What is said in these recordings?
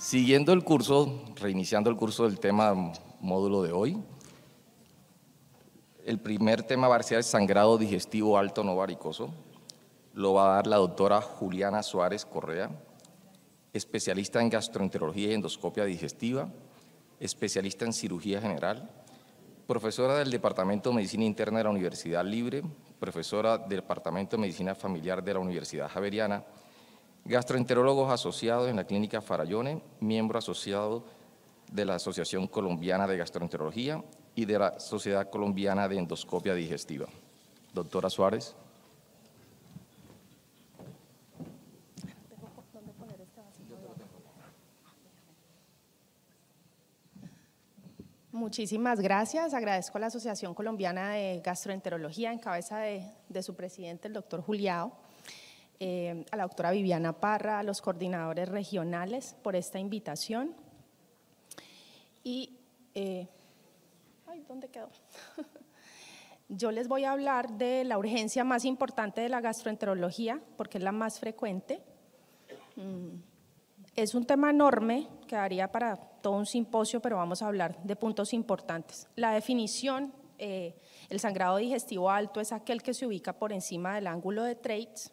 Siguiendo el curso, reiniciando el curso del tema módulo de hoy, el primer tema va sangrado digestivo alto no varicoso. Lo va a dar la doctora Juliana Suárez Correa, especialista en gastroenterología y endoscopia digestiva, especialista en cirugía general, profesora del Departamento de Medicina Interna de la Universidad Libre, profesora del Departamento de Medicina Familiar de la Universidad Javeriana, gastroenterólogos asociados en la clínica Farallone, miembro asociado de la Asociación Colombiana de Gastroenterología y de la Sociedad Colombiana de Endoscopia Digestiva. Doctora Suárez. Muchísimas gracias. Agradezco a la Asociación Colombiana de Gastroenterología en cabeza de, de su presidente, el doctor Juliao eh, a la doctora Viviana Parra, a los coordinadores regionales por esta invitación. Y, eh, ay, ¿dónde quedó? Yo les voy a hablar de la urgencia más importante de la gastroenterología, porque es la más frecuente. Mm. Es un tema enorme, quedaría para todo un simposio, pero vamos a hablar de puntos importantes. La definición, eh, el sangrado digestivo alto es aquel que se ubica por encima del ángulo de traits,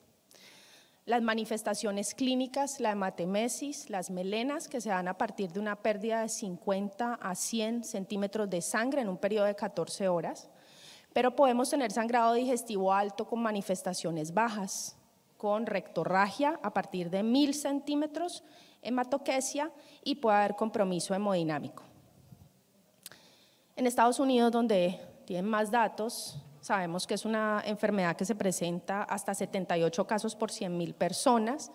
las manifestaciones clínicas, la hematemesis, las melenas que se dan a partir de una pérdida de 50 a 100 centímetros de sangre en un periodo de 14 horas, pero podemos tener sangrado digestivo alto con manifestaciones bajas, con rectorragia a partir de 1000 centímetros, hematoquesia y puede haber compromiso hemodinámico. En Estados Unidos, donde tienen más datos, Sabemos que es una enfermedad que se presenta hasta 78 casos por 100.000 personas.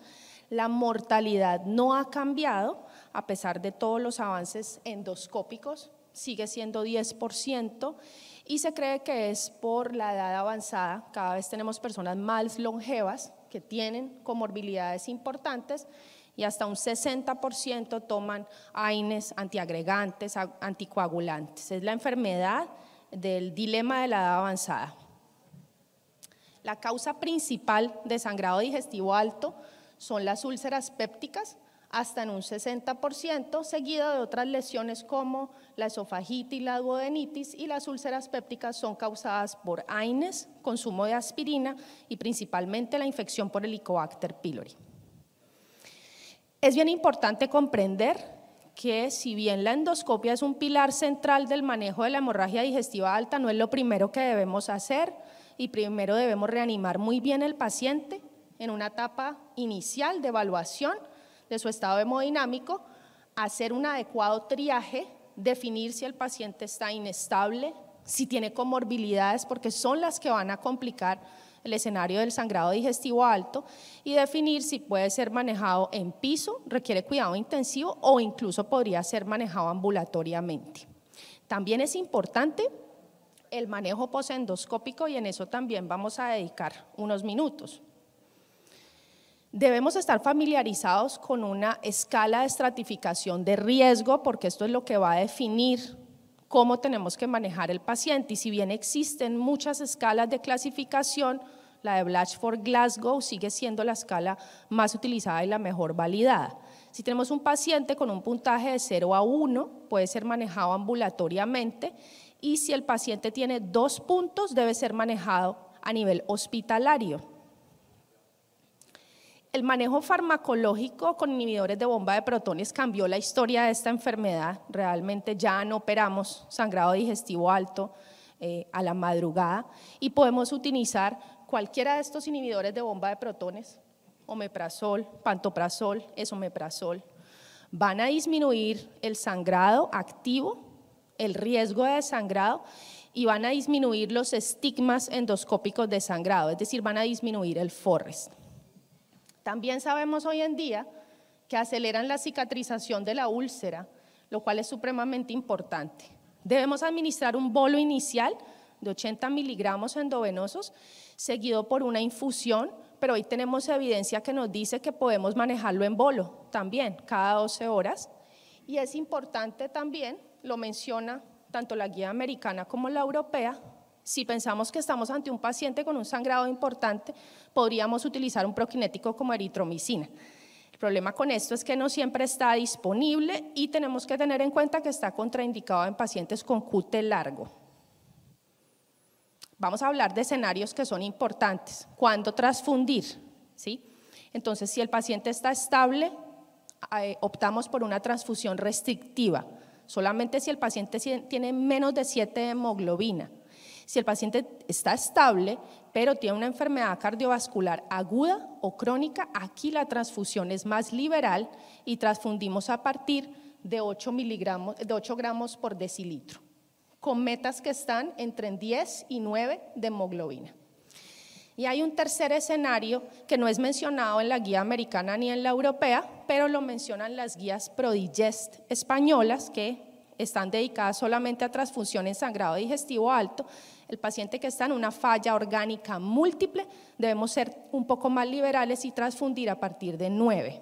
La mortalidad no ha cambiado a pesar de todos los avances endoscópicos, sigue siendo 10% y se cree que es por la edad avanzada. Cada vez tenemos personas más longevas que tienen comorbilidades importantes y hasta un 60% toman AINES, antiagregantes, anticoagulantes. Es la enfermedad del dilema de la edad avanzada. La causa principal de sangrado digestivo alto son las úlceras pépticas, hasta en un 60%, seguida de otras lesiones como la esofagitis, la duodenitis y las úlceras pépticas son causadas por AINES, consumo de aspirina y principalmente la infección por el Helicobacter pylori. Es bien importante comprender que si bien la endoscopia es un pilar central del manejo de la hemorragia digestiva alta, no es lo primero que debemos hacer y primero debemos reanimar muy bien el paciente en una etapa inicial de evaluación de su estado hemodinámico, hacer un adecuado triaje, definir si el paciente está inestable, si tiene comorbilidades, porque son las que van a complicar el escenario del sangrado digestivo alto y definir si puede ser manejado en piso, requiere cuidado intensivo o incluso podría ser manejado ambulatoriamente. También es importante el manejo posendoscópico y en eso también vamos a dedicar unos minutos. Debemos estar familiarizados con una escala de estratificación de riesgo porque esto es lo que va a definir cómo tenemos que manejar el paciente. Y si bien existen muchas escalas de clasificación, la de Blatchford Glasgow sigue siendo la escala más utilizada y la mejor validada. Si tenemos un paciente con un puntaje de 0 a 1, puede ser manejado ambulatoriamente y si el paciente tiene dos puntos, debe ser manejado a nivel hospitalario el manejo farmacológico con inhibidores de bomba de protones cambió la historia de esta enfermedad. Realmente ya no operamos sangrado digestivo alto eh, a la madrugada y podemos utilizar cualquiera de estos inhibidores de bomba de protones, omeprazol, pantoprazol, esomeprazol. Van a disminuir el sangrado activo, el riesgo de sangrado y van a disminuir los estigmas endoscópicos de sangrado, es decir, van a disminuir el forrest. También sabemos hoy en día que aceleran la cicatrización de la úlcera, lo cual es supremamente importante. Debemos administrar un bolo inicial de 80 miligramos endovenosos, seguido por una infusión, pero hoy tenemos evidencia que nos dice que podemos manejarlo en bolo también, cada 12 horas. Y es importante también, lo menciona tanto la guía americana como la europea, si pensamos que estamos ante un paciente con un sangrado importante, podríamos utilizar un prokinético como eritromicina. El problema con esto es que no siempre está disponible y tenemos que tener en cuenta que está contraindicado en pacientes con QT largo. Vamos a hablar de escenarios que son importantes. ¿Cuándo transfundir? ¿Sí? Entonces, si el paciente está estable, eh, optamos por una transfusión restrictiva, solamente si el paciente tiene menos de 7 hemoglobina si el paciente está estable, pero tiene una enfermedad cardiovascular aguda o crónica, aquí la transfusión es más liberal y transfundimos a partir de 8, de 8 gramos por decilitro, con metas que están entre 10 y 9 de hemoglobina. Y hay un tercer escenario que no es mencionado en la guía americana ni en la europea, pero lo mencionan las guías Prodigest españolas que están dedicadas solamente a transfusión en sangrado digestivo alto, el paciente que está en una falla orgánica múltiple, debemos ser un poco más liberales y transfundir a partir de 9.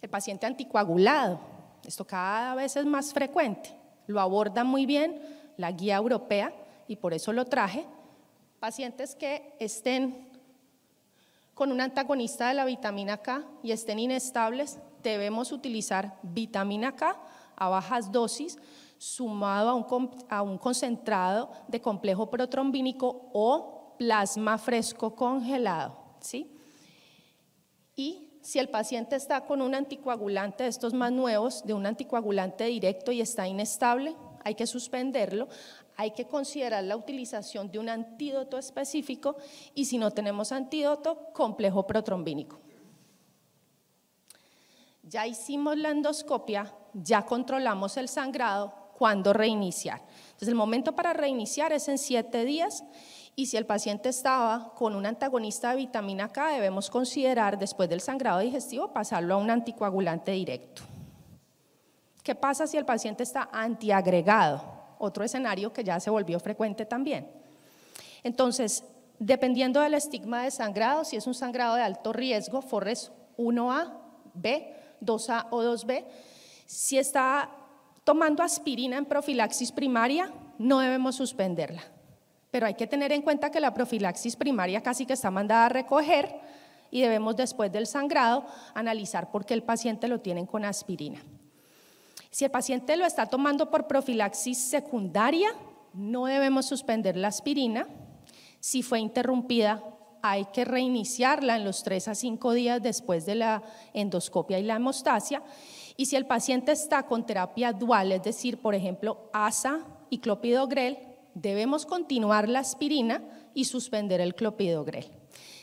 El paciente anticoagulado, esto cada vez es más frecuente, lo aborda muy bien la guía europea y por eso lo traje. Pacientes que estén con un antagonista de la vitamina K y estén inestables, debemos utilizar vitamina K a bajas dosis sumado a un, concentrado de complejo protrombínico o plasma fresco congelado. ¿sí? Y si el paciente está con un anticoagulante de estos más nuevos, de un anticoagulante directo y está inestable, hay que suspenderlo, hay que considerar la utilización de un antídoto específico y si no tenemos antídoto, complejo protrombínico. Ya hicimos la endoscopia, ya controlamos el sangrado, ¿cuándo reiniciar? Entonces, el momento para reiniciar es en siete días y si el paciente estaba con un antagonista de vitamina K, debemos considerar después del sangrado digestivo pasarlo a un anticoagulante directo. ¿Qué pasa si el paciente está antiagregado? Otro escenario que ya se volvió frecuente también. Entonces, dependiendo del estigma de sangrado, si es un sangrado de alto riesgo, Forres 1A, B, 2A o 2B. Si está tomando aspirina en profilaxis primaria, no debemos suspenderla. Pero hay que tener en cuenta que la profilaxis primaria casi que está mandada a recoger y debemos después del sangrado analizar por qué el paciente lo tiene con aspirina. Si el paciente lo está tomando por profilaxis secundaria, no debemos suspender la aspirina si fue interrumpida hay que reiniciarla en los 3 a 5 días después de la endoscopia y la hemostasia. Y si el paciente está con terapia dual, es decir, por ejemplo, ASA y clopidogrel, debemos continuar la aspirina y suspender el clopidogrel,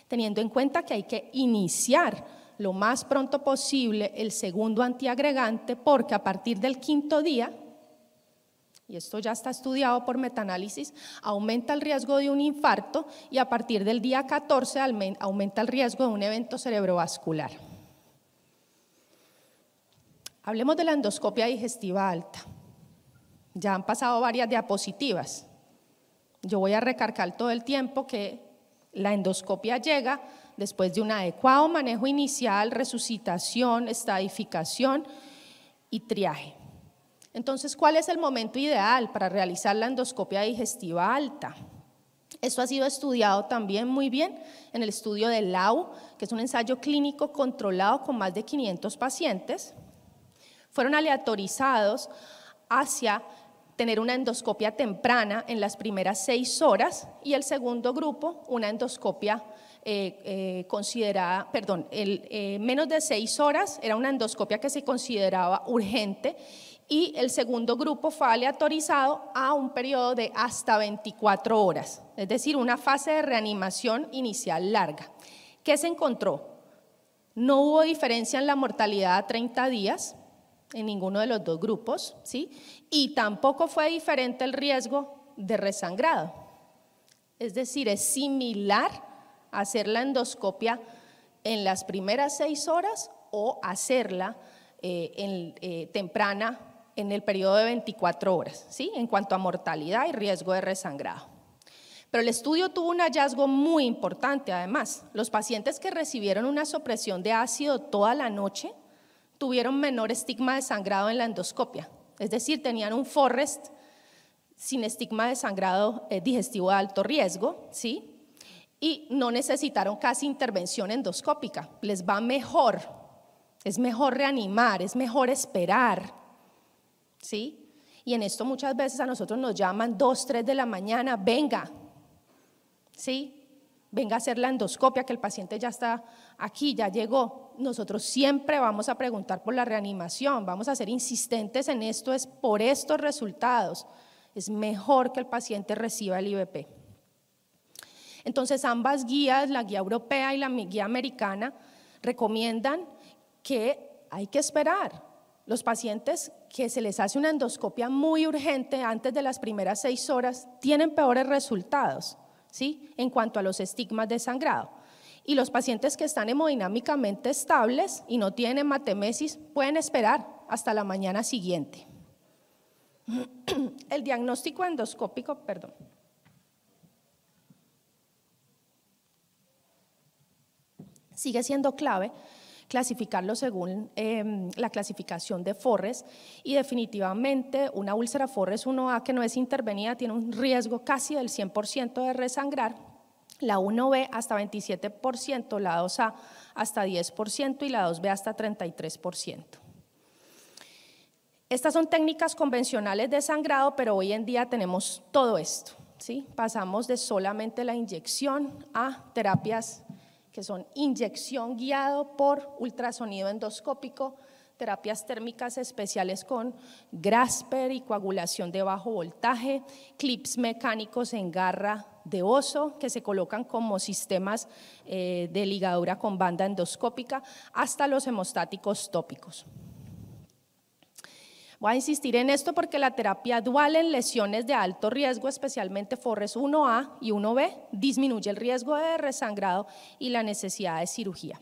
teniendo en cuenta que hay que iniciar lo más pronto posible el segundo antiagregante porque a partir del quinto día y esto ya está estudiado por metanálisis, aumenta el riesgo de un infarto y a partir del día 14 aumenta el riesgo de un evento cerebrovascular. Hablemos de la endoscopia digestiva alta. Ya han pasado varias diapositivas. Yo voy a recargar todo el tiempo que la endoscopia llega después de un adecuado manejo inicial, resucitación, estadificación y triaje. Entonces, ¿cuál es el momento ideal para realizar la endoscopia digestiva alta? Esto ha sido estudiado también muy bien en el estudio de LAU, que es un ensayo clínico controlado con más de 500 pacientes. Fueron aleatorizados hacia tener una endoscopia temprana en las primeras seis horas y el segundo grupo una endoscopia eh, eh, considerada, perdón, eh, menos de seis horas era una endoscopia que se consideraba urgente y el segundo grupo fue aleatorizado a un periodo de hasta 24 horas, es decir, una fase de reanimación inicial larga. ¿Qué se encontró? No hubo diferencia en la mortalidad a 30 días en ninguno de los dos grupos, ¿sí? Y tampoco fue diferente el riesgo de resangrado. Es decir, es similar hacer la endoscopia en las primeras seis horas o hacerla eh, en, eh, temprana en el periodo de 24 horas, ¿sí? en cuanto a mortalidad y riesgo de resangrado. Pero el estudio tuvo un hallazgo muy importante, además. Los pacientes que recibieron una supresión de ácido toda la noche tuvieron menor estigma de sangrado en la endoscopia, es decir, tenían un FOREST sin estigma de sangrado eh, digestivo de alto riesgo, ¿sí? y no necesitaron casi intervención endoscópica. Les va mejor, es mejor reanimar, es mejor esperar. ¿sí? Y en esto muchas veces a nosotros nos llaman 2, 3 de la mañana, venga, ¿sí? Venga a hacer la endoscopia, que el paciente ya está aquí, ya llegó. Nosotros siempre vamos a preguntar por la reanimación, vamos a ser insistentes en esto, es por estos resultados. Es mejor que el paciente reciba el IVP. Entonces ambas guías, la guía europea y la guía americana, recomiendan que hay que esperar. Los pacientes que se les hace una endoscopia muy urgente antes de las primeras seis horas tienen peores resultados ¿sí? en cuanto a los estigmas de sangrado. Y los pacientes que están hemodinámicamente estables y no tienen matemesis, pueden esperar hasta la mañana siguiente. El diagnóstico endoscópico, perdón. Sigue siendo clave clasificarlo según em, la clasificación de Forres y definitivamente una úlcera Forres 1A que no es intervenida tiene un riesgo casi del 100% de resangrar, la 1B hasta 27%, la 2A hasta 10% y la 2B hasta 33%. Estas son técnicas convencionales de sangrado, pero hoy en día tenemos todo esto. Pasamos de solamente la inyección a terapias que son inyección guiado por ultrasonido endoscópico, terapias térmicas especiales con grasper y coagulación de bajo voltaje, clips mecánicos en garra de oso que se colocan como sistemas eh, de ligadura con banda endoscópica hasta los hemostáticos tópicos. Voy a insistir en esto porque la terapia dual en lesiones de alto riesgo, especialmente Forres 1A y 1B, disminuye el riesgo de resangrado y la necesidad de cirugía.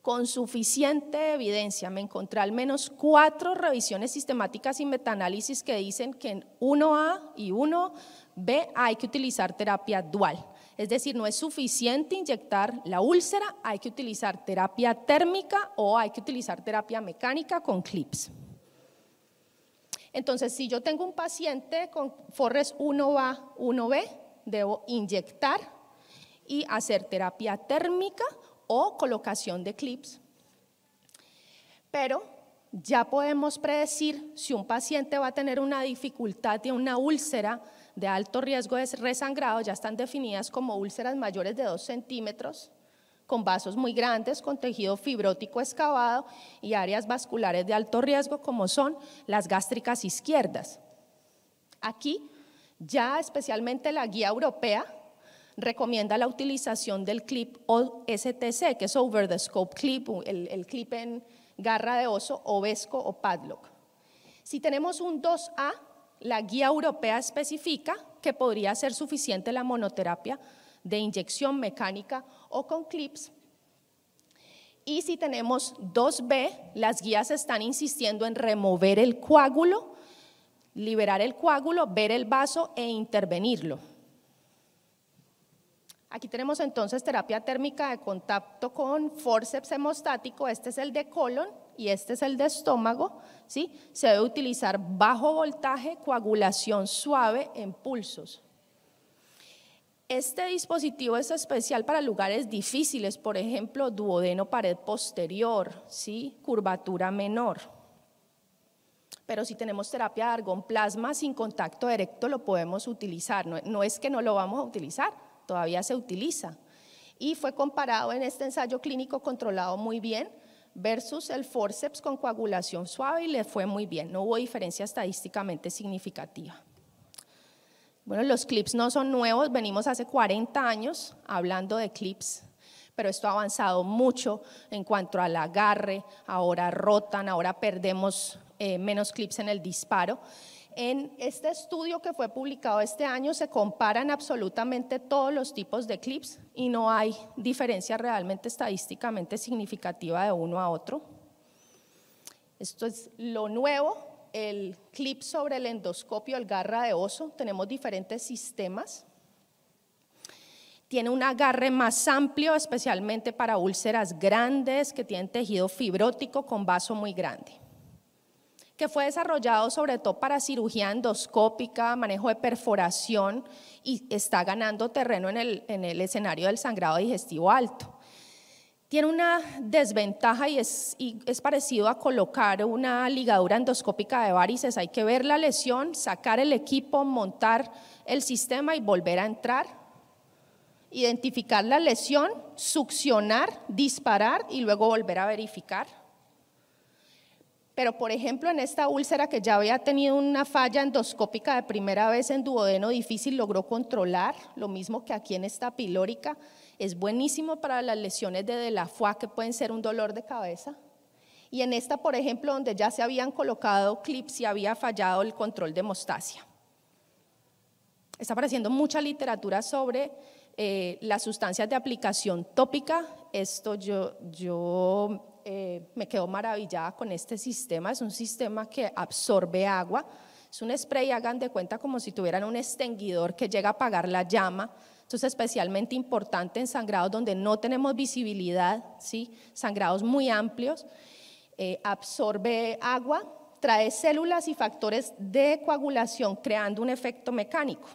Con suficiente evidencia me encontré al menos cuatro revisiones sistemáticas y metaanálisis que dicen que en 1A y 1B hay que utilizar terapia dual. Es decir, no es suficiente inyectar la úlcera, hay que utilizar terapia térmica o hay que utilizar terapia mecánica con clips. Entonces, si yo tengo un paciente con Forres 1A, 1B, debo inyectar y hacer terapia térmica o colocación de clips. Pero ya podemos predecir si un paciente va a tener una dificultad y una úlcera de alto riesgo de resangrado, ya están definidas como úlceras mayores de 2 centímetros, con vasos muy grandes, con tejido fibrótico excavado y áreas vasculares de alto riesgo como son las gástricas izquierdas. Aquí ya especialmente la guía europea recomienda la utilización del clip OSTC, que es Over the Scope Clip, el, clip en garra de oso, obesco o padlock. Si tenemos un 2A, la guía europea especifica que podría ser suficiente la monoterapia de inyección mecánica o con clips. Y si tenemos 2B, las guías están insistiendo en remover el coágulo, liberar el coágulo, ver el vaso e intervenirlo. Aquí tenemos entonces terapia térmica de contacto con forceps hemostático, este es el de colon y este es el de estómago, ¿sí? Se debe utilizar bajo voltaje, coagulación suave en pulsos. Este dispositivo es especial para lugares difíciles, por ejemplo, duodeno pared posterior, ¿sí? curvatura menor. Pero si tenemos terapia de plasma sin contacto directo, lo podemos utilizar. No, no es que no lo vamos a utilizar, todavía se utiliza. Y fue comparado en este ensayo clínico controlado muy bien versus el forceps con coagulación suave y le fue muy bien. No hubo diferencia estadísticamente significativa. Bueno, los clips no son nuevos, venimos hace 40 años hablando de clips, pero esto ha avanzado mucho en cuanto al agarre, ahora rotan, ahora perdemos eh, menos clips en el disparo. En este estudio que fue publicado este año se comparan absolutamente todos los tipos de clips y no hay diferencia realmente estadísticamente significativa de uno a otro. Esto es lo nuevo el clip sobre el endoscopio, el garra de oso. Tenemos diferentes sistemas. Tiene un agarre más amplio, especialmente para úlceras grandes que tienen tejido fibrótico con vaso muy grande. Que fue desarrollado sobre todo para cirugía endoscópica, manejo de perforación y está ganando terreno en el, en el escenario del sangrado digestivo alto tiene una desventaja y es, parecido a colocar una ligadura endoscópica de varices. Hay que ver la lesión, sacar el equipo, montar el sistema y volver a entrar. Identificar la lesión, succionar, disparar y luego volver a verificar. Pero, por ejemplo, en esta úlcera que ya había tenido una falla endoscópica de primera vez en duodeno difícil, logró controlar, lo mismo que aquí en esta pilórica es buenísimo para las lesiones de La Delafoy que pueden ser un dolor de cabeza. Y en esta, por ejemplo, donde ya se habían colocado clips y había fallado el control de mostacia. Está apareciendo mucha literatura sobre eh, las sustancias de aplicación tópica. Esto yo, eh, me quedo maravillada con este sistema. Es un sistema que absorbe agua. Es un spray, hagan de cuenta como si tuvieran un extinguidor que llega a apagar la llama esto es especialmente importante en sangrados donde no tenemos visibilidad, ¿sí? sangrados muy amplios. Eh, absorbe agua, trae células y factores de coagulación, creando un efecto mecánico.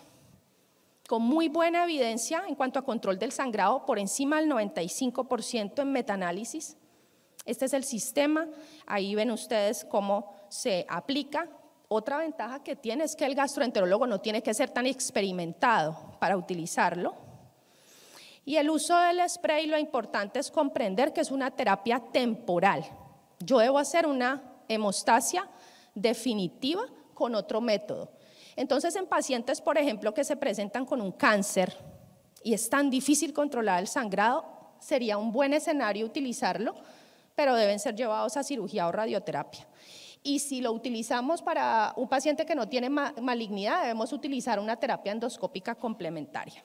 Con muy buena evidencia en cuanto a control del sangrado, por encima del 95% en metanálisis. Este es el sistema, ahí ven ustedes cómo se aplica otra ventaja que tiene es que el gastroenterólogo no tiene que ser tan experimentado para utilizarlo. Y el uso del spray, lo importante es comprender que es una terapia temporal. Yo debo hacer una hemostasia definitiva con otro método. Entonces, en pacientes, por ejemplo, que se presentan con un cáncer y es tan difícil controlar el sangrado, sería un buen escenario utilizarlo, pero deben ser llevados a cirugía o radioterapia y si lo utilizamos para un paciente que no tiene malignidad, debemos utilizar una terapia endoscópica complementaria.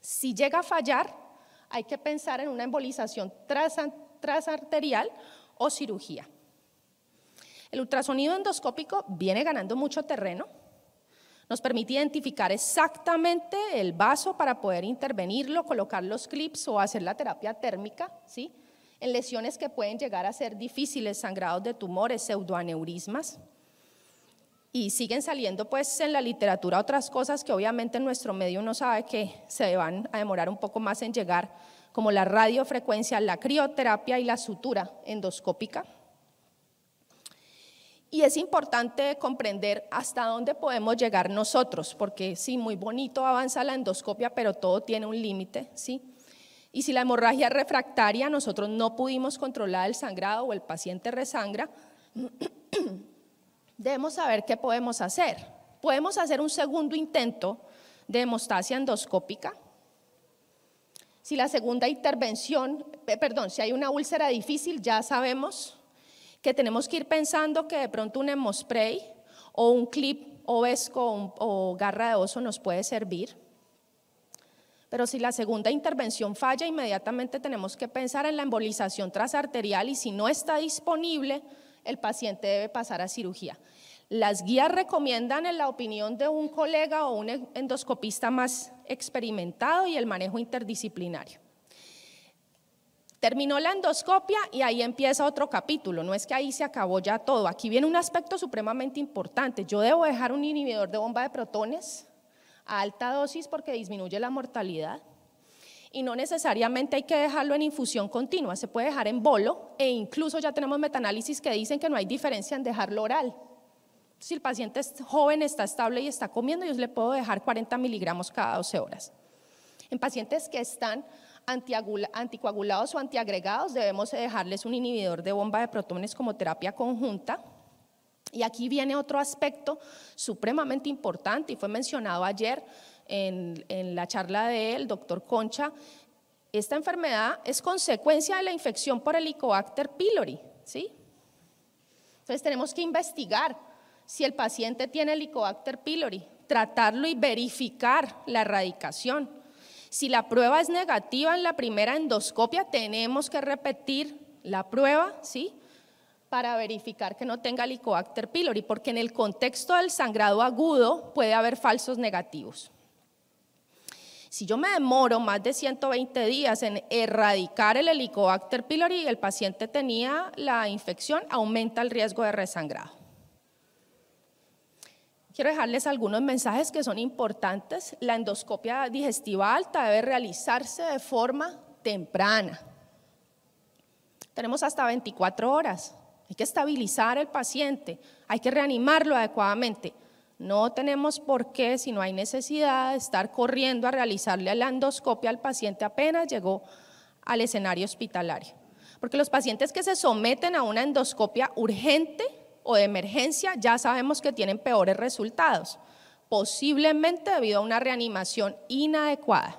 Si llega a fallar, hay que pensar en una embolización transarterial o cirugía. El ultrasonido endoscópico viene ganando mucho terreno, nos permite identificar exactamente el vaso para poder intervenirlo, colocar los clips o hacer la terapia térmica, ¿sí? en lesiones que pueden llegar a ser difíciles, sangrados de tumores, pseudoaneurismas. Y siguen saliendo pues en la literatura otras cosas que obviamente nuestro medio no sabe que se van a demorar un poco más en llegar, como la radiofrecuencia, la crioterapia y la sutura endoscópica. Y es importante comprender hasta dónde podemos llegar nosotros, porque sí, muy bonito avanza la endoscopia, pero todo tiene un límite, ¿sí? Y si la hemorragia refractaria, nosotros no pudimos controlar el sangrado o el paciente resangra, debemos saber qué podemos hacer. Podemos hacer un segundo intento de hemostasia endoscópica. Si la segunda intervención, eh, perdón, si hay una úlcera difícil, ya sabemos que tenemos que ir pensando que de pronto un hemospray o un clip obesco o garra de oso nos puede servir. Pero si la segunda intervención falla, inmediatamente tenemos que pensar en la embolización transarterial y si no está disponible, el paciente debe pasar a cirugía. Las guías recomiendan, en la opinión de un colega o un endoscopista más experimentado, y el manejo interdisciplinario. Terminó la endoscopia y ahí empieza otro capítulo. No es que ahí se acabó ya todo. Aquí viene un aspecto supremamente importante. Yo debo dejar un inhibidor de bomba de protones a alta dosis porque disminuye la mortalidad y no necesariamente hay que dejarlo en infusión continua, se puede dejar en bolo e incluso ya tenemos metanálisis que dicen que no hay diferencia en dejarlo oral. Si el paciente es joven, está estable y está comiendo, yo le puedo dejar 40 miligramos cada 12 horas. En pacientes que están anticoagulados o antiagregados, debemos dejarles un inhibidor de bomba de protones como terapia conjunta y aquí viene otro aspecto supremamente importante y fue mencionado ayer en, la charla del doctor Concha. Esta enfermedad es consecuencia de la infección por Helicobacter pylori, ¿sí? Entonces tenemos que investigar si el paciente tiene Helicobacter pylori, tratarlo y verificar la erradicación. Si la prueba es negativa en la primera endoscopia, tenemos que repetir la prueba, ¿sí? para verificar que no tenga Helicobacter pylori, porque en el contexto del sangrado agudo puede haber falsos negativos. Si yo me demoro más de 120 días en erradicar el Helicobacter pylori y el paciente tenía la infección, aumenta el riesgo de resangrado. Quiero dejarles algunos mensajes que son importantes. La endoscopia digestiva alta debe realizarse de forma temprana. Tenemos hasta 24 horas hay que estabilizar al paciente, hay que reanimarlo adecuadamente. No tenemos por qué, si no hay necesidad, estar corriendo a realizarle la endoscopia al paciente apenas llegó al escenario hospitalario. Porque los pacientes que se someten a una endoscopia urgente o de emergencia ya sabemos que tienen peores resultados, posiblemente debido a una reanimación inadecuada.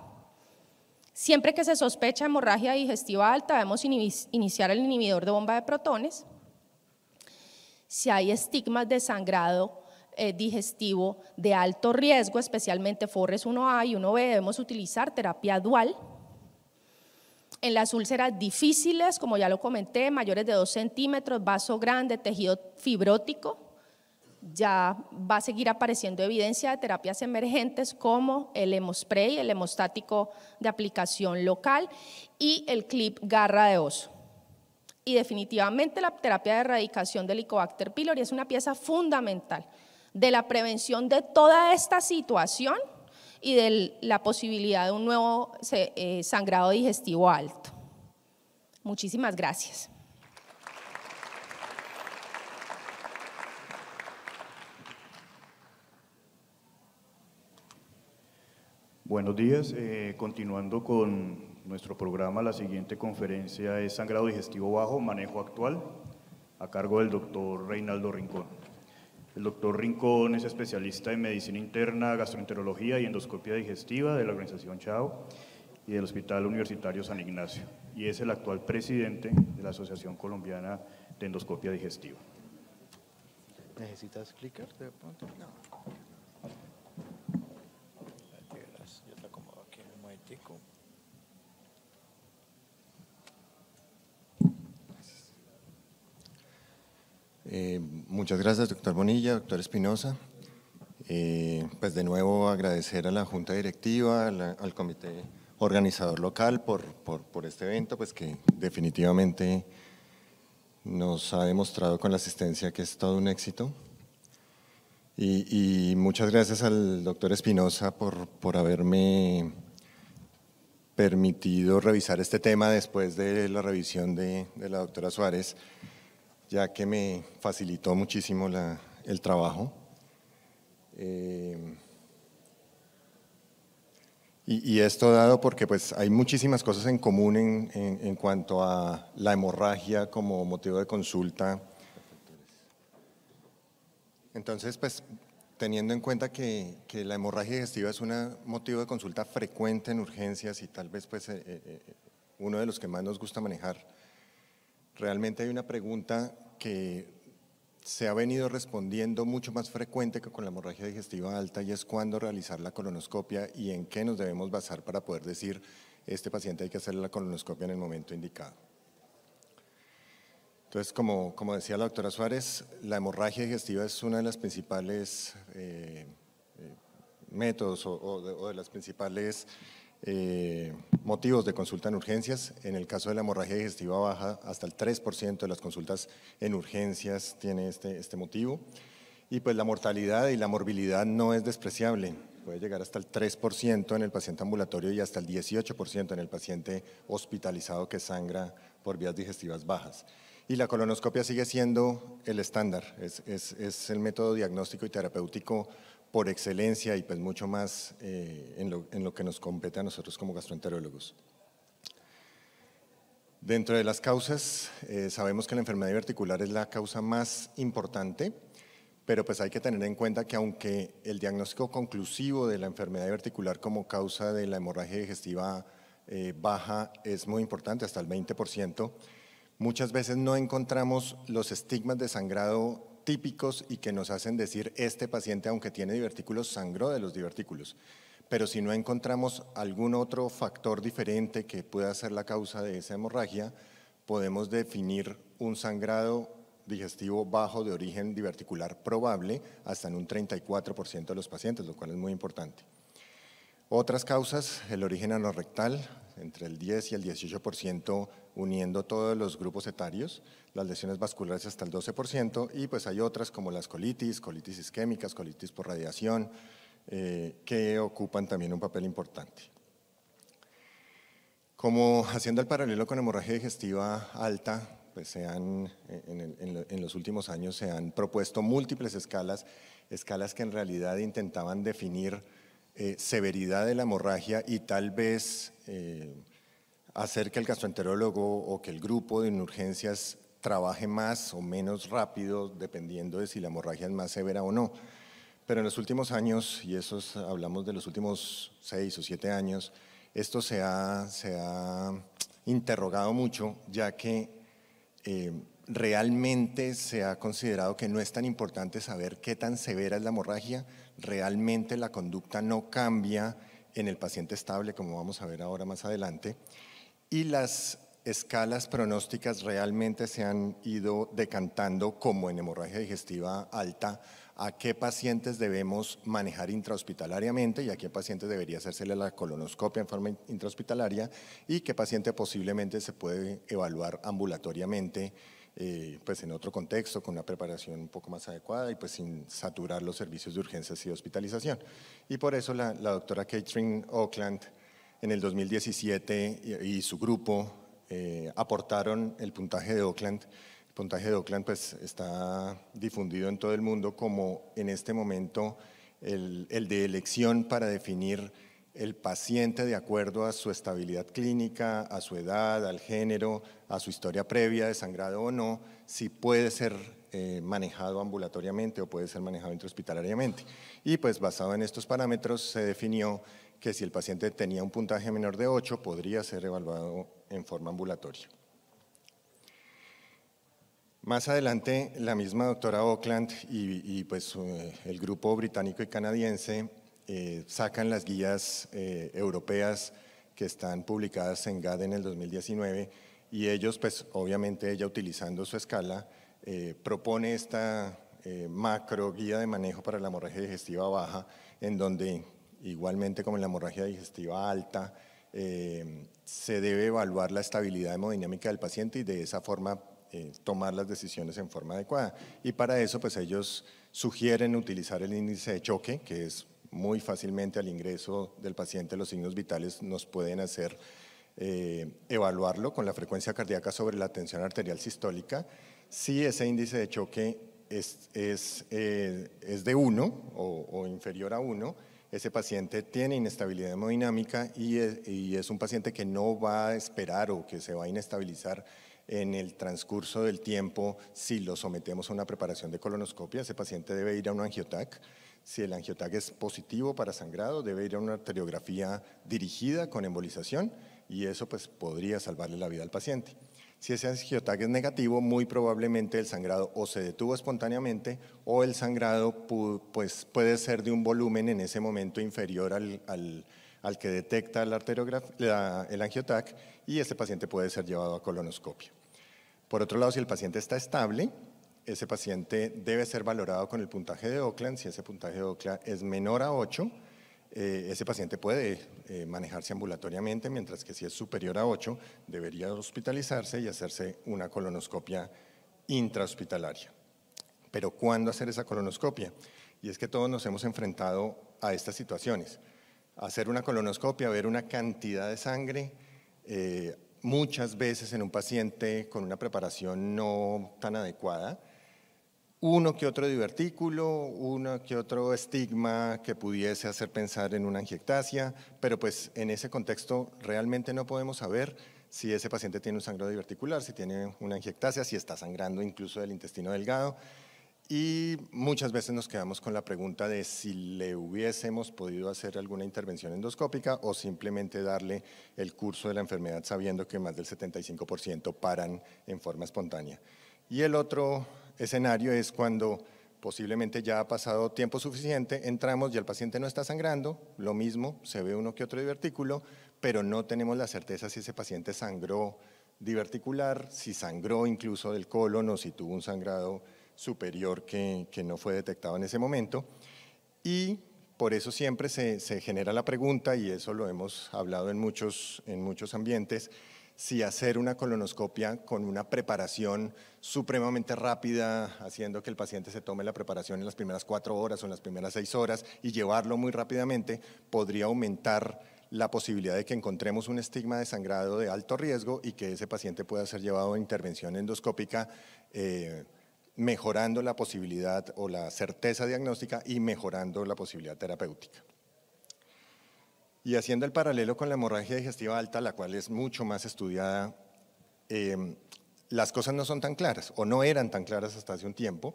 Siempre que se sospecha hemorragia digestiva alta, debemos iniciar el inhibidor de bomba de protones si hay estigmas de sangrado eh, digestivo de alto riesgo, especialmente Forres 1A y 1B, debemos utilizar terapia dual. En las úlceras difíciles, como ya lo comenté, mayores de 2 centímetros, vaso grande, tejido fibrótico, ya va a seguir apareciendo evidencia de terapias emergentes como el hemospray, el hemostático de aplicación local y el clip garra de oso y definitivamente la terapia de erradicación del Helicobacter pylori es una pieza fundamental de la prevención de toda esta situación y de la posibilidad de un nuevo eh, sangrado digestivo alto. Muchísimas gracias. Buenos días. Eh, continuando con, nuestro programa. La siguiente conferencia es Sangrado Digestivo Bajo, Manejo Actual, a cargo del doctor Reinaldo Rincón. El doctor Rincón es especialista en medicina interna, gastroenterología y endoscopia digestiva de la organización CHAO y del Hospital Universitario San Ignacio, y es el actual presidente de la Asociación Colombiana de Endoscopia Digestiva. ¿Necesitas clicar? No. Eh, muchas gracias, doctor Bonilla, doctor Espinosa. Eh, pues de nuevo agradecer a la Junta Directiva, al Comité Organizador Local por, este evento, pues que definitivamente nos ha demostrado con la asistencia que es todo un éxito. Y, muchas gracias al doctor Espinosa por, haberme permitido revisar este tema después de la revisión de la doctora Suárez ya que me facilitó muchísimo el trabajo. Eh, y, esto dado porque pues, hay muchísimas cosas en común en, en, cuanto a la hemorragia como motivo de consulta. Entonces, pues teniendo en cuenta que, la hemorragia digestiva es un motivo de consulta frecuente en urgencias y tal vez pues, eh, eh, uno de los que más nos gusta manejar, realmente hay una pregunta que se ha venido respondiendo mucho más frecuente que con la hemorragia digestiva alta y es cuándo realizar la colonoscopia y en qué nos debemos basar para poder decir este paciente hay que hacer la colonoscopia en el momento indicado. Entonces, como, decía la doctora Suárez, la hemorragia digestiva es una de las principales eh, eh, métodos o, de, las principales eh, motivos de consulta en urgencias. En el caso de la hemorragia digestiva baja, hasta el 3% de las consultas en urgencias tiene este, este motivo. Y pues la mortalidad y la morbilidad no es despreciable. Puede llegar hasta el 3% en el paciente ambulatorio y hasta el 18% en el paciente hospitalizado que sangra por vías digestivas bajas. Y la colonoscopia sigue siendo el estándar, es, es el método diagnóstico y terapéutico por excelencia y pues mucho más eh, en, lo, que nos compete a nosotros como gastroenterólogos. Dentro de las causas, eh, sabemos que la enfermedad diverticular es la causa más importante, pero pues hay que tener en cuenta que aunque el diagnóstico conclusivo de la enfermedad diverticular como causa de la hemorragia digestiva eh, baja es muy importante, hasta el 20%, muchas veces no encontramos los estigmas de sangrado típicos y que nos hacen decir, este paciente, aunque tiene divertículos, sangró de los divertículos. Pero si no encontramos algún otro factor diferente que pueda ser la causa de esa hemorragia, podemos definir un sangrado digestivo bajo de origen diverticular probable hasta en un 34% de los pacientes, lo cual es muy importante. Otras causas, el origen anorrectal, entre el 10 y el 18% uniendo todos los grupos etarios, las lesiones vasculares hasta el 12% y pues hay otras como las colitis, colitis isquémicas, colitis por radiación, eh, que ocupan también un papel importante. Como haciendo el paralelo con hemorragia digestiva alta, pues se eh, en, los últimos años se han propuesto múltiples escalas, escalas que en realidad intentaban definir eh, severidad de la hemorragia y tal vez eh, hacer que el gastroenterólogo o que el grupo de urgencias trabaje más o menos rápido dependiendo de si la hemorragia es más severa o no. Pero en los últimos años, y eso hablamos de los últimos seis o siete años, esto se ha, interrogado mucho, ya que eh, realmente se ha considerado que no es tan importante saber qué tan severa es la hemorragia, realmente la conducta no cambia en el paciente estable, como vamos a ver ahora más adelante, y las escalas pronósticas realmente se han ido decantando, como en hemorragia digestiva alta, a qué pacientes debemos manejar intrahospitalariamente y a qué pacientes debería hacerse la colonoscopia en forma intrahospitalaria y qué paciente posiblemente se puede evaluar ambulatoriamente eh, pues en otro contexto, con una preparación un poco más adecuada y pues sin saturar los servicios de urgencias y hospitalización. Y por eso la, doctora Catherine Oakland en el 2017 y, su grupo eh, aportaron el puntaje de Oakland. El puntaje de Oakland pues está difundido en todo el mundo como en este momento el de elección para definir el paciente de acuerdo a su estabilidad clínica, a su edad, al género, a su historia previa de sangrado o no, si puede ser eh, manejado ambulatoriamente o puede ser manejado intrahospitalariamente. Y pues basado en estos parámetros se definió que si el paciente tenía un puntaje menor de 8 podría ser evaluado en forma ambulatoria. Más adelante, la misma doctora Oakland y, pues eh, el grupo británico y canadiense eh, sacan las guías eh, europeas que están publicadas en GAD en el 2019 y ellos, pues obviamente ella utilizando su escala, eh, propone esta macro guía de manejo para la hemorragia digestiva baja, en donde igualmente como en la hemorragia digestiva alta, se debe evaluar la estabilidad hemodinámica del paciente y de esa forma tomar las decisiones en forma adecuada. Y para eso, pues ellos sugieren utilizar el índice de choque, que es muy fácilmente al ingreso del paciente los signos vitales nos pueden hacer eh, evaluarlo con la frecuencia cardíaca sobre la tensión arterial sistólica. Si ese índice de choque es, eh, de 1 o, inferior a 1, ese paciente tiene inestabilidad hemodinámica y es, y es un paciente que no va a esperar o que se va a inestabilizar en el transcurso del tiempo si lo sometemos a una preparación de colonoscopia. Ese paciente debe ir a un angiotac si el angiotag es positivo para sangrado, debe ir a una arteriografía dirigida con embolización y eso pues podría salvarle la vida al paciente. Si ese angiotag es negativo, muy probablemente el sangrado o se detuvo espontáneamente o el sangrado pues, puede ser de un volumen en ese momento inferior al, al, al que detecta el angiotag y ese paciente puede ser llevado a colonoscopia. Por otro lado, si el paciente está estable, ese paciente debe ser valorado con el puntaje de Oakland. Si ese puntaje de Oakland es menor a 8, eh, ese paciente puede eh, manejarse ambulatoriamente, mientras que si es superior a 8, debería hospitalizarse y hacerse una colonoscopia intrahospitalaria. Pero ¿cuándo hacer esa colonoscopia? Y es que todos nos hemos enfrentado a estas situaciones. Hacer una colonoscopia, ver una cantidad de sangre, eh, muchas veces en un paciente con una preparación no tan adecuada, uno que otro divertículo, uno que otro estigma que pudiese hacer pensar en una angiectasia, pero pues en ese contexto realmente no podemos saber si ese paciente tiene un sangrado diverticular, si tiene una angiectasia, si está sangrando incluso del intestino delgado. Y muchas veces nos quedamos con la pregunta de si le hubiésemos podido hacer alguna intervención endoscópica o simplemente darle el curso de la enfermedad sabiendo que más del 75% paran en forma espontánea. Y el otro escenario es cuando posiblemente ya ha pasado tiempo suficiente, entramos y el paciente no está sangrando, lo mismo, se ve uno que otro divertículo, pero no tenemos la certeza si ese paciente sangró diverticular, si sangró incluso del colon o si tuvo un sangrado superior que, no fue detectado en ese momento. Y por eso siempre se, se, genera la pregunta, y eso lo hemos hablado en muchos, en muchos ambientes, si hacer una colonoscopia con una preparación supremamente rápida, haciendo que el paciente se tome la preparación en las primeras cuatro horas o en las primeras seis horas y llevarlo muy rápidamente, podría aumentar la posibilidad de que encontremos un estigma de sangrado de alto riesgo y que ese paciente pueda ser llevado a intervención endoscópica. Eh, mejorando la posibilidad o la certeza diagnóstica y mejorando la posibilidad terapéutica. Y haciendo el paralelo con la hemorragia digestiva alta, la cual es mucho más estudiada, em, las cosas no son tan claras o no eran tan claras hasta hace un tiempo.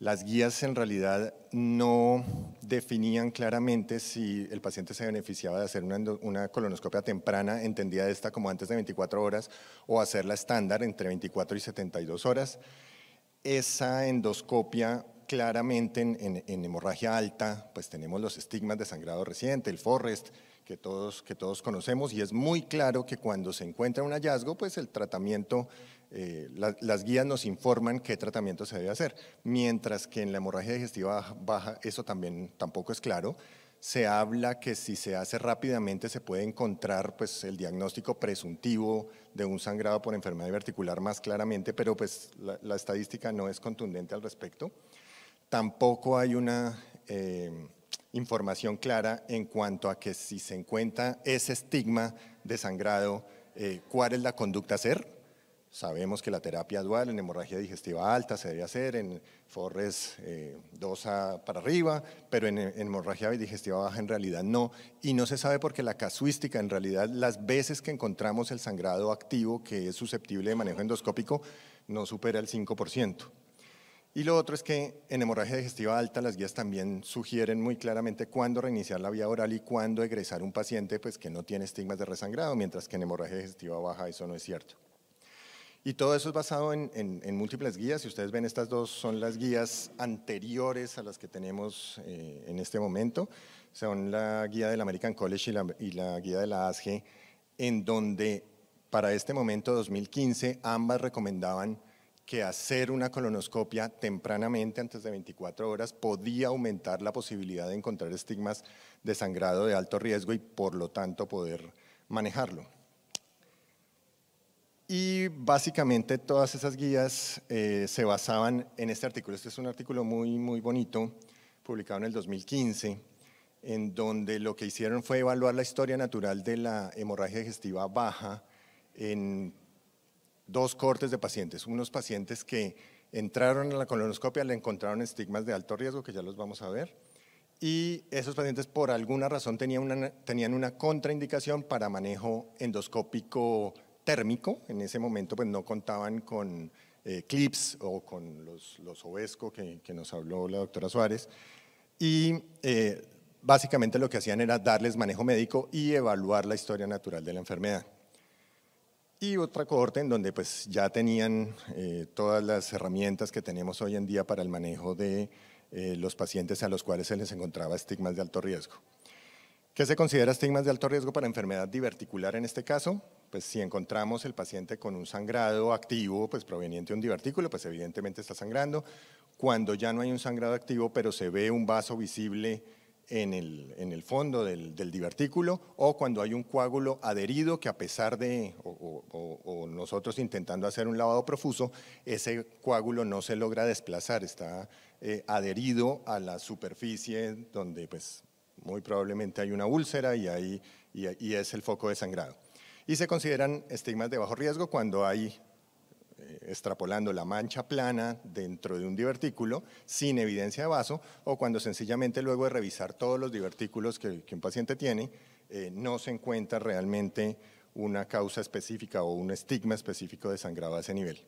Las guías en realidad no definían claramente si el paciente se beneficiaba de hacer una, colonoscopia temprana, entendida esta como antes de 24 horas, o hacerla estándar entre 24 y 72 horas. Esa endoscopia claramente en, en hemorragia alta, pues tenemos los estigmas de sangrado reciente, el forrest, que todos, que todos conocemos y es muy claro que cuando se encuentra un hallazgo, pues el tratamiento, eh, las guías nos informan qué tratamiento se debe hacer, mientras que en la hemorragia digestiva baja eso también tampoco es claro. Se habla que si se hace rápidamente se puede encontrar pues, el diagnóstico presuntivo de un sangrado por enfermedad diverticular más claramente, pero pues la, estadística no es contundente al respecto. Tampoco hay una... Eh, información clara en cuanto a que si se encuentra ese estigma de sangrado, eh, cuál es la conducta a hacer. Sabemos que la terapia dual en hemorragia digestiva alta se debe hacer, en Forres 2 eh, a para arriba, pero en, en, hemorragia digestiva baja en realidad no. Y no se sabe porque la casuística, en realidad, las veces que encontramos el sangrado activo que es susceptible de manejo endoscópico no supera el 5%. Y lo otro es que en hemorragia digestiva alta las guías también sugieren muy claramente cuándo reiniciar la vía oral y cuándo egresar un paciente pues, que no tiene estigmas de resangrado, mientras que en hemorragia digestiva baja eso no es cierto. Y todo eso es basado en, múltiples guías. Si ustedes ven, estas dos son las guías anteriores a las que tenemos eh, en este momento. Son la guía del American College y la, y la guía de la ASGE, en donde para este momento, 2015, ambas recomendaban que hacer una colonoscopia tempranamente, antes de 24 horas, podía aumentar la posibilidad de encontrar estigmas de sangrado de alto riesgo y por lo tanto poder manejarlo. Y básicamente todas esas guías eh, se basaban en este artículo. Este es un artículo muy, muy bonito, publicado en el 2015, en donde lo que hicieron fue evaluar la historia natural de la hemorragia digestiva baja en dos cortes de pacientes. Unos pacientes que entraron a la colonoscopia, le encontraron estigmas de alto riesgo, que ya los vamos a ver, y esos pacientes por alguna razón tenían una, contraindicación para manejo endoscópico térmico. En ese momento pues no contaban con eh, clips o con los, los obesco que, nos habló la doctora Suárez. Y eh, básicamente lo que hacían era darles manejo médico y evaluar la historia natural de la enfermedad y otra cohorte en donde pues ya tenían eh, todas las herramientas que tenemos hoy en día para el manejo de eh, los pacientes a los cuales se les encontraba estigmas de alto riesgo. ¿Qué se considera estigmas de alto riesgo para enfermedad diverticular en este caso? Pues si encontramos el paciente con un sangrado activo, pues proveniente de un divertículo, pues evidentemente está sangrando. Cuando ya no hay un sangrado activo, pero se ve un vaso visible en el, en el fondo del, del, divertículo o cuando hay un coágulo adherido que a pesar de, o, nosotros intentando hacer un lavado profuso, ese coágulo no se logra desplazar, está eh, adherido a la superficie donde pues muy probablemente hay una úlcera y, ahí, y, y es el foco de sangrado. Y se consideran estigmas de bajo riesgo cuando hay eh, extrapolando la mancha plana dentro de un divertículo sin evidencia de vaso o cuando sencillamente luego de revisar todos los divertículos que, un paciente tiene, eh, no se encuentra realmente una causa específica o un estigma específico de sangrado a ese nivel.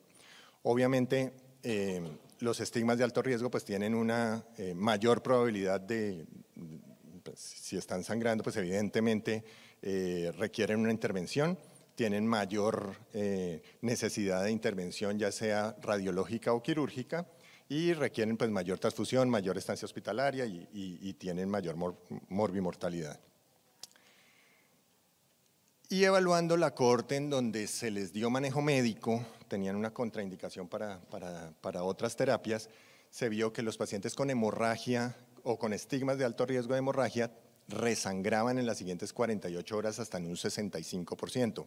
Obviamente, eh, los estigmas de alto riesgo pues tienen una mayor probabilidad de, pues, si están sangrando, pues evidentemente requieren una intervención tienen mayor eh, necesidad de intervención, ya sea radiológica o quirúrgica, y requieren pues, mayor transfusión, mayor estancia hospitalaria y, tienen mayor morbimortalidad. Y evaluando la corte en donde se les dio manejo médico, tenían una contraindicación para, otras terapias, se vio que los pacientes con hemorragia o con estigmas de alto riesgo de hemorragia resangraban en las siguientes 48 horas hasta en un 65%.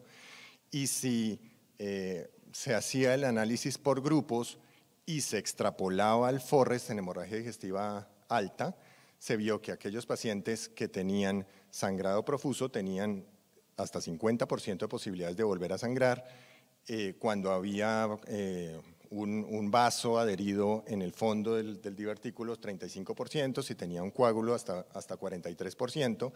Y si eh, se hacía el análisis por grupos y se extrapolaba al Forrest en hemorragia digestiva alta, se vio que aquellos pacientes que tenían sangrado profuso tenían hasta 50% de posibilidades de volver a sangrar. Eh, cuando había eh, un, vaso adherido en el fondo del, divertículo 35%, si tenía un coágulo hasta, hasta 43%,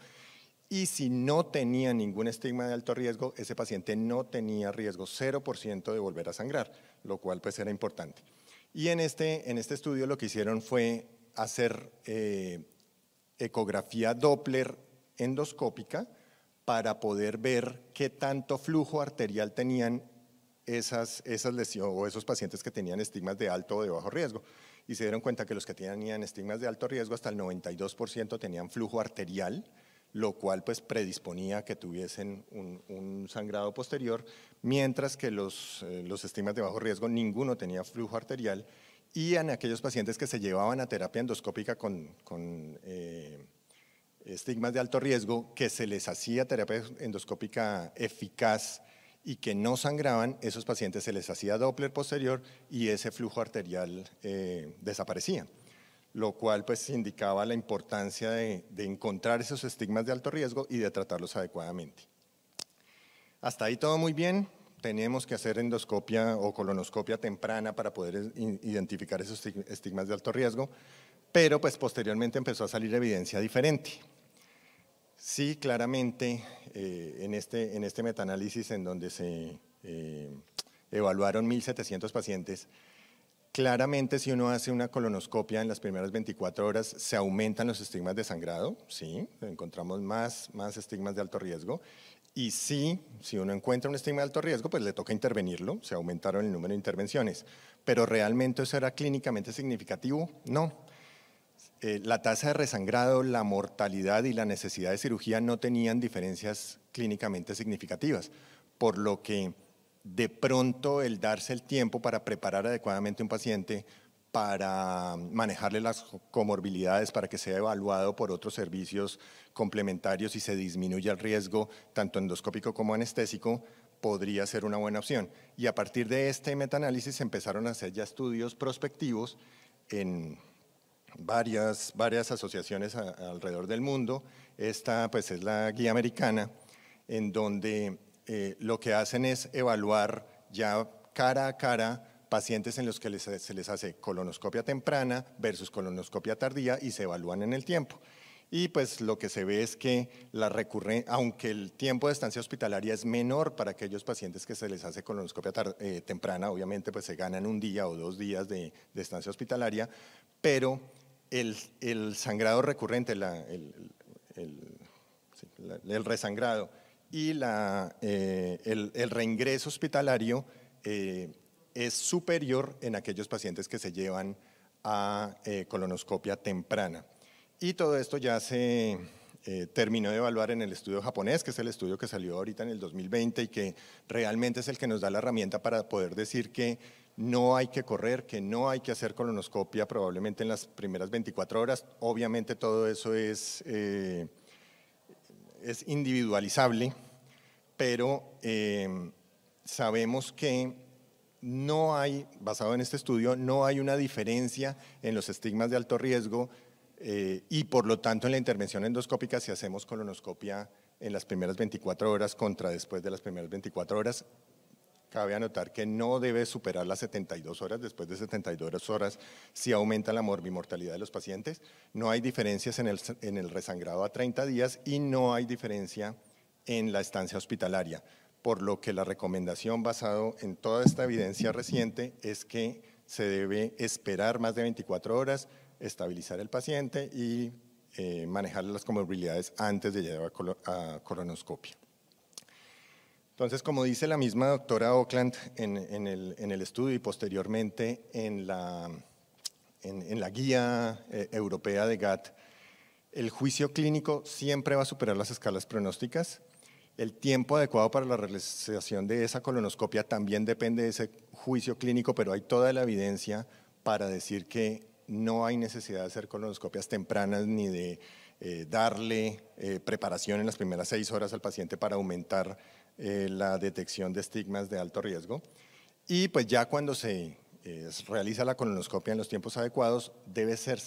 y si no tenía ningún estigma de alto riesgo, ese paciente no tenía riesgo 0% de volver a sangrar, lo cual pues era importante. Y en este, en este estudio lo que hicieron fue hacer eh, ecografía Doppler endoscópica para poder ver qué tanto flujo arterial tenían esas, lesiones o esos pacientes que tenían estigmas de alto o de bajo riesgo y se dieron cuenta que los que tenían estigmas de alto riesgo hasta el 92% tenían flujo arterial, lo cual pues predisponía que tuviesen un, sangrado posterior, mientras que eh, los, estigmas de bajo riesgo ninguno tenía flujo arterial y en aquellos pacientes que se llevaban a terapia endoscópica con, eh, estigmas de alto riesgo, que se les hacía terapia endoscópica eficaz, y que no sangraban, esos pacientes se les hacía Doppler posterior y ese flujo arterial eh, desaparecía, lo cual pues indicaba la importancia de, encontrar esos estigmas de alto riesgo y de tratarlos adecuadamente. Hasta ahí todo muy bien, tenemos que hacer endoscopia o colonoscopia temprana para poder identificar esos estigmas de alto riesgo, pero pues posteriormente empezó a salir evidencia diferente. Sí, claramente, eh, en este, en este metaanálisis en donde se eh, evaluaron 1.700 pacientes, claramente si uno hace una colonoscopia en las primeras 24 horas, se aumentan los estigmas de sangrado, sí, encontramos más, más estigmas de alto riesgo, y sí, si uno encuentra un estigma de alto riesgo, pues le toca intervenirlo, se aumentaron el número de intervenciones, pero ¿realmente eso era clínicamente significativo? No, eh, la tasa de resangrado, la mortalidad y la necesidad de cirugía no tenían diferencias clínicamente significativas, por lo que de pronto el darse el tiempo para preparar adecuadamente un paciente, para manejarle las comorbilidades, para que sea evaluado por otros servicios complementarios y se disminuya el riesgo tanto endoscópico como anestésico, podría ser una buena opción. Y a partir de este metaanálisis empezaron a hacer ya estudios prospectivos en varias, varias asociaciones alrededor del mundo. Esta pues es la guía americana, en donde eh, lo que hacen es evaluar ya cara a cara pacientes en los que se les hace colonoscopia temprana versus colonoscopia tardía y se evalúan en el tiempo. Y pues lo que se ve es que la aunque el tiempo de estancia hospitalaria es menor para aquellos pacientes que se les hace colonoscopia eh, temprana, obviamente pues se ganan un día o dos días de, de estancia hospitalaria, pero el, sangrado recurrente, el, resangrado y eh, el, reingreso hospitalario eh, es superior en aquellos pacientes que se llevan a eh, colonoscopia temprana. Y todo esto ya se terminó de evaluar en el estudio japonés, que es el estudio que salió ahorita en el 2020 y que realmente es el que nos da la herramienta para poder decir que no hay que correr, que no hay que hacer colonoscopia probablemente en las primeras 24 horas. Obviamente todo eso es, eh, individualizable, pero eh, sabemos que no hay, basado en este estudio, no hay una diferencia en los estigmas de alto riesgo eh, y por lo tanto en la intervención endoscópica si hacemos colonoscopia en las primeras 24 horas contra después de las primeras 24 horas cabe anotar que no debe superar las 72 horas, después de 72 horas si aumenta la morbimortalidad de los pacientes, no hay diferencias en el, resangrado a 30 días y no hay diferencia en la estancia hospitalaria, por lo que la recomendación basado en toda esta evidencia reciente es que se debe esperar más de 24 horas, estabilizar el paciente y eh, manejar las comorbilidades antes de llevar a colonoscopia. Entonces, como dice la misma doctora Oakland en, el, estudio y posteriormente en la, en, la guía eh, europea de GATT, el juicio clínico siempre va a superar las escalas pronósticas. El tiempo adecuado para la realización de esa colonoscopia también depende de ese juicio clínico, pero hay toda la evidencia para decir que no hay necesidad de hacer colonoscopias tempranas ni de eh, darle eh, preparación en las primeras seis horas al paciente para aumentar eh, la detección de estigmas de alto riesgo. Y pues ya cuando eh, se realiza la colonoscopia en los tiempos adecuados, debe ser,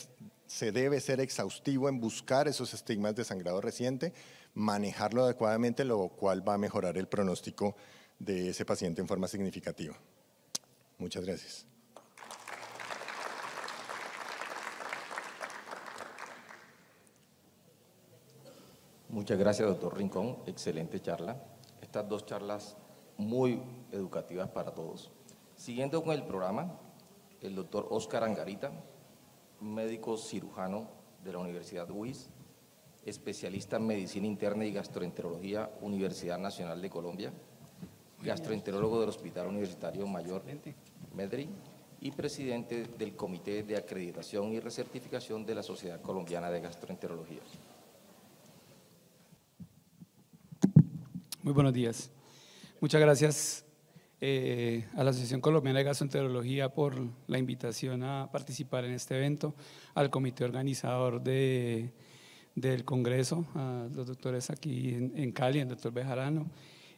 se debe ser exhaustivo en buscar esos estigmas de sangrado reciente, manejarlo adecuadamente, lo cual va a mejorar el pronóstico de ese paciente en forma significativa. Muchas gracias. Muchas gracias, doctor Rincón. Excelente charla estas dos charlas muy educativas para todos. Siguiendo con el programa, el doctor Oscar Angarita, médico cirujano de la Universidad UIS, especialista en medicina interna y gastroenterología, Universidad Nacional de Colombia, gastroenterólogo del Hospital Universitario Mayor Medri y presidente del Comité de Acreditación y Recertificación de la Sociedad Colombiana de Gastroenterología. Muy buenos días. Muchas gracias eh, a la Asociación Colombiana de Gastroenterología por la invitación a participar en este evento, al comité organizador del Congreso, a los doctores aquí en, Cali, al doctor Bejarano,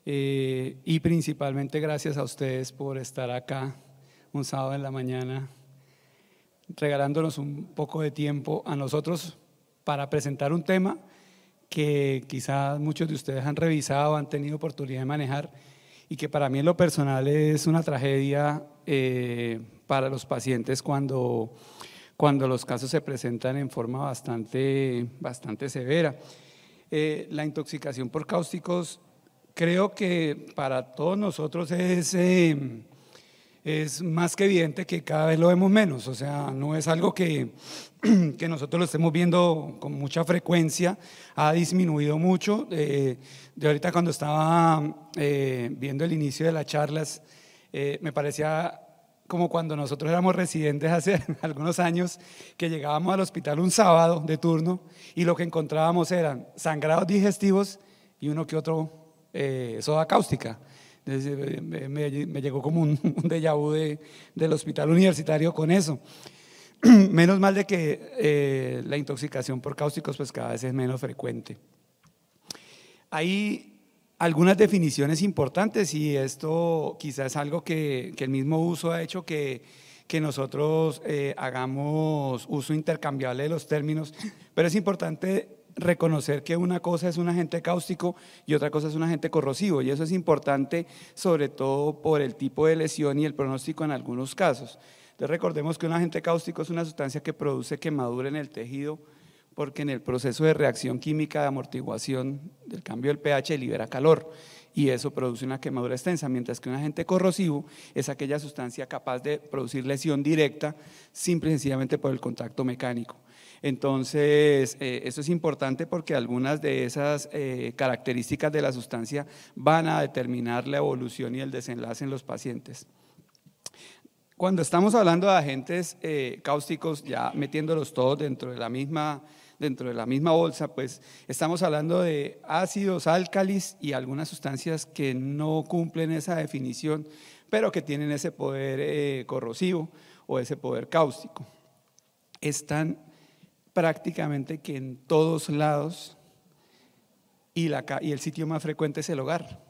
eh, y principalmente gracias a ustedes por estar acá un sábado en la mañana, regalándonos un poco de tiempo a nosotros para presentar un tema que quizás muchos de ustedes han revisado, han tenido oportunidad de manejar y que para mí en lo personal es una tragedia eh, para los pacientes cuando, cuando los casos se presentan en forma bastante, bastante severa. Eh, la intoxicación por cáusticos creo que para todos nosotros es eh, es más que evidente que cada vez lo vemos menos, o sea, no es algo que, nosotros lo estemos viendo con mucha frecuencia, ha disminuido mucho. de eh, ahorita cuando estaba eh, viendo el inicio de las charlas, eh, me parecía como cuando nosotros éramos residentes hace algunos años, que llegábamos al hospital un sábado de turno y lo que encontrábamos eran sangrados digestivos y uno que otro soda cáustica. Eh, me, llegó como un, déjà vu del hospital universitario con eso. Menos mal de que eh, la intoxicación por cáusticos pues cada vez es menos frecuente. Hay algunas definiciones importantes y esto quizás es algo que, el mismo uso ha hecho que, nosotros eh, hagamos uso intercambiable de los términos, pero es importante reconocer que una cosa es un agente cáustico y otra cosa es un agente corrosivo. Y eso es importante sobre todo por el tipo de lesión y el pronóstico en algunos casos. recordemos que un agente cáustico es una sustancia que produce quemadura en el tejido porque en el proceso de reacción química de amortiguación del cambio del pH libera calor y eso produce una quemadura extensa, mientras que un agente corrosivo es aquella sustancia capaz de producir lesión directa simple y por el contacto mecánico. Entonces, eh, eso es importante porque algunas de esas eh, características de la sustancia van a determinar la evolución y el desenlace en los pacientes. Cuando estamos hablando de agentes eh, cáusticos, ya metiéndolos todos dentro de la misma dentro de la misma bolsa, pues estamos hablando de ácidos, álcalis y algunas sustancias que no cumplen esa definición, pero que tienen ese poder corrosivo o ese poder cáustico. Están prácticamente que en todos lados y, la, y el sitio más frecuente es el hogar.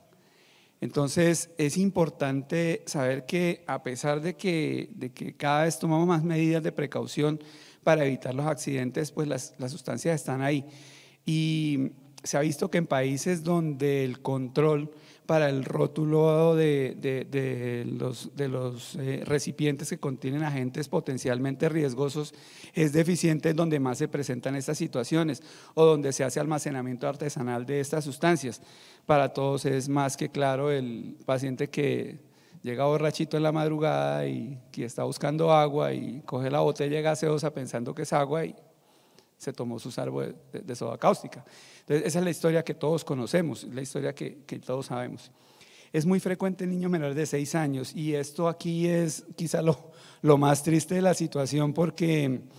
Entonces es importante saber que a pesar de que, cada vez tomamos más medidas de precaución para evitar los accidentes, pues las, las sustancias están ahí. Y se ha visto que en países donde el control para el rótulo de, los, de los eh, recipientes que contienen agentes potencialmente riesgosos es deficiente en donde más se presentan estas situaciones o donde se hace almacenamiento artesanal de estas sustancias. Para todos es más que claro el paciente que llega borrachito en la madrugada y que está buscando agua y coge la botella gaseosa pensando que es agua y se tomó su árboles de, soda cáustica. Entonces, esa es la historia que todos conocemos, la historia que, todos sabemos. Es muy frecuente el niño menor de 6 años y esto aquí es quizá lo, lo más triste de la situación porque en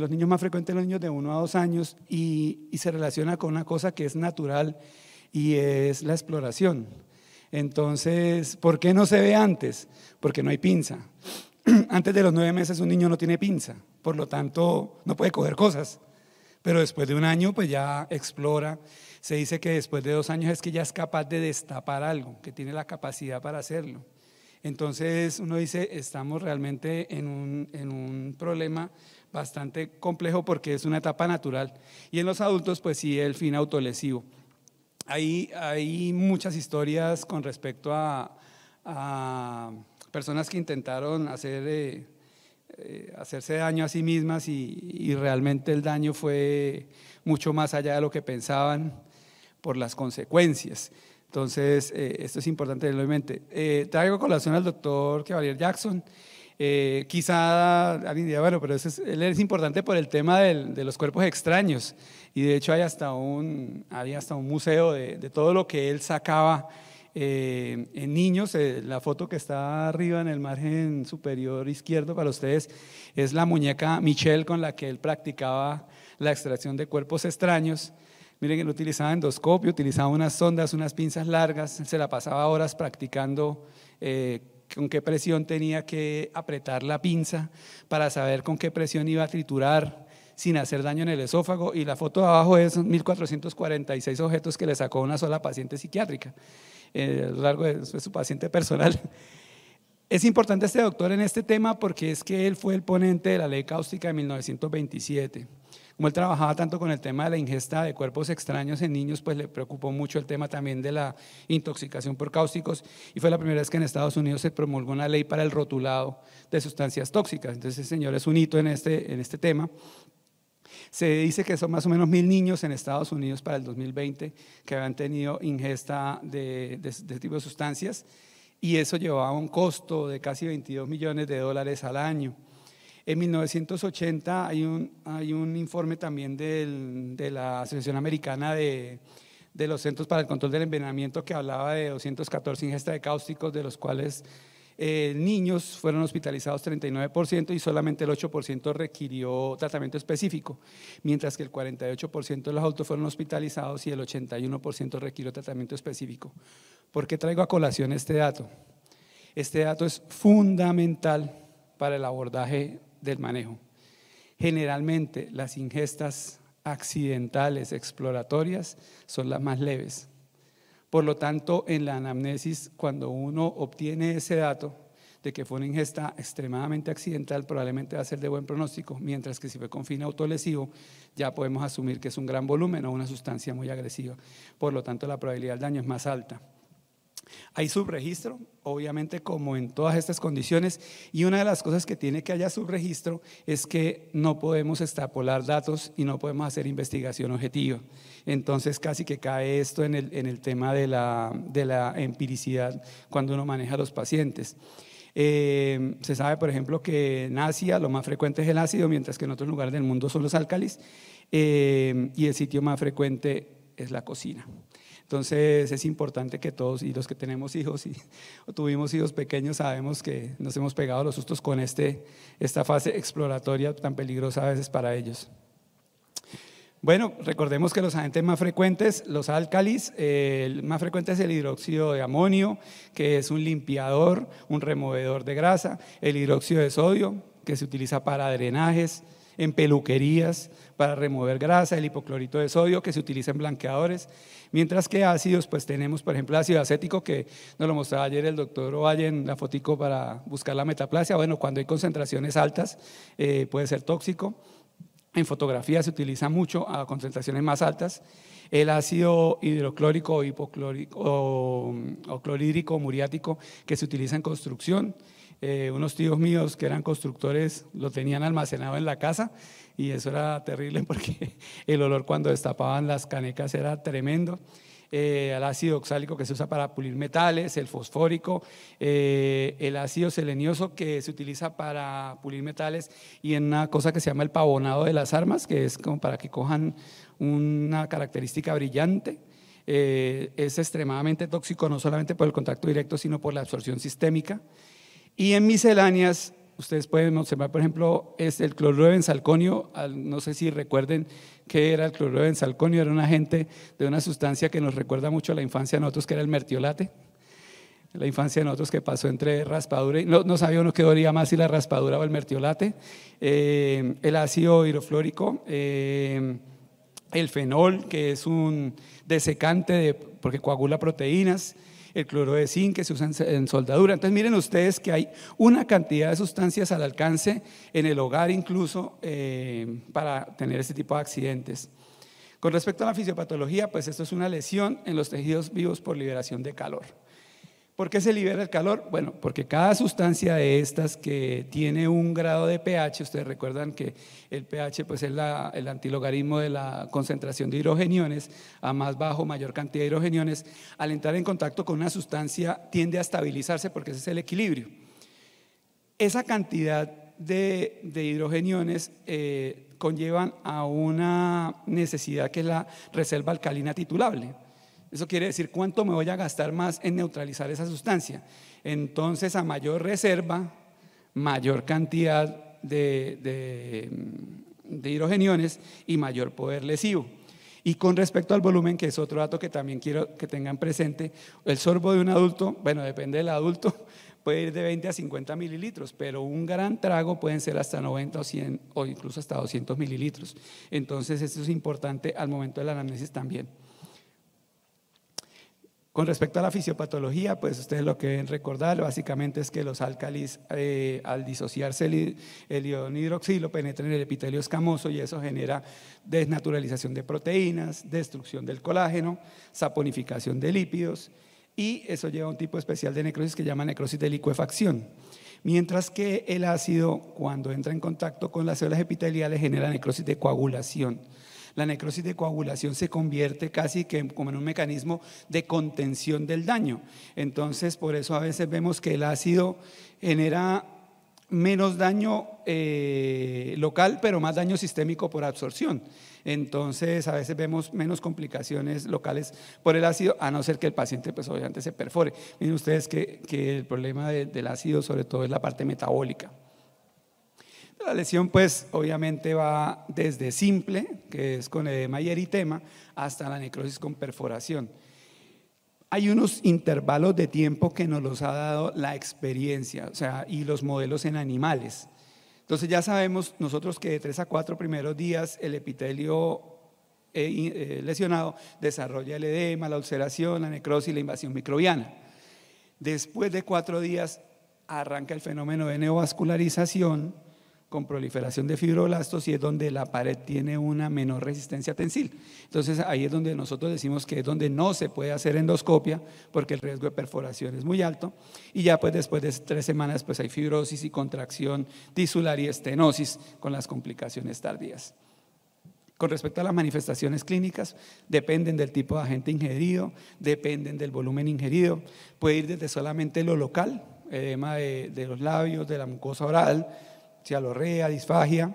los niños más frecuentes los niños de 1 a 2 años y, y, se relaciona con una cosa que es natural y es la exploración. Entonces, ¿por qué no se ve antes? Porque no hay pinza. Antes de los nueve meses un niño no tiene pinza por lo tanto no puede coger cosas. Pero después de un año, pues ya explora. Se dice que después de dos años es que ya es capaz de destapar algo, que tiene la capacidad para hacerlo. Entonces uno dice, estamos realmente en un, problema bastante complejo porque es una etapa natural. Y en los adultos, pues sí, el fin autolesivo. Hay, hay muchas historias con respecto a, personas que intentaron hacer... Eh, eh, hacerse daño a sí mismas y, realmente el daño fue mucho más allá de lo que pensaban por las consecuencias. Entonces, eh, esto es importante tenerlo en mente. Eh, traigo colación al doctor Cavalier Jackson. Eh, quizá alguien diría, bueno, pero él es importante por el tema de los cuerpos extraños. Y de hecho hay hasta un, había hasta un museo de, de todo lo que él sacaba eh, en niños, eh, la foto que está arriba en el margen superior izquierdo para ustedes es la muñeca Michelle con la que él practicaba la extracción de cuerpos extraños. Miren, él utilizaba endoscopio, utilizaba unas sondas, unas pinzas largas, se la pasaba horas practicando eh, con qué presión tenía que apretar la pinza para saber con qué presión iba a triturar sin hacer daño en el esófago. Y la foto de abajo es 1.446 objetos que le sacó una sola paciente psiquiátrica. Eh, largo de su, paciente personal. Es importante este doctor en este tema porque es que él fue el ponente de la ley cáustica de 1927. Como él trabajaba tanto con el tema de la ingesta de cuerpos extraños en niños, pues le preocupó mucho el tema también de la intoxicación por cáusticos y fue la primera vez que en Estados Unidos se promulgó una ley para el rotulado de sustancias tóxicas. Entonces, señor, es un hito en este, en este tema. Se dice que son más o menos mil niños en Estados Unidos para el 2020 que habían tenido ingesta de, este tipo de sustancias y eso llevaba un costo de casi 22 millones de dólares al año. En 1980 hay un, hay un informe también de la Asociación Americana de, de los Centros para el Control del Envenenamiento que hablaba de 214 ingestas de cáusticos, de los cuales eh, niños fueron hospitalizados 39% y solamente el 8% requirió tratamiento específico, mientras que el 48% de los adultos fueron hospitalizados y el 81% requirió tratamiento específico. ¿Por qué traigo a colación este dato? Este dato es fundamental para el abordaje del manejo. Generalmente las ingestas accidentales exploratorias son las más leves. Por lo tanto, en la anamnesis, cuando uno obtiene ese dato de que fue una ingesta extremadamente accidental, probablemente va a ser de buen pronóstico, mientras que si fue con fin autolesivo, ya podemos asumir que es un gran volumen o una sustancia muy agresiva. Por lo tanto, la probabilidad del daño es más alta. Hay subregistro, obviamente como en todas estas condiciones, y una de las cosas que tiene que haya subregistro es que no podemos extrapolar datos y no podemos hacer investigación objetiva. Entonces casi que cae esto en el, tema de la, de empiricidad cuando uno maneja a los pacientes. Eh, se sabe, por ejemplo, que en Asia lo más frecuente es el ácido, mientras que en otros lugares del mundo son los álcalis, eh, y el sitio más frecuente es la cocina. Entonces es importante que todos y los que tenemos hijos y, o tuvimos hijos pequeños sabemos que nos hemos pegado los sustos con este, esta fase exploratoria tan peligrosa a veces para ellos. Bueno, recordemos que los agentes más frecuentes, los álcalis, eh, el más frecuente es el hidróxido de amonio, que es un limpiador, un removedor de grasa, el hidróxido de sodio, que se utiliza para drenajes, en peluquerías para remover grasa, el hipoclorito de sodio que se utiliza en blanqueadores, mientras que ácidos, pues tenemos por ejemplo ácido acético que nos lo mostraba ayer el doctor Ovalle en la fotico para buscar la metaplasia, bueno, cuando hay concentraciones altas eh, puede ser tóxico, en fotografía se utiliza mucho a concentraciones más altas, el ácido hidroclórico o hipoclórico o, o clorhídrico muriático que se utiliza en construcción, eh, unos tíos míos que eran constructores lo tenían almacenado en la casa y eso era terrible porque el olor cuando destapaban las canecas era tremendo. Eh, el ácido oxálico que se usa para pulir metales, el fosfórico, eh, el ácido selenioso que se utiliza para pulir metales y en una cosa que se llama el pavonado de las armas, que es como para que cojan una característica brillante. es extremadamente tóxico no solamente por el contacto directo, sino por la absorción sistémica. Y en misceláneas, ustedes pueden observar, por ejemplo, es el cloruro de benzalconio, no sé si recuerden qué era el cloruro de benzalconio, era un agente de una sustancia que nos recuerda mucho a la infancia de nosotros, que era el mertiolate. La infancia de nosotros que pasó entre raspadura, y, no, sabía uno qué dolía más si la raspadura o el mertiolate, eh, el ácido hidroflórico, eh, el fenol, que es un desecante de, porque coagula proteínas, el cloro de zinc que se usa en soldadura. Entonces miren ustedes que hay una cantidad de sustancias al alcance en el hogar incluso eh, para tener este tipo de accidentes. Con respecto a la fisiopatología, pues esto es una lesión en los tejidos vivos por liberación de calor. ¿Por qué se libera el calor? Bueno, porque cada sustancia de estas que tiene un grado de pH, ustedes recuerdan que el pH pues, es el antilogaritmo de la concentración de hidrogeniones, a más bajo, mayor cantidad de hidrogeniones, al entrar en contacto con una sustancia tiende a estabilizarse porque ese es el equilibrio. Esa cantidad de, hidrogeniones eh, conllevan a una necesidad que es la reserva alcalina titulable. Eso quiere decir cuánto me voy a gastar más en neutralizar esa sustancia. Entonces, a mayor reserva, mayor cantidad mm, de, hidrogeniones y mayor poder lesivo. Y con respecto al volumen, que es otro dato que también quiero que tengan presente, el sorbo de un adulto, bueno, depende del adulto, puede ir de 20 a 50 mililitros, pero un gran trago pueden ser hasta 90 o 100 o incluso hasta 200 mililitros. Entonces, esto es importante al momento de la anamnesis también. Con respecto a la fisiopatología, pues ustedes lo que deben recordar básicamente es que los álcalis eh, al disociarse el, ion hidroxilo penetran el epitelio escamoso y eso genera desnaturalización de proteínas, destrucción del colágeno, saponificación de lípidos y eso lleva a un tipo especial de necrosis que llama necrosis de licuefacción. Mientras que el ácido cuando entra en contacto con las células epiteliales genera necrosis de coagulación. La necrosis de coagulación se convierte casi que como en un mecanismo de contención del daño. Entonces, por eso a veces vemos que el ácido genera menos daño eh, local, pero más daño sistémico por absorción. Entonces, a veces vemos menos complicaciones locales por el ácido, a no ser que el paciente, pues obviamente, se perfore. Miren ustedes que, el problema del ácido, sobre todo, es la parte metabólica. La lesión pues obviamente va desde simple, que es con edema y eritema, hasta la necrosis con perforación. Hay unos intervalos de tiempo que nos los ha dado la experiencia, o sea, y los modelos en animales. Entonces ya sabemos nosotros que de tres a cuatro primeros días el epitelio eh, eh, lesionado desarrolla el edema, la ulceración, la necrosis y la invasión microbiana. Después de cuatro días arranca el fenómeno de neovascularización, con proliferación de fibroblastos y es donde la pared tiene una menor resistencia tensil. Entonces ahí es donde nosotros decimos que es donde no se puede hacer endoscopia porque el riesgo de perforación es muy alto y ya pues después de tres semanas pues hay fibrosis y contracción tisular y estenosis con las complicaciones tardías. Con respecto a las manifestaciones clínicas, dependen del tipo de agente ingerido, dependen del volumen ingerido, puede ir desde solamente lo local, edema de, de los labios, de la mucosa oral, rea disfagia,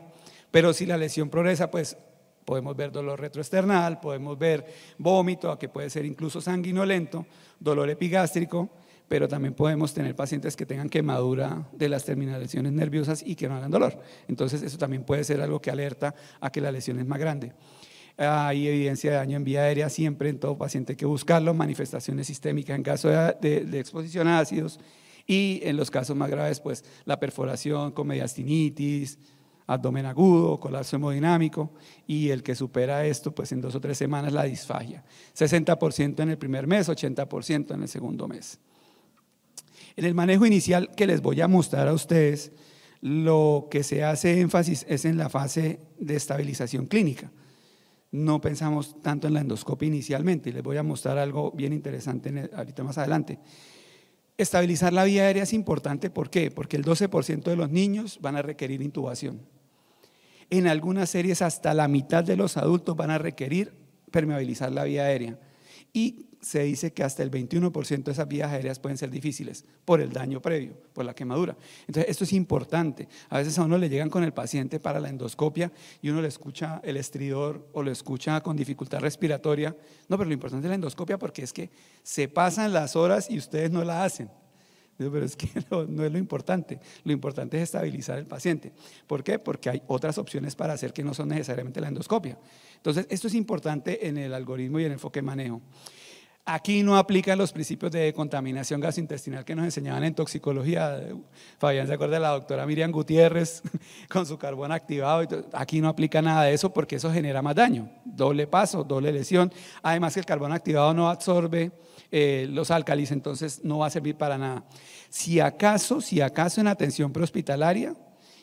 pero si la lesión progresa, pues podemos ver dolor retroesternal, podemos ver vómito, que puede ser incluso sanguinolento, dolor epigástrico, pero también podemos tener pacientes que tengan quemadura de las terminaciones nerviosas y que no hagan dolor. Entonces eso también puede ser algo que alerta a que la lesión es más grande. Hay evidencia de daño en vía aérea siempre en todo paciente hay que buscarlo, manifestaciones sistémicas en caso de exposición a ácidos, y en los casos más graves, pues la perforación con mediastinitis, abdomen agudo, colapso hemodinámico y el que supera esto, pues en dos o tres semanas la disfagia. 60% en el primer mes, 80% en el segundo mes. En el manejo inicial que les voy a mostrar a ustedes, lo que se hace énfasis es en la fase de estabilización clínica. No pensamos tanto en la endoscopia inicialmente y les voy a mostrar algo bien interesante ahorita más adelante. Estabilizar la vía aérea es importante, ¿por qué? Porque el 12% de los niños van a requerir intubación. En algunas series hasta la mitad de los adultos van a requerir permeabilizar la vía aérea. Y se dice que hasta el 21% de esas vías aéreas pueden ser difíciles por el daño previo, por la quemadura. Entonces, esto es importante. A veces a uno le llegan con el paciente para la endoscopia y uno le escucha el estridor o lo escucha con dificultad respiratoria. No, pero lo importante es la endoscopia porque es que se pasan las horas y ustedes no la hacen. Pero es que no, es lo importante. Lo importante es estabilizar el paciente. ¿Por qué? Porque hay otras opciones para hacer que no son necesariamente la endoscopia. Entonces, esto es importante en el algoritmo y en el enfoque de manejo. Aquí no aplican los principios de contaminación gastrointestinal que nos enseñaban en toxicología. Fabián se acuerda de la doctora Miriam Gutiérrez con su carbón activado. Aquí no aplica nada de eso porque eso genera más daño. Doble paso, doble lesión. Además el carbón activado no absorbe eh, los álcalis, entonces no va a servir para nada. Si acaso, si acaso en atención prehospitalaria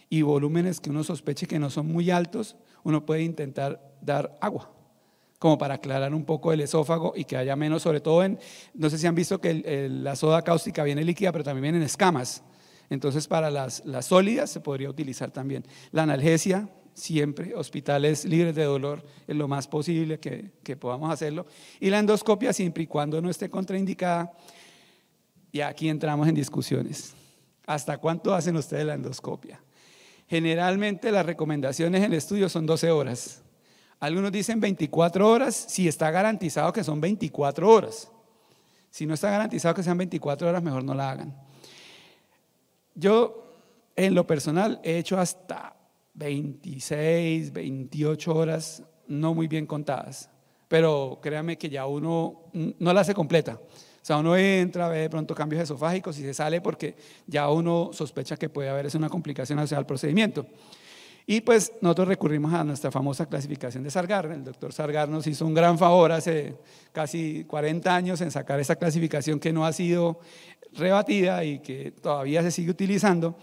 y volúmenes que uno sospeche que no son muy altos, uno puede intentar dar agua como para aclarar un poco el esófago y que haya menos, sobre todo en, no sé si han visto que la soda cáustica viene líquida, pero también viene en escamas. Entonces, para las, sólidas se podría utilizar también. La analgesia, siempre, hospitales libres de dolor, es lo más posible que, que, podamos hacerlo. Y la endoscopia siempre y cuando no esté contraindicada. Y aquí entramos en discusiones. ¿Hasta cuánto hacen ustedes la endoscopia? Generalmente las recomendaciones en el estudio son 12 horas. Algunos dicen 24 horas si está garantizado que son 24 horas. Si no está garantizado que sean 24 horas, mejor no la hagan. Yo, en lo personal, he hecho hasta 26, 28 horas no muy bien contadas. Pero créanme que ya uno no la hace completa. O sea, uno entra, ve de pronto cambios esofágicos y se sale porque ya uno sospecha que puede haber es una complicación hacia el procedimiento. Y pues nosotros recurrimos a nuestra famosa clasificación de Sargar. El doctor Sargar nos hizo un gran favor hace casi 40 años en sacar esa clasificación que no ha sido rebatida y que todavía se sigue utilizando.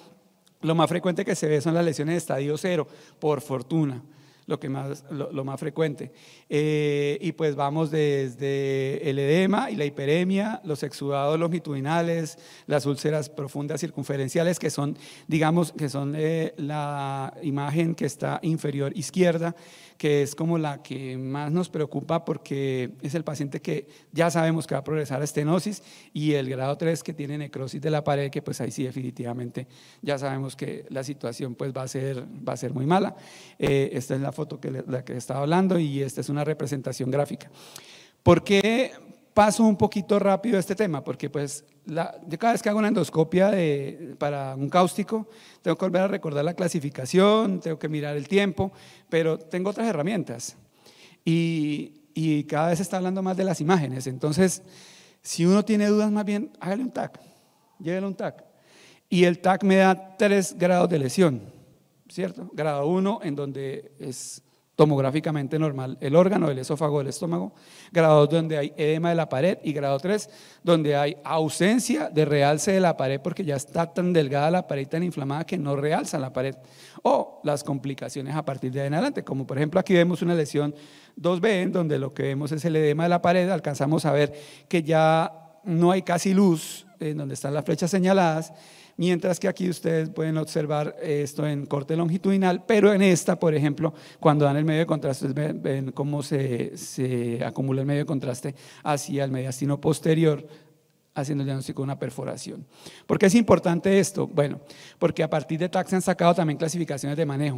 Lo más frecuente que se ve son las lesiones de estadio cero, por fortuna lo, que más, lo, más frecuente. Eh, y pues vamos desde el edema y la hiperemia, los exudados longitudinales, las úlceras profundas circunferenciales, que son, digamos, que son eh, la imagen que está inferior izquierda que es como la que más nos preocupa porque es el paciente que ya sabemos que va a progresar a estenosis y el grado 3 que tiene necrosis de la pared, que pues ahí sí definitivamente ya sabemos que la situación pues va a ser, va a ser muy mala. Eh, esta es la foto que, la que estaba hablando y esta es una representación gráfica. ¿Por qué, paso un poquito rápido este tema, porque pues la, yo cada vez que hago una endoscopia para un cáustico, tengo que volver a recordar la clasificación, tengo que mirar el tiempo, pero tengo otras herramientas. Y, cada vez se está hablando más de las imágenes. Entonces, si uno tiene dudas, más bien hágale un TAC, llévele un TAC. Y el TAC me da tres grados de lesión, ¿cierto? Grado 1, en donde es tomográficamente normal el órgano, el esófago, el estómago, grado 2 donde hay edema de la pared y grado 3 donde hay ausencia de realce de la pared porque ya está tan delgada la pared y tan inflamada que no realza la pared o las complicaciones a partir de ahí adelante, como por ejemplo aquí vemos una lesión 2B en donde lo que vemos es el edema de la pared, alcanzamos a ver que ya no hay casi luz en donde están las flechas señaladas mientras que aquí ustedes pueden observar eh, esto en corte longitudinal, pero en esta, por ejemplo, cuando dan el medio de contraste, ven, cómo se, acumula el medio de contraste hacia el mediastino posterior haciendo el diagnóstico de una perforación. ¿Por qué es importante esto? Bueno, porque a partir de TAC se han sacado también clasificaciones de manejo.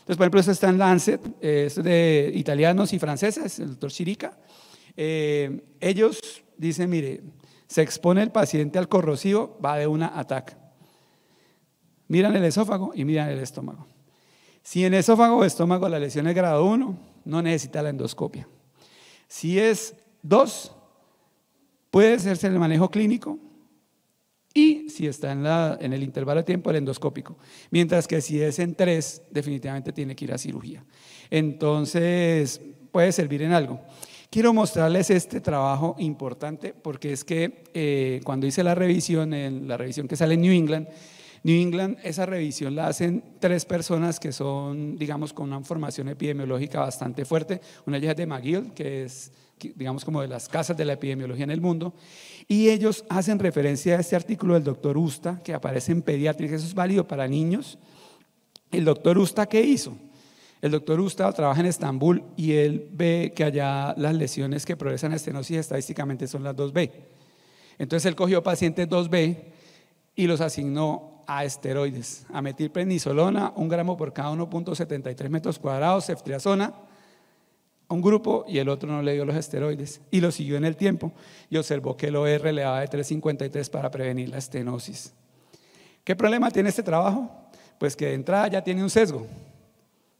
Entonces, por ejemplo, esto está en Lancet, eh, es de italianos y franceses, el doctor Chirica. Eh, ellos dicen, mire, se expone el paciente al corrosivo, va de una a Miran el esófago y miran el estómago. Si en esófago o estómago la lesión es grado 1, no necesita la endoscopia. Si es 2, puede hacerse el manejo clínico y si está en, el intervalo de tiempo, el endoscópico. Mientras que si es en 3, definitivamente tiene que ir a cirugía. Entonces, puede servir en algo. Quiero mostrarles este trabajo importante porque es que eh, cuando hice la revisión, en la revisión que sale en New England, New England, esa revisión la hacen tres personas que son, digamos, con una formación epidemiológica bastante fuerte. Una de ellas es de McGill, que es, digamos, como de las casas de la epidemiología en el mundo. Y ellos hacen referencia a este artículo del doctor Usta, que aparece en Pediatrics, eso es válido para niños. El doctor Usta, ¿qué hizo? El doctor Usta trabaja en Estambul y él ve que allá las lesiones que progresan a estenosis estadísticamente son las 2B. Entonces él cogió pacientes 2B y los asignó a esteroides, a metilprednisolona, un gramo por cada 1.73 metros cuadrados, ceftriazona, un grupo y el otro no le dio los esteroides y lo siguió en el tiempo y observó que el OR le daba de 3.53 para prevenir la estenosis. ¿Qué problema tiene este trabajo? Pues que de entrada ya tiene un sesgo.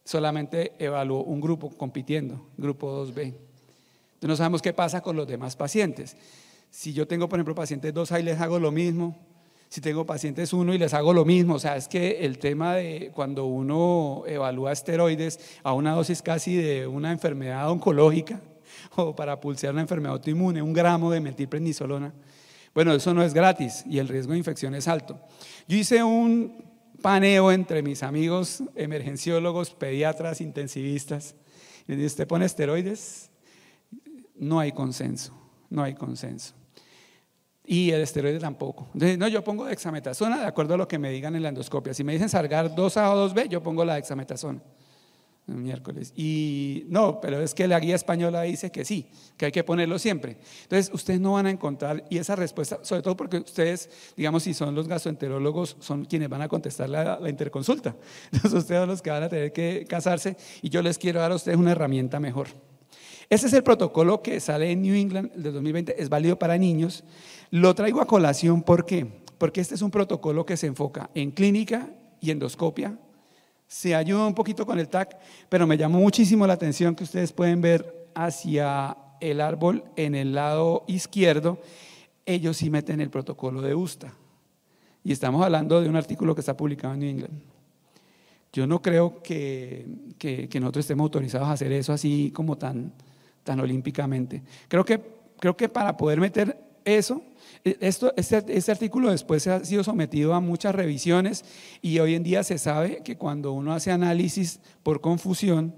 Solamente evaluó un grupo compitiendo, grupo 2B. no sabemos qué pasa con los demás pacientes. Si yo tengo, por ejemplo, pacientes 2A y les hago lo mismo, si tengo pacientes uno y les hago lo mismo. O sea, es que el tema de cuando uno evalúa esteroides a una dosis casi de una enfermedad oncológica o para pulsear una enfermedad autoinmune, un gramo de metilprednisolona, bueno, eso no es gratis y el riesgo de infección es alto. Yo hice un paneo entre mis amigos emergenciólogos, pediatras, intensivistas. Y usted pone esteroides, no hay consenso, no hay consenso. Y el esteroide tampoco. Entonces, no, yo pongo dexametasona de acuerdo a lo que me digan en la endoscopia. Si me dicen salgar 2A o 2B, yo pongo la dexametasona. El miércoles. Y no, pero es que la guía española dice que sí, que hay que ponerlo siempre. Entonces, ustedes no van a encontrar, y esa respuesta, sobre todo porque ustedes, digamos, si son los gastroenterólogos, son quienes van a contestar la, la interconsulta. Entonces, ustedes son los que van a tener que casarse, y yo les quiero dar a ustedes una herramienta mejor. Ese es el protocolo que sale en New England de 2020, es válido para niños. Lo traigo a colación, ¿por qué? Porque este es un protocolo que se enfoca en clínica y endoscopia. Se ayuda un poquito con el TAC, pero me llamó muchísimo la atención que ustedes pueden ver hacia el árbol en el lado izquierdo. Ellos sí meten el protocolo de USTA. Y estamos hablando de un artículo que está publicado en New England. Yo no creo que nosotros estemos autorizados a hacer eso así como tan, tan olímpicamente. Creo que, creo que para poder meter eso, e, esto, este, este, artículo después ha sido sometido a muchas revisiones y hoy en día se sabe que cuando uno hace análisis por confusión,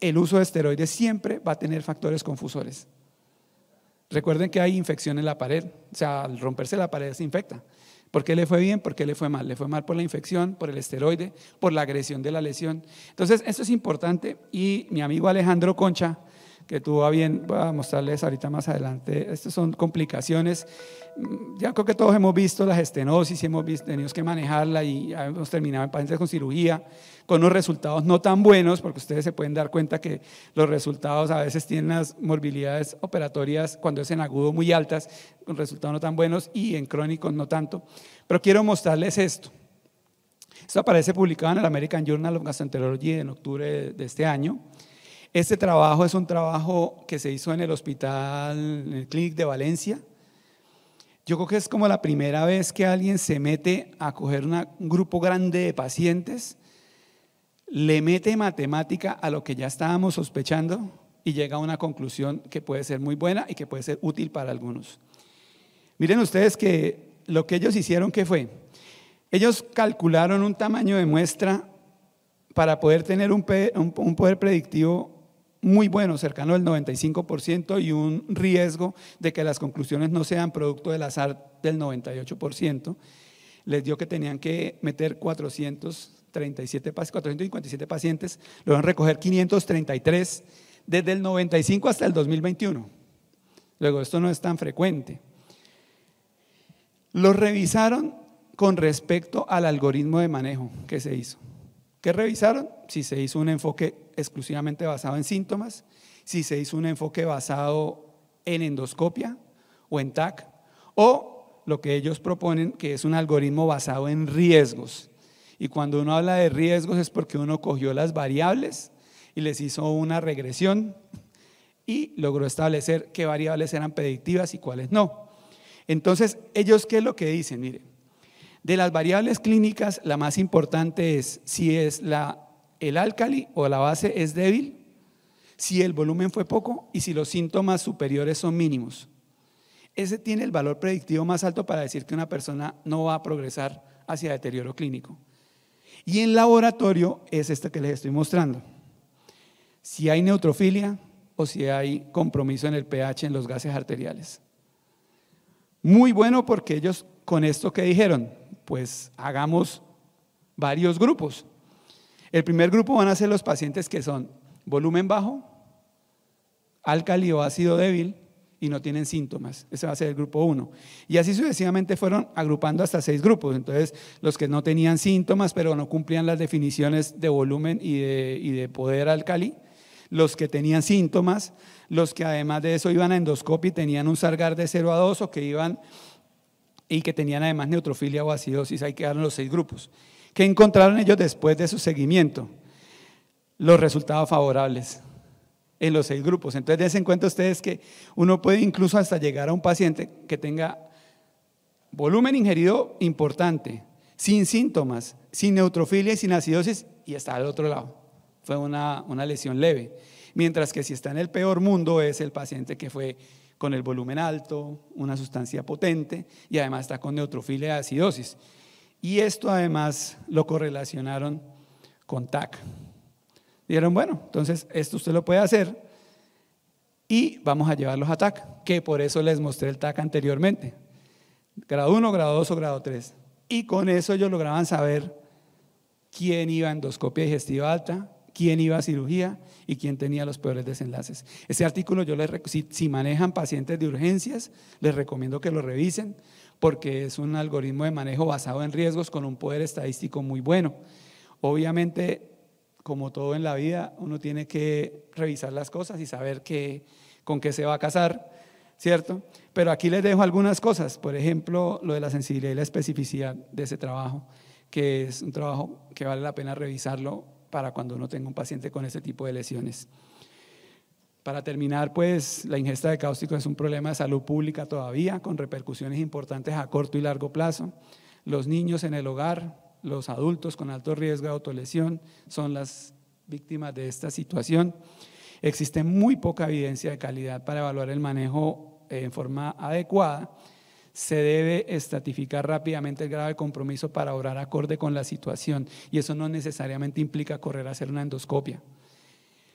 el uso de esteroides siempre va a tener factores confusores. Recuerden que hay infección en la pared, o sea, al romperse la pared se infecta. ¿Por qué le fue bien? ¿Por qué le fue mal? Le fue mal por la infección, por el esteroide, por la agresión de la lesión. Entonces, esto es importante y mi amigo Alejandro Concha, que tuvo bien, voy a mostrarles ahorita más adelante, estas son complicaciones, mm, ya creo que todos hemos visto la estenosis, hemos tenido que manejarla y hemos terminado en pacientes con cirugía, con unos resultados no tan buenos, porque ustedes se pueden dar cuenta que los resultados a veces tienen las morbilidades operatorias cuando es en agudo muy altas, con resultados no tan buenos y en crónicos no tanto, pero quiero mostrarles esto. Esto aparece publicado en el American Journal of Gastroenterology en octubre de este año. Este trabajo es un trabajo que se hizo en el hospital, en el clinic de Valencia. Yo creo que es como la primera vez que alguien se mete a coger un grupo grande de pacientes, le mete matemática a lo que ya estábamos sospechando y llega a una conclusión que puede ser muy buena y que puede ser útil para algunos. Miren ustedes que lo que ellos hicieron, ¿qué fue? Ellos calcularon un tamaño de muestra para poder tener un, un, poder predictivo muy bueno, cercano al 95%, y un riesgo de que las conclusiones no sean producto del azar del 98%, les dio que tenían que meter 437, 457 pacientes, lo van a recoger 533 desde el 95 hasta el 2021. Luego, esto no es tan frecuente. Lo revisaron con respecto al algoritmo de manejo que se hizo. ¿Qué revisaron? Si se hizo un enfoque exclusivamente basado en síntomas, si se hizo un enfoque basado en endoscopia o en TAC, o lo que ellos proponen, que es un algoritmo basado en riesgos. Y cuando uno habla de riesgos es porque uno cogió las variables y les hizo una regresión y logró establecer qué variables eran predictivas y cuáles no. Entonces, ellos qué es lo que dicen, miren, de las variables clínicas, la más importante es si es el álcali o la base es débil, si el volumen fue poco y si los síntomas superiores son mínimos. Ese tiene el valor predictivo más alto para decir que una persona no va a progresar hacia deterioro clínico. Y en laboratorio es esta que les estoy mostrando. Si hay neutrofilia o si hay compromiso en el pH en los gases arteriales. Muy bueno porque ellos con esto que dijeron, pues hagamos varios grupos. El primer grupo van a ser los pacientes que son volumen bajo, álcali o ácido débil y no tienen síntomas. Ese va a ser el grupo uno Y así sucesivamente fueron agrupando hasta seis grupos. Entonces, los que no tenían síntomas, pero no cumplían las definiciones de volumen y de, y de poder alcalí, los que tenían síntomas, los que además de eso iban a endoscopia y tenían un sargar de 0 a 2 o que iban y que tenían además neutrofilia o acidosis, ahí quedaron los seis grupos. ¿Qué encontraron ellos después de su seguimiento? Los resultados favorables en los seis grupos. Entonces, dense en cuenta ustedes que uno puede incluso hasta llegar a un paciente que tenga volumen ingerido importante, sin síntomas, sin neutrofilia y sin acidosis, y está al otro lado. Fue una lesión leve. Mientras que si está en el peor mundo es el paciente que fue con el volumen alto, una sustancia potente y además está con neutrofilia y acidosis. Y esto además lo correlacionaron con TAC. Dijeron, bueno, entonces esto usted lo puede hacer y vamos a llevarlos a TAC, que por eso les mostré el TAC anteriormente. Grado 1, grado 2 o grado 3. Y con eso ellos lograban saber quién iba a endoscopia digestiva alta, quién iba a cirugía y quién tenía los peores desenlaces. Ese artículo yo les si, manejan pacientes de urgencias, les recomiendo que lo revisen porque es un algoritmo de manejo basado en riesgos con un poder estadístico muy bueno. Obviamente, como todo en la vida, uno tiene que revisar las cosas y saber qué con qué se va a casar, ¿cierto? Pero aquí les dejo algunas cosas, por ejemplo, lo de la sensibilidad y la especificidad de ese trabajo, que es un trabajo que vale la pena revisarlo para cuando uno tenga un paciente con ese tipo de lesiones. Para terminar, pues la ingesta de cáusticos es un problema de salud pública todavía, con repercusiones importantes a corto y largo plazo. Los niños en el hogar, los adultos con alto riesgo de autolesión son las víctimas de esta situación. Existe muy poca evidencia de calidad para evaluar el manejo eh, en forma adecuada se debe estratificar rápidamente el grado de compromiso para obrar acorde con la situación y eso no necesariamente implica correr a hacer una endoscopia.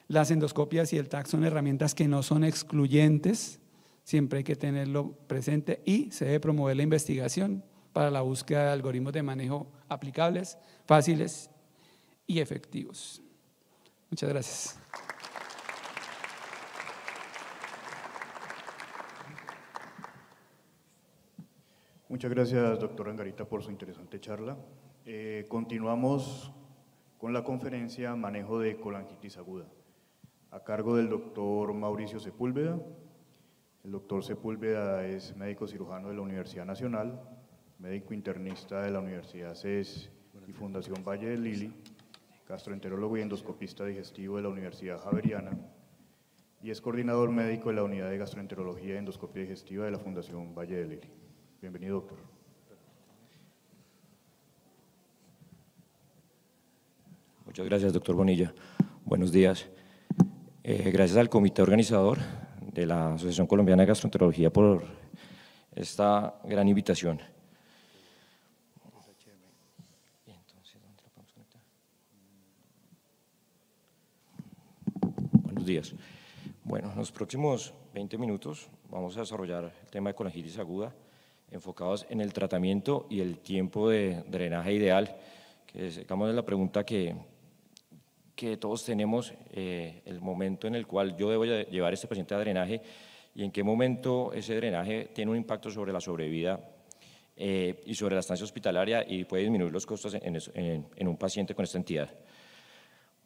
Las endoscopias y el TAC son herramientas que no son excluyentes, siempre hay que tenerlo presente y se debe promover la investigación para la búsqueda de algoritmos de manejo aplicables, fáciles y efectivos. Muchas gracias. Muchas gracias, doctor Angarita, por su interesante charla. Eh, continuamos con la conferencia Manejo de colangitis aguda, a cargo del doctor Mauricio Sepúlveda. El doctor Sepúlveda es médico cirujano de la Universidad Nacional, médico internista de la Universidad CES y Fundación Valle de Lili, gastroenterólogo y endoscopista digestivo de la Universidad Javeriana y es coordinador médico de la Unidad de Gastroenterología y Endoscopia Digestiva de la Fundación Valle de Lili. Bienvenido, doctor. Muchas gracias, doctor Bonilla. Buenos días. Eh, gracias al comité organizador de la Asociación Colombiana de Gastroenterología por esta gran invitación. Buenos días. Bueno, en los próximos 20 minutos vamos a desarrollar el tema de colangitis aguda, enfocados en el tratamiento y el tiempo de drenaje ideal, que es, la pregunta que, que todos tenemos, eh, el momento en el cual yo debo llevar este paciente a drenaje y en qué momento ese drenaje tiene un impacto sobre la sobrevida eh, y sobre la estancia hospitalaria y puede disminuir los costos en, un paciente con esta entidad.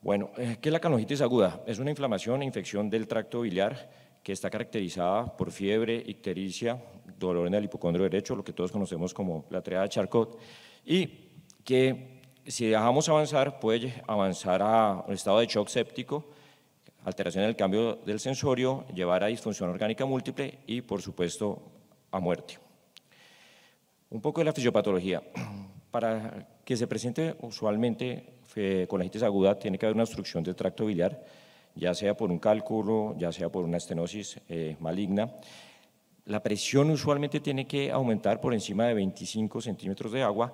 Bueno, eh, ¿qué es la canongitis aguda? Es una inflamación e infección del tracto biliar que está caracterizada por fiebre, ictericia, dolor en el hipocondrio derecho, lo que todos conocemos como la triada de Charcot, y que si dejamos avanzar puede avanzar a un estado de shock séptico, alteración en el cambio del sensorio, llevar a disfunción orgánica múltiple y, por supuesto, a muerte. Un poco de la fisiopatología. Para que se presente usualmente con la lajitis aguda tiene que haber una obstrucción del tracto biliar, ya sea por un cálculo, ya sea por una estenosis eh, maligna. La presión usualmente tiene que aumentar por encima de 25 centímetros de agua,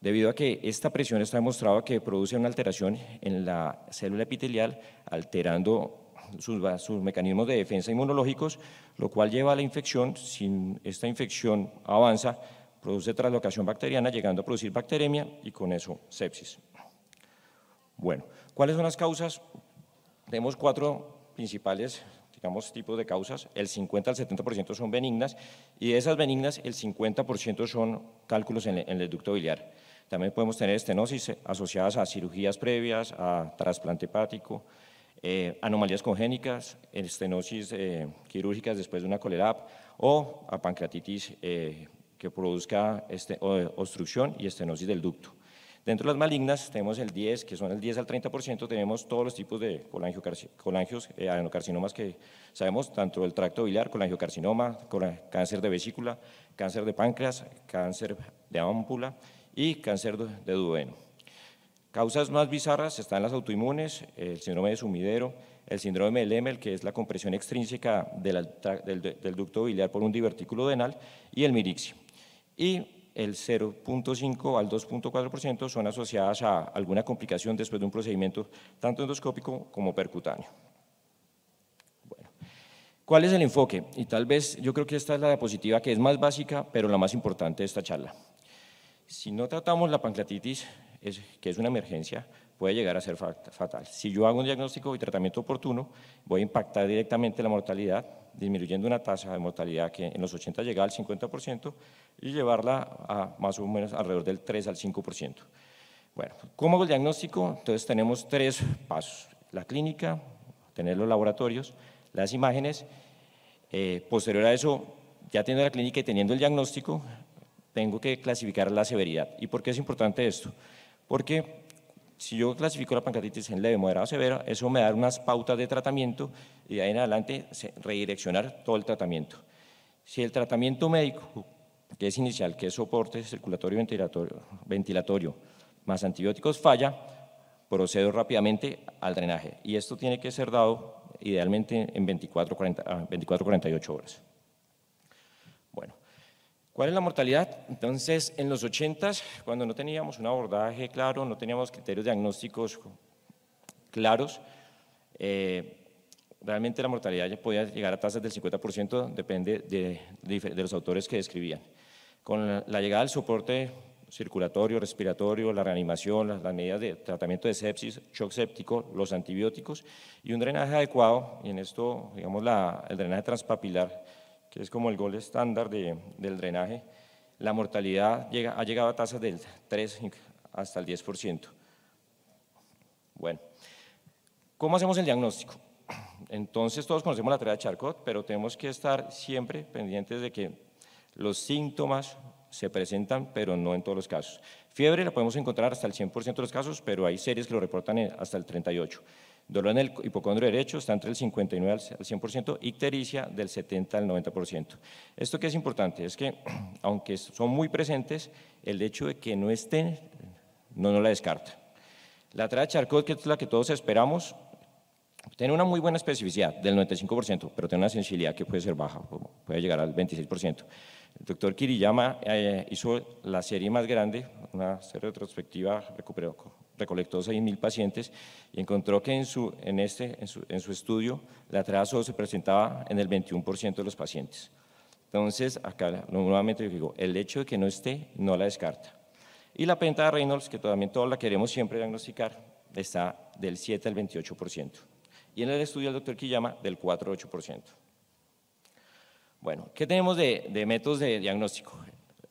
debido a que esta presión está demostrado que produce una alteración en la célula epitelial, alterando sus, sus, mecanismos de defensa inmunológicos, lo cual lleva a la infección. Si esta infección avanza, produce traslocación bacteriana, llegando a producir bacteremia y con eso sepsis. Bueno, ¿cuáles son las causas? Tenemos cuatro principales digamos, tipos de causas, el 50 al 70% son benignas y de esas benignas el 50% son cálculos en, el ducto biliar. También podemos tener estenosis asociadas a cirugías previas, a trasplante hepático, eh, anomalías congénicas, estenosis eh, quirúrgicas después de una colerap o a pancreatitis eh, que produzca este, obstrucción y estenosis del ducto. Dentro de las malignas tenemos el 10, que son el 10 al 30%, tenemos todos los tipos de colangios, eh, adenocarcinomas que sabemos, tanto el tracto biliar, colangiocarcinoma, cáncer de vesícula, cáncer de páncreas, cáncer de ámpula y cáncer de duodeno. Causas más bizarras están las autoinmunes, el síndrome de sumidero, el síndrome de Lemel, que es la compresión extrínseca del, ducto biliar por un divertículo denal, y el mirixio. Y el 0.5 al 2.4% son asociadas a alguna complicación después de un procedimiento tanto endoscópico como percutáneo. ¿Cuál es el enfoque? Y tal vez yo creo que esta es la diapositiva que es más básica, pero la más importante de esta charla. Si no tratamos la pancreatitis, que es una emergencia, puede llegar a ser fatal. Si yo hago un diagnóstico y tratamiento oportuno, voy a impactar directamente la mortalidad, disminuyendo una tasa de mortalidad que en los 80 llega al 50%, y llevarla a más o menos alrededor del 3 al 5%. Bueno, ¿cómo hago el diagnóstico? Entonces tenemos tres pasos. La clínica, tener los laboratorios, las imágenes. Eh, posterior a eso, ya teniendo la clínica y teniendo el diagnóstico, tengo que clasificar la severidad. ¿Y por qué es importante esto? Porque si yo clasifico la pancreatitis en leve, moderada o severa, eso me da unas pautas de tratamiento y de ahí en adelante redireccionar todo el tratamiento. Si el tratamiento médico que es inicial, que soporte circulatorio ventilatorio, ventilatorio más antibióticos falla, procedo rápidamente al drenaje. Y esto tiene que ser dado idealmente en 24, 48 ah, horas. Bueno, ¿cuál es la mortalidad? Entonces, en los 80s, cuando no teníamos un abordaje claro, no teníamos criterios diagnósticos claros, eh, realmente la mortalidad ya podía llegar a tasas del 50%, depende de, de los autores que describían. Con la llegada del soporte circulatorio, respiratorio, la reanimación, las, medidas de tratamiento de sepsis, shock séptico, los antibióticos y un drenaje adecuado, y en esto, digamos, el drenaje transpapilar, que es como el gol estándar del drenaje, la mortalidad ha llegado a tasas del 3 hasta el 10%. Bueno, ¿cómo hacemos el diagnóstico? Entonces, todos conocemos la tarea de Charcot, pero tenemos que estar siempre pendientes de que los síntomas se presentan, pero no en todos los casos. Fiebre la podemos encontrar hasta el 100% de los casos, pero hay series que lo reportan hasta el 38%. Dolor en el hipocondrio derecho está entre el 59 al 100%, ictericia del 70 al 90%. Esto que es importante es que, aunque son muy presentes, el hecho de que no estén no nos la descarta. La trae Charcot, que es la que todos esperamos, tiene una muy buena especificidad del 95%, pero tiene una sensibilidad que puede ser baja, puede llegar al 26%. El doctor Kiriyama eh, hizo la serie más grande, una serie retrospectiva, recolectó 6.000 pacientes y encontró que en su, en, este, en, su, en su estudio el atraso se presentaba en el 21% de los pacientes. Entonces, acá nuevamente digo, el hecho de que no esté no la descarta. Y la penta de Reynolds, que también todos la queremos siempre diagnosticar, está del 7 al 28%. Y en el estudio del doctor Kiyama, del 4 al 8%. Bueno, ¿qué tenemos de, métodos de diagnóstico?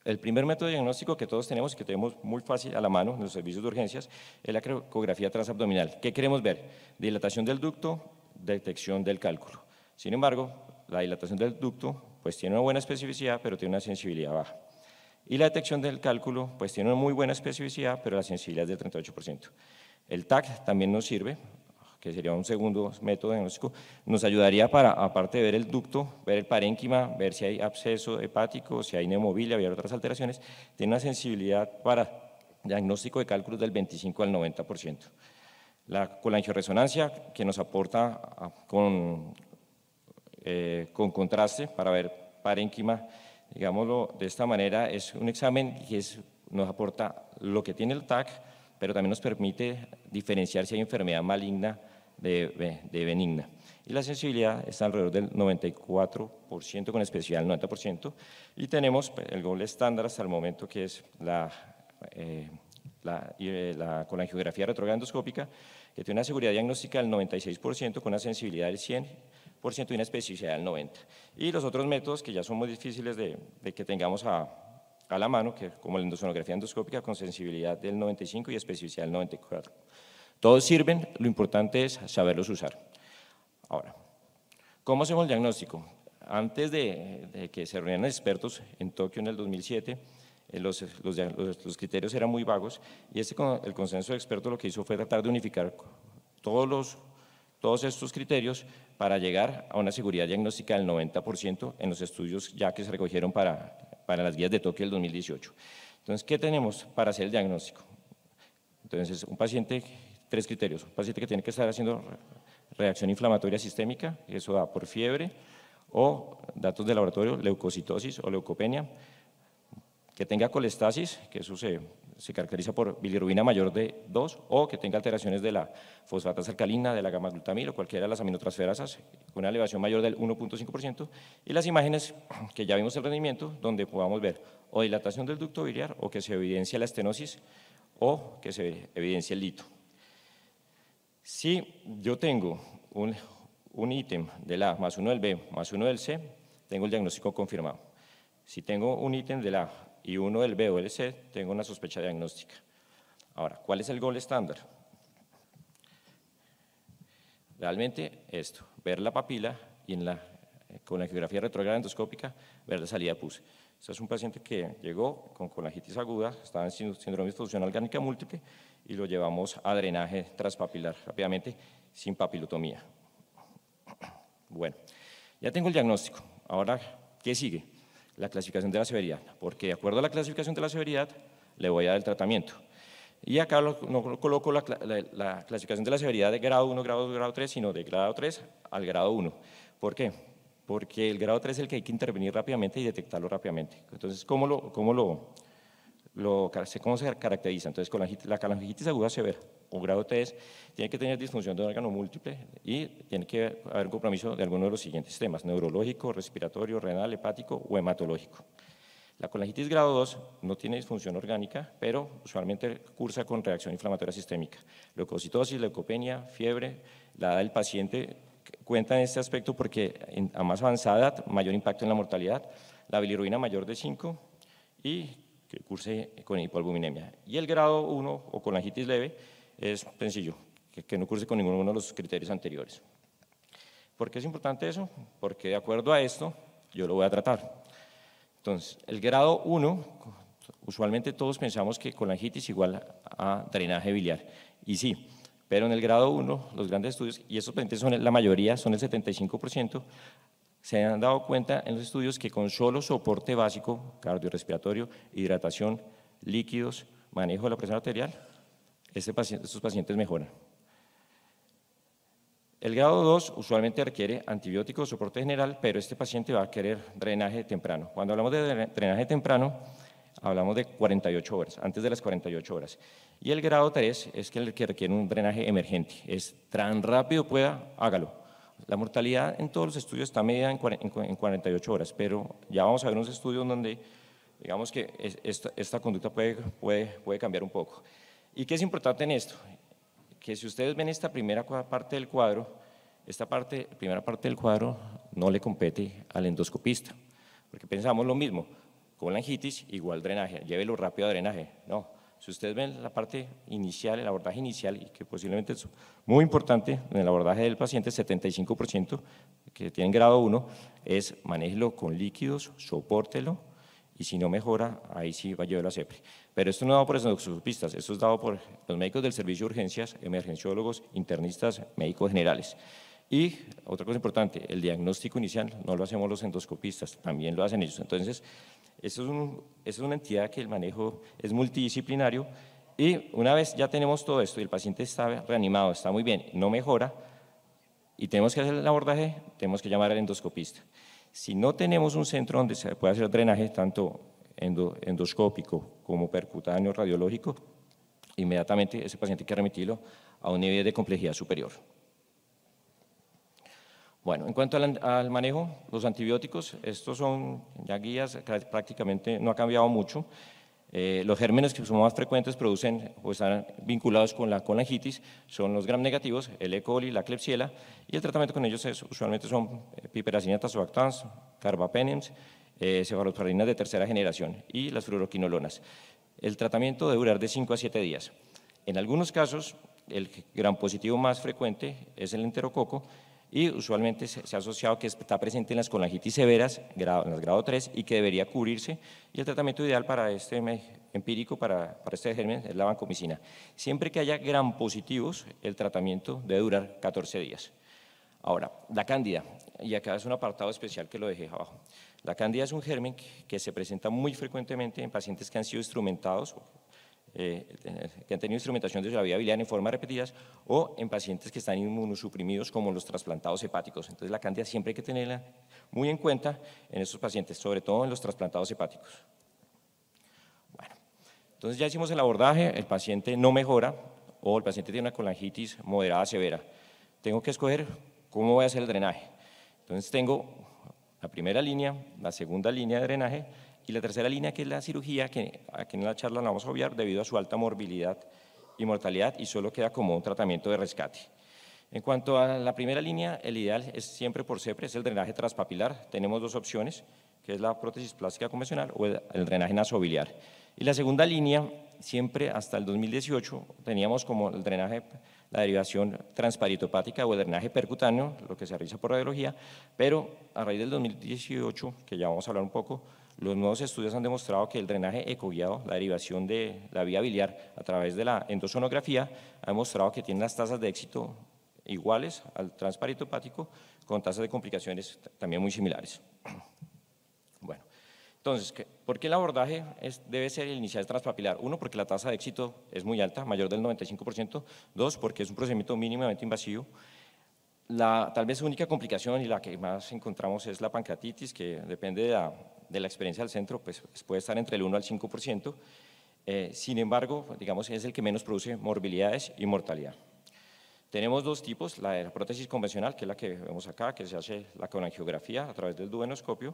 El primer método de diagnóstico que todos tenemos y que tenemos muy fácil a la mano en los servicios de urgencias es la ecografía transabdominal. ¿Qué queremos ver? Dilatación del ducto, detección del cálculo. Sin embargo, la dilatación del ducto pues tiene una buena especificidad, pero tiene una sensibilidad baja. Y la detección del cálculo pues tiene una muy buena especificidad, pero la sensibilidad es del 38%. El TAC también nos sirve, que sería un segundo método diagnóstico, nos ayudaría para, aparte de ver el ducto, ver el parénquima, ver si hay absceso hepático, si hay neumobilia, ver otras alteraciones, tiene una sensibilidad para diagnóstico de cálculos del 25 al 90%. La, con que nos aporta ah, eh, con, contraste para ver parénquima, digámoslo de esta manera, es un examen que nos aporta lo que tiene el TAC, pero también nos permite diferenciar si hay enfermedad maligna de, benigna. Y la sensibilidad está alrededor del 94%, con especial 90%. Y tenemos pues, el gol estándar hasta el momento, que es la, eh, la, eh, la colangiografía que tiene una seguridad diagnóstica del 96%, con una sensibilidad del 100% y una especificidad del 90%. Y los otros métodos que ya son muy difíciles de, que tengamos a, a la mano, que como la endosonografía endoscópica con sensibilidad del 95 y especificidad del 94. Todos sirven, lo importante es saberlos usar. Ahora, ¿cómo hacemos el diagnóstico? Antes de, que se reunieran expertos en Tokio en el 2007, eh, los, criterios eran muy vagos y este el consenso de expertos lo que hizo fue tratar de unificar todos, estos criterios para llegar a una seguridad diagnóstica del 90% en los estudios ya que se recogieron para, para las guías de Tokio del 2018. Entonces, ¿qué tenemos para hacer el diagnóstico? Entonces, un paciente tres criterios. paciente que tiene que estar haciendo reacción inflamatoria sistémica, eso da por fiebre, o datos de laboratorio, leucocitosis o leucopenia, que tenga colestasis, que eso se, se caracteriza por bilirrubina mayor de 2, o que tenga alteraciones de la fosfatas alcalina, de la gamma glutamil o cualquiera de las aminotransferasas, con una elevación mayor del 1.5%, y las imágenes que ya vimos el rendimiento, donde podamos ver o dilatación del ducto biliar, o que se evidencia la estenosis, o que se evidencia el lito. Si yo tengo un, ítem del A más uno del B más uno del C, tengo el diagnóstico confirmado. Si tengo un ítem del A y uno del B o del C, tengo una sospecha diagnóstica. Ahora, ¿cuál es el gol estándar? Realmente esto, ver la papila y eh, con la geografía retrograda endoscópica ver la salida pus. Este es un paciente que llegó con colangitis aguda, estaba en síndrome de fusional orgánica múltiple y lo llevamos a drenaje transpapilar rápidamente sin papilotomía. Bueno, ya tengo el diagnóstico. Ahora, ¿qué sigue? La clasificación de la severidad, porque de acuerdo a la clasificación de la severidad le voy a dar el tratamiento. Y acá no coloco la, clasificación de la severidad de grado 1, grado 2, grado 3, sino de grado 3 al grado 1. ¿Por qué? Porque el grado 3 es el que hay que intervenir rápidamente y detectarlo rápidamente. Entonces, ¿cómo lo, cómo lo, lo, ¿cómo se caracteriza? Entonces, la, colangitis aguda severa o grado 3 tiene que tener disfunción de órgano múltiple y tiene que haber compromiso de alguno de los siguientes temas, neurológico, respiratorio, renal, hepático o hematológico. La colangitis grado 2 no tiene disfunción orgánica, pero usualmente cursa con reacción inflamatoria sistémica. Leucocitosis, leucopenia, fiebre, la edad del paciente cuenta en este aspecto porque a más avanzada mayor impacto en la mortalidad, la bilirruina mayor de 5 y que curse con hipoalbuminemia. Y el grado 1 o colangitis leve es sencillo, que, que no curse con ninguno de los criterios anteriores. ¿Por qué es importante eso? Porque de acuerdo a esto, yo lo voy a tratar. Entonces, el grado 1, usualmente todos pensamos que colangitis igual a drenaje biliar, y sí, pero en el grado 1, los grandes estudios, y esos pacientes son la mayoría, son el 75%, se han dado cuenta en los estudios que con solo soporte básico, cardiorrespiratorio, hidratación, líquidos, manejo de la presión arterial, este estos pacientes mejoran. El grado 2 usualmente requiere antibióticos, soporte general, pero este paciente va a querer drenaje temprano. Cuando hablamos de drenaje temprano, hablamos de 48 horas, antes de las 48 horas. Y el grado 3 es el que requiere un drenaje emergente, es tan rápido pueda, hágalo. La mortalidad en todos los estudios está medida en 48 horas, pero ya vamos a ver unos estudios donde digamos que esta, conducta puede, cambiar un poco. ¿Y qué es importante en esto? Que si ustedes ven esta primera parte del cuadro, esta primera parte del cuadro no le compete al endoscopista, porque pensamos lo mismo, con la angitis igual drenaje, llévelo rápido a drenaje, no. Si ustedes ven la parte inicial, el abordaje inicial, y que posiblemente es muy importante en el abordaje del paciente, 75% que tienen grado 1, es manéjelo con líquidos, sopórtelo, y si no mejora, ahí sí va a llevar la CEPRE. Pero esto no es dado por endoscopistas, esto es dado por los médicos del servicio de urgencias, emergenciólogos, internistas, médicos generales. Y otra cosa importante, el diagnóstico inicial no lo hacemos los endoscopistas, también lo hacen ellos. Entonces, esa es, una entidad que el manejo es multidisciplinario y una vez ya tenemos todo esto y el paciente está reanimado, está muy bien, no mejora y tenemos que hacer el abordaje, tenemos que llamar al endoscopista. Si no tenemos un centro donde se pueda hacer drenaje tanto endoscópico como percutáneo radiológico, inmediatamente ese paciente hay que remitirlo a un nivel de complejidad superior. Bueno, en cuanto al, manejo, los antibióticos, estos son ya guías, prácticamente no ha cambiado mucho. Eh, los gérmenes que son más frecuentes producen o están vinculados con la colangitis son los gram negativos, el E. coli, la Klebsiella, y el tratamiento con ellos es, usualmente son eh, piperacinatas o actans, carbapenems, eh, de tercera generación y las fluoroquinolonas. El tratamiento debe durar de 5 a 7 días. En algunos casos, el gram positivo más frecuente es el enterococo, y usualmente se, ha asociado que está presente en las colangitis severas, en las grado 3, y que debería cubrirse. Y el tratamiento ideal para este empírico, para, para este germen, es la vancomicina. Siempre que haya gran positivos, el tratamiento debe durar 14 días. Ahora, la cándida, y acá es un apartado especial que lo dejé abajo. La cándida es un germen que se presenta muy frecuentemente en pacientes que han sido instrumentados eh, que han tenido instrumentación de su en forma repetidas o en pacientes que están inmunosuprimidos como los trasplantados hepáticos. Entonces la cantidad siempre hay que tenerla muy en cuenta en estos pacientes, sobre todo en los trasplantados hepáticos. Bueno, entonces ya hicimos el abordaje, el paciente no mejora o el paciente tiene una colangitis moderada severa. Tengo que escoger cómo voy a hacer el drenaje. Entonces tengo la primera línea, la segunda línea de drenaje y la tercera línea, que es la cirugía, que aquí en la charla la vamos a obviar debido a su alta morbilidad y mortalidad y solo queda como un tratamiento de rescate. En cuanto a la primera línea, el ideal es siempre por siempre es el drenaje transpapilar. Tenemos dos opciones, que es la prótesis plástica convencional o el, drenaje nasobiliar. Y la segunda línea, siempre hasta el 2018, teníamos como el drenaje, la derivación transparitopática o el drenaje percutáneo, lo que se realiza por radiología, pero a raíz del 2018, que ya vamos a hablar un poco, los nuevos estudios han demostrado que el drenaje ecoguiado, la derivación de la vía biliar a través de la endosonografía, ha demostrado que tiene las tasas de éxito iguales al transparito hepático, con tasas de complicaciones también muy similares. Bueno, entonces, ¿por qué el abordaje debe ser el inicial transpapilar? Uno, porque la tasa de éxito es muy alta, mayor del 95%. Dos, porque es un procedimiento mínimamente invasivo. La tal vez única complicación y la que más encontramos es la pancreatitis, que depende de la de la experiencia del centro pues, pues puede estar entre el 1 al 5%, eh, sin embargo, digamos, es el que menos produce morbilidades y mortalidad. Tenemos dos tipos, la de la prótesis convencional, que es la que vemos acá, que se hace la conangiografía a través del duenoscopio,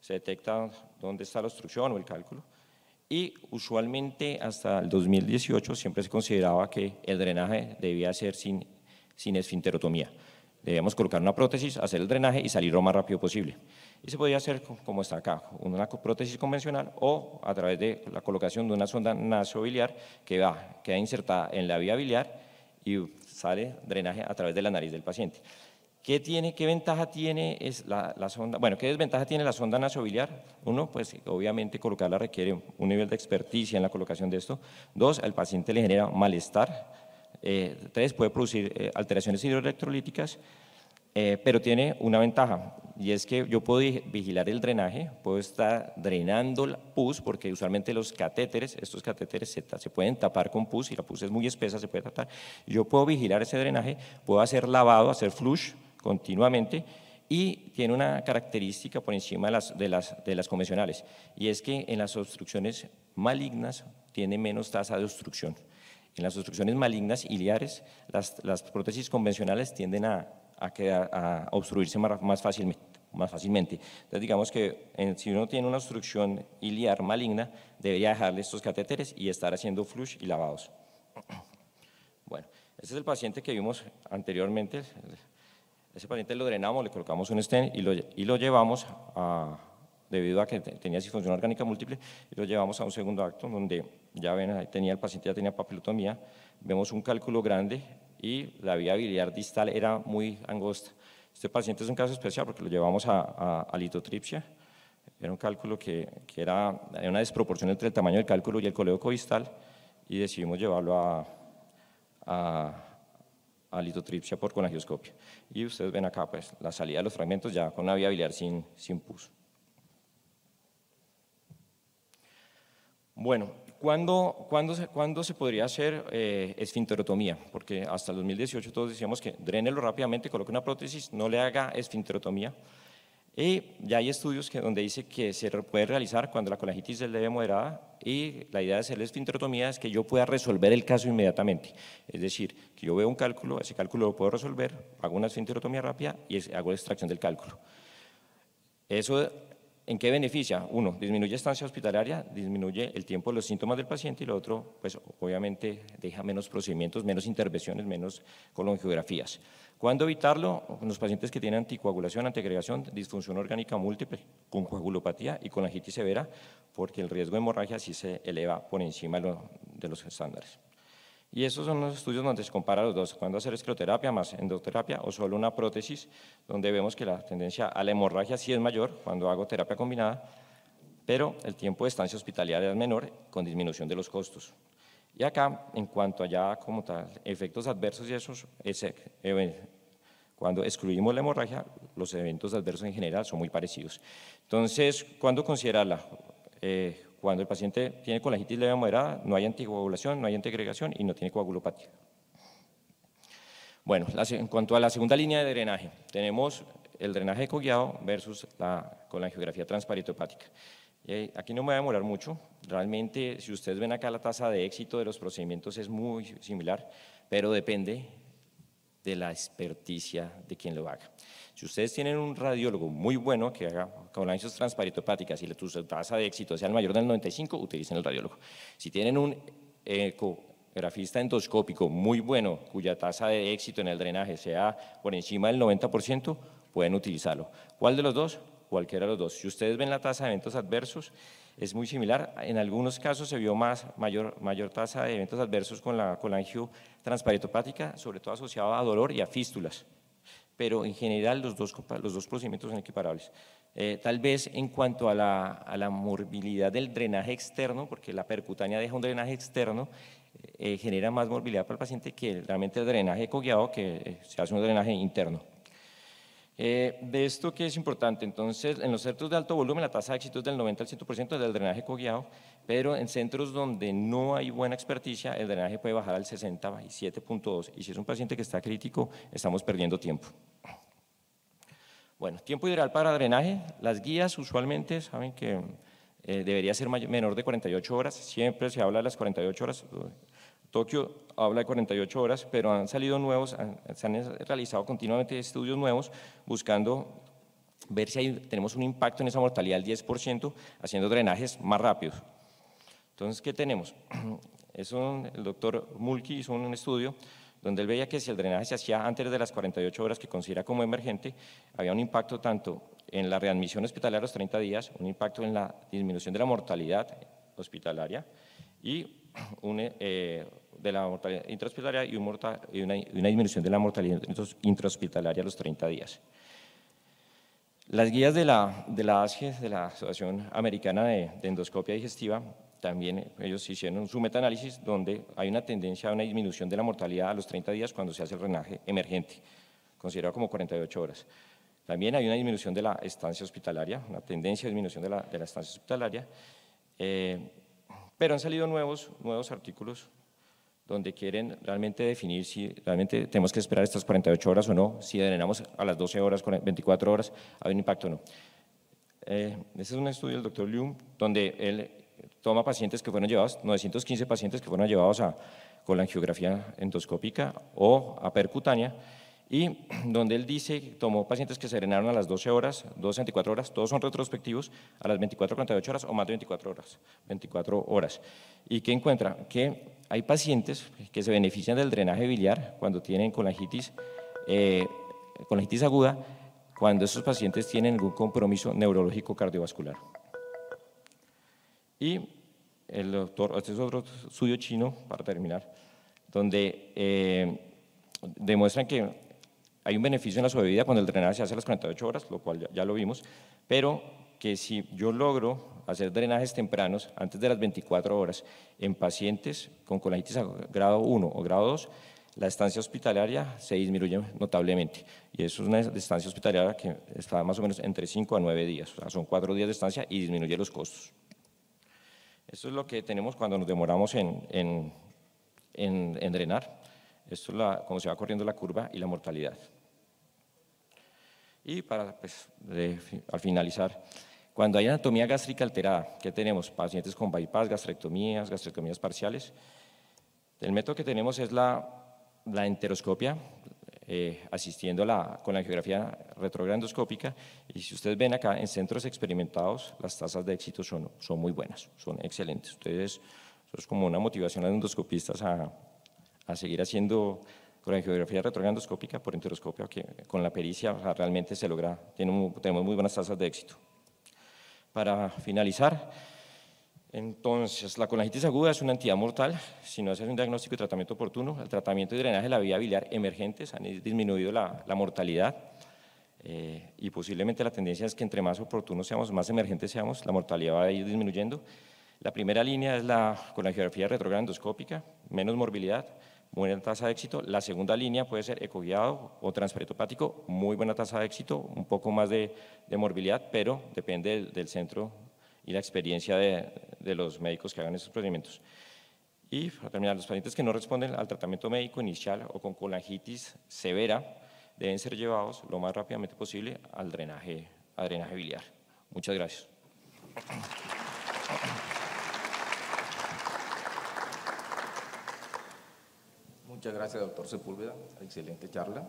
se detecta dónde está la obstrucción o el cálculo, y usualmente hasta el 2018 siempre se consideraba que el drenaje debía ser sin, sin esfinterotomía. Debíamos colocar una prótesis, hacer el drenaje y salir lo más rápido posible y se podía hacer como está acá, una prótesis convencional o a través de la colocación de una sonda nasobiliar que va, queda insertada en la vía biliar y sale drenaje a través de la nariz del paciente. ¿Qué, tiene, qué ventaja tiene es la, sonda? Bueno, ¿qué desventaja tiene la sonda nasobiliar? Uno, pues obviamente colocarla requiere un nivel de experticia en la colocación de esto. Dos, al paciente le genera malestar. Eh, tres, puede producir eh, alteraciones hidroelectrolíticas. Eh, pero tiene una ventaja y es que yo puedo vigilar el drenaje, puedo estar drenando la pus, porque usualmente los catéteres, estos catéteres se, se pueden tapar con pus, y la pus es muy espesa, se puede tapar. Yo puedo vigilar ese drenaje, puedo hacer lavado, hacer flush continuamente, y tiene una característica por encima de las, de las, de las convencionales, y es que en las obstrucciones malignas tiene menos tasa de obstrucción. En las obstrucciones malignas, ileares las, las prótesis convencionales tienden a a, que, a, obstruirse más fácilmente más fácilmente. Entonces, digamos que si uno tiene una obstrucción iliar maligna, debería dejarle estos catéteres y estar haciendo flush y lavados. Bueno, este es el paciente que vimos anteriormente. Ese paciente lo drenamos, le colocamos un stent y lo, y lo llevamos a, debido a que tenía disfunción orgánica múltiple, y lo llevamos a un segundo acto donde ya ven, tenía el paciente ya tenía papilotomía, vemos un cálculo grande y la viabilidad distal era muy angosta. Este paciente es un caso especial porque lo llevamos a, a, litotripsia, era un cálculo que, que, era una desproporción entre el tamaño del cálculo y el coleo distal y decidimos llevarlo a, litotripsia por conagioscopia. Y ustedes ven acá pues, la salida de los fragmentos ya con una vía biliar sin, sin pus. Bueno, ¿Cuándo, cuándo, ¿Cuándo, se podría hacer eh, esfinterotomía? Porque hasta el 2018 todos decíamos que drénelo rápidamente, coloque una prótesis, no le haga esfinterotomía. Y ya hay estudios que, donde dice que se puede realizar cuando la colangitis es leve moderada y la idea de hacer la esfinterotomía es que yo pueda resolver el caso inmediatamente. Es decir, que yo veo un cálculo, ese cálculo lo puedo resolver, hago una esfinterotomía rápida y hago la extracción del cálculo. Eso ¿En qué beneficia? Uno, disminuye estancia hospitalaria, disminuye el tiempo de los síntomas del paciente y lo otro, pues obviamente deja menos procedimientos, menos intervenciones, menos colongiografías. ¿Cuándo evitarlo? Los pacientes que tienen anticoagulación, antiagregación, disfunción orgánica múltiple, con coagulopatía y con angitis severa, porque el riesgo de hemorragia sí se eleva por encima de los estándares. Y esos son los estudios donde se compara los dos, cuando hacer escleroterapia más endoterapia o solo una prótesis, donde vemos que la tendencia a la hemorragia sí es mayor cuando hago terapia combinada, pero el tiempo de estancia hospitalaria es menor con disminución de los costos. Y acá, en cuanto a como tal, efectos adversos y esos, eh, cuando excluimos la hemorragia, los eventos adversos en general son muy parecidos. Entonces, ¿cuándo considerarla? Eh, cuando el paciente tiene colangitis leve moderada, no hay anticoagulación, no hay integregación y no tiene coagulopatía. Bueno, en cuanto a la segunda línea de drenaje, tenemos el drenaje coguiado versus la colangiografía transparitohepática. aquí no me voy a demorar mucho, realmente si ustedes ven acá la tasa de éxito de los procedimientos es muy similar, pero depende de la experticia de quien lo haga. Si ustedes tienen un radiólogo muy bueno que haga colangios transparitopáticas y su tasa de éxito sea el mayor del 95, utilicen el radiólogo. Si tienen un ecografista endoscópico muy bueno cuya tasa de éxito en el drenaje sea por encima del 90%, pueden utilizarlo. ¿Cuál de los dos? Cualquiera de los dos. Si ustedes ven la tasa de eventos adversos, es muy similar. En algunos casos se vio más, mayor, mayor tasa de eventos adversos con la colangio transparitopática, sobre todo asociado a dolor y a fístulas pero en general los dos, los dos procedimientos son equiparables. Eh, tal vez en cuanto a la, a la, morbilidad del drenaje externo, porque la percutánea deja un drenaje externo, eh, genera más morbilidad para el paciente que realmente el drenaje cogeado, que eh, se hace un drenaje interno. Eh, de esto que es importante, entonces, en los centros de alto volumen la tasa de éxito es del 90 al 100% del drenaje cogueado, pero en centros donde no hay buena experticia, el drenaje puede bajar al 60 y 7.2, y si es un paciente que está crítico, estamos perdiendo tiempo. Bueno, tiempo ideal para drenaje, las guías usualmente saben que eh, debería ser menor de 48 horas, siempre se habla de las 48 horas, Tokio habla de 48 horas, pero han salido nuevos, se han realizado continuamente estudios nuevos buscando ver si tenemos un impacto en esa mortalidad del 10% haciendo drenajes más rápidos. Entonces, ¿qué tenemos? Es el doctor Mulkey hizo un estudio donde él veía que si el drenaje se hacía antes de las 48 horas que considera como emergente, había un impacto tanto en la readmisión hospitalaria a los 30 días, un impacto en la disminución de la mortalidad hospitalaria y un, eh, de la mortalidad intrahospitalaria y, una, disminución de la mortalidad intrahospitalaria a los 30 días. Las guías de la, de la ASGE, de la Asociación Americana de, Endoscopia Digestiva, también ellos hicieron su metaanálisis donde hay una tendencia a una disminución de la mortalidad a los 30 días cuando se hace el renaje emergente, considerado como 48 horas. También hay una disminución de la estancia hospitalaria, una tendencia a disminución de la, estancia hospitalaria, eh, pero han salido nuevos, nuevos artículos donde quieren realmente definir si realmente tenemos que esperar estas 48 horas o no, si drenamos a las 12 horas, 24 horas, hay un impacto o no. Eh, este es un estudio del doctor Liu, donde él toma pacientes que fueron llevados, 915 pacientes que fueron llevados a, con la angiografía endoscópica o a percutánea, y donde él dice, tomó pacientes que se drenaron a las 12 horas, 12 24 horas, todos son retrospectivos, a las 24, 48 horas o más de 24 horas, 24 horas. ¿Y qué encuentra? Que hay pacientes que se benefician del drenaje biliar cuando tienen colangitis, eh, colangitis aguda, cuando esos pacientes tienen algún compromiso neurológico cardiovascular. Y el doctor, este es otro estudio chino, para terminar, donde eh, demuestran que hay un beneficio en la sobrevida cuando el drenaje se hace a las 48 horas, lo cual ya, ya lo vimos, pero que si yo logro hacer drenajes tempranos, antes de las 24 horas, en pacientes con colitis a grado 1 o grado 2, la estancia hospitalaria se disminuye notablemente. Y eso es una estancia hospitalaria que está más o menos entre 5 a 9 días. O sea, son 4 días de estancia y disminuye los costos. Esto es lo que tenemos cuando nos demoramos en, en, en, drenar. Esto es la, cómo se va corriendo la curva y la mortalidad. Y para, pues, al finalizar, cuando hay anatomía gástrica alterada, ¿qué tenemos? Pacientes con bypass, gastrectomías, gastrectomías parciales, el método que tenemos es la, enteroscopia, eh, asistiendo la, con la geografía retrograndoscópica. Y si ustedes ven acá, en centros experimentados, las tasas de éxito son, son muy buenas, son excelentes. Ustedes, eso es como una motivación a los endoscopistas a, seguir haciendo con la geografía retrograndoscópica por enteroscopia, que con la pericia realmente se logra, tenemos muy buenas tasas de éxito. Para finalizar, entonces, la colangitis aguda es una entidad mortal. Si no hace un diagnóstico y tratamiento oportuno, el tratamiento y drenaje de la vía biliar emergentes han disminuido la, mortalidad. Eh, y posiblemente la tendencia es que entre más oportunos seamos, más emergentes seamos, la mortalidad va a ir disminuyendo. La primera línea es la colangiografía retrograda menos morbilidad, buena tasa de éxito. La segunda línea puede ser ecoguiado o transferetopático, muy buena tasa de éxito, un poco más de, morbilidad, pero depende del, del centro y la experiencia de, los médicos que hagan esos procedimientos. Y para terminar, los pacientes que no responden al tratamiento médico inicial o con colangitis severa deben ser llevados lo más rápidamente posible al drenaje, drenaje biliar. Muchas gracias. Muchas gracias, doctor Sepúlveda. Excelente charla.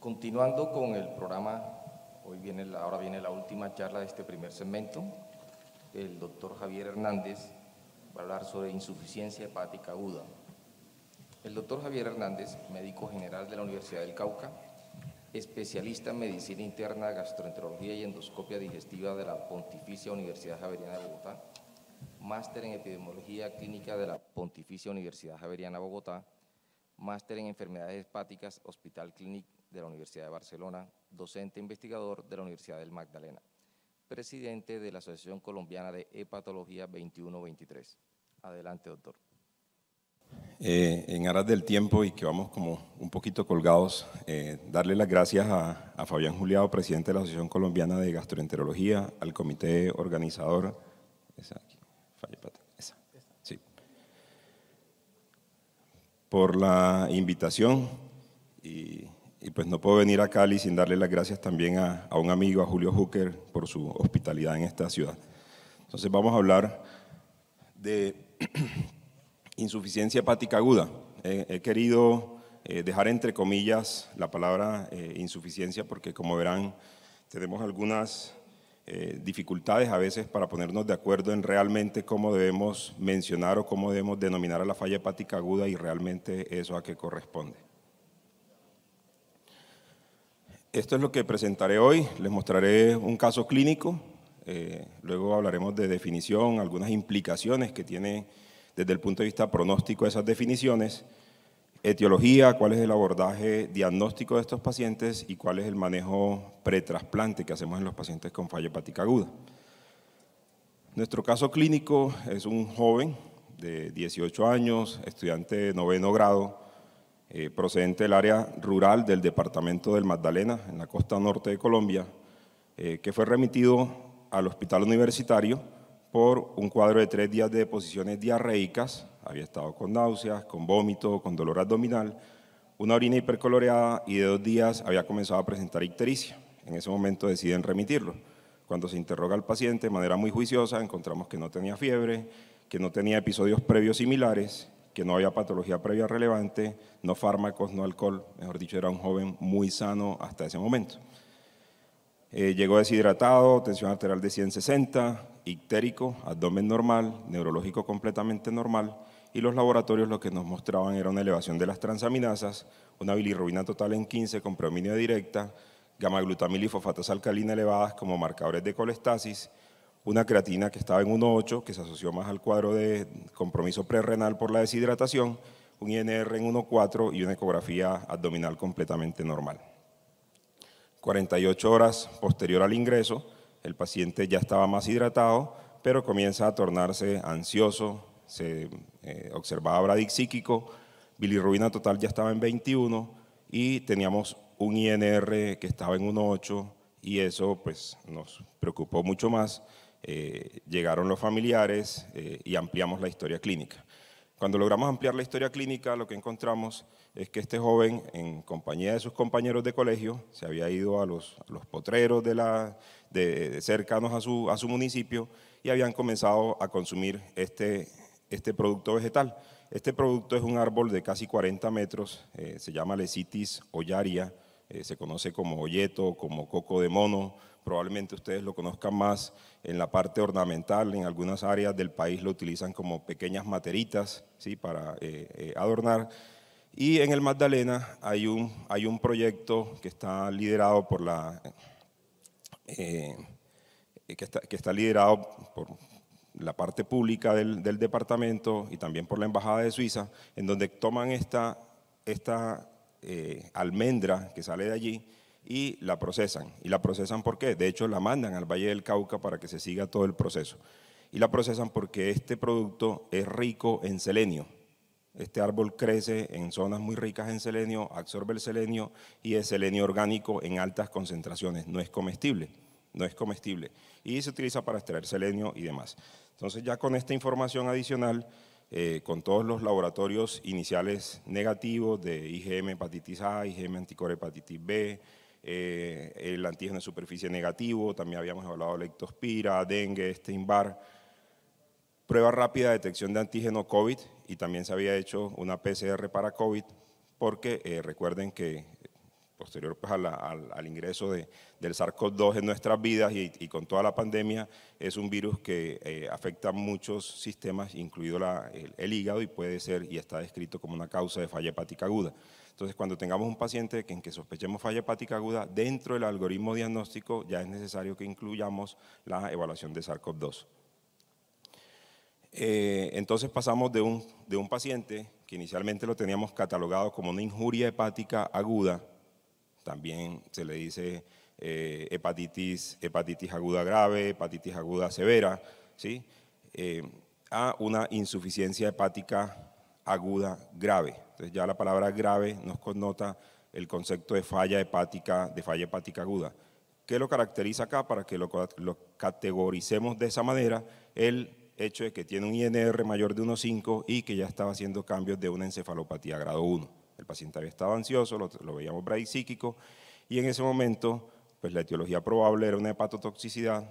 Continuando con el programa, hoy viene ahora viene la última charla de este primer segmento el doctor Javier Hernández va a hablar sobre insuficiencia hepática aguda. El doctor Javier Hernández, médico general de la Universidad del Cauca, especialista en medicina interna, gastroenterología y endoscopia digestiva de la Pontificia Universidad Javeriana de Bogotá, máster en epidemiología clínica de la Pontificia Universidad Javeriana de Bogotá, máster en enfermedades hepáticas, Hospital Clinic de la Universidad de Barcelona, docente investigador de la Universidad del Magdalena presidente de la Asociación Colombiana de Hepatología 2123. Adelante, doctor. Eh, en aras del tiempo y que vamos como un poquito colgados, eh, darle las gracias a, Fabián Juliado, presidente de la Asociación Colombiana de Gastroenterología, al comité organizador. sí, por la invitación y y pues no puedo venir a Cali sin darle las gracias también a, un amigo, a Julio Hooker, por su hospitalidad en esta ciudad. Entonces vamos a hablar de insuficiencia hepática aguda. he querido eh, dejar entre comillas la palabra eh, insuficiencia porque como verán tenemos algunas eh, dificultades a veces para ponernos de acuerdo en realmente cómo debemos mencionar o cómo debemos denominar a la falla hepática aguda y realmente eso a qué corresponde. Esto es lo que presentaré hoy. Les mostraré un caso clínico. Eh, luego hablaremos de definición, algunas implicaciones que tiene desde el punto de vista pronóstico esas definiciones, etiología, cuál es el abordaje diagnóstico de estos pacientes y cuál es el manejo pretrasplante que hacemos en los pacientes con falla hepática aguda. Nuestro caso clínico es un joven de 18 años, estudiante de noveno grado, eh, procedente del área rural del departamento del Magdalena, en la costa norte de Colombia, eh, que fue remitido al hospital universitario por un cuadro de tres días de deposiciones diarreicas, había estado con náuseas, con vómito, con dolor abdominal, una orina hipercoloreada y de dos días había comenzado a presentar ictericia. En ese momento deciden remitirlo. Cuando se interroga al paciente de manera muy juiciosa, encontramos que no tenía fiebre, que no tenía episodios previos similares que no había patología previa relevante, no fármacos, no alcohol, mejor dicho, era un joven muy sano hasta ese momento. Eh, llegó deshidratado, tensión arterial de 160, ictérico, abdomen normal, neurológico completamente normal, y los laboratorios lo que nos mostraban era una elevación de las transaminasas, una bilirrubina total en 15 con predominio directa, gamma glutamil y alcalina elevadas como marcadores de colestasis, una creatina que estaba en 1.8, que se asoció más al cuadro de compromiso prerrenal por la deshidratación, un INR en 1.4 y una ecografía abdominal completamente normal. 48 horas posterior al ingreso, el paciente ya estaba más hidratado, pero comienza a tornarse ansioso, se eh, observaba bradic psíquico, bilirrubina total ya estaba en 21 y teníamos un INR que estaba en 1.8 y eso pues nos preocupó mucho más eh, llegaron los familiares eh, y ampliamos la historia clínica. Cuando logramos ampliar la historia clínica, lo que encontramos es que este joven, en compañía de sus compañeros de colegio, se había ido a los, potreros de cercanos a su, municipio y habían comenzado a consumir este, este, producto vegetal. Este producto es un árbol de casi 40 metros, eh, se llama Lecitis ollaria, se conoce como hoyeto, como coco de mono, probablemente ustedes lo conozcan más en la parte ornamental, en algunas áreas del país lo utilizan como pequeñas materitas ¿sí? para eh, eh, adornar. Y en el Magdalena hay un, hay un proyecto que está liderado por la... Eh, que, está, que está liderado por, la parte pública del, del, departamento y también por la Embajada de Suiza, en donde toman esta, esta almendra que sale de allí y la procesan. ¿Y la procesan por qué? De hecho, la mandan al Valle del Cauca para que se siga todo el proceso. Y la procesan porque este producto es rico en selenio. Este árbol crece en zonas muy ricas en selenio, absorbe el selenio y es selenio orgánico en altas concentraciones. No es comestible, no es comestible. Y se utiliza para extraer selenio y demás. Entonces ya con esta información adicional, eh, con todos los laboratorios iniciales negativos de IgM hepatitis A, IgM anticorhepatitis B, eh, el antígeno de superficie negativo, también habíamos hablado de lectospira, dengue, Steinbar. Prueba rápida de detección de antígeno COVID y también se había hecho una PCR para COVID porque eh, recuerden que eh, posterior pues, al, ingreso de, del SARS-CoV-2 en nuestras vidas y, con toda la pandemia, es un virus que afecta muchos sistemas, incluido el, hígado, y puede ser y está descrito como una causa de falla hepática aguda. Entonces, cuando tengamos un paciente en que sospechemos falla hepática aguda, dentro del algoritmo diagnóstico ya es necesario que incluyamos la evaluación de SARS-CoV-2. Eh, entonces pasamos de un, paciente que inicialmente lo teníamos catalogado como una injuria hepática aguda, también se le dice eh, hepatitis, hepatitis aguda grave, hepatitis aguda severa, eh, a una insuficiencia hepática aguda grave ya la palabra grave nos connota el concepto de falla hepática, de falla hepática aguda. ¿Qué lo caracteriza acá para que lo, categoricemos de esa manera? El hecho de que tiene un INR mayor de 1.5 y que ya estaba haciendo cambios de una encefalopatía grado 1. El paciente había estado ansioso, lo, veíamos psíquico y en ese momento, pues la etiología probable era una hepatotoxicidad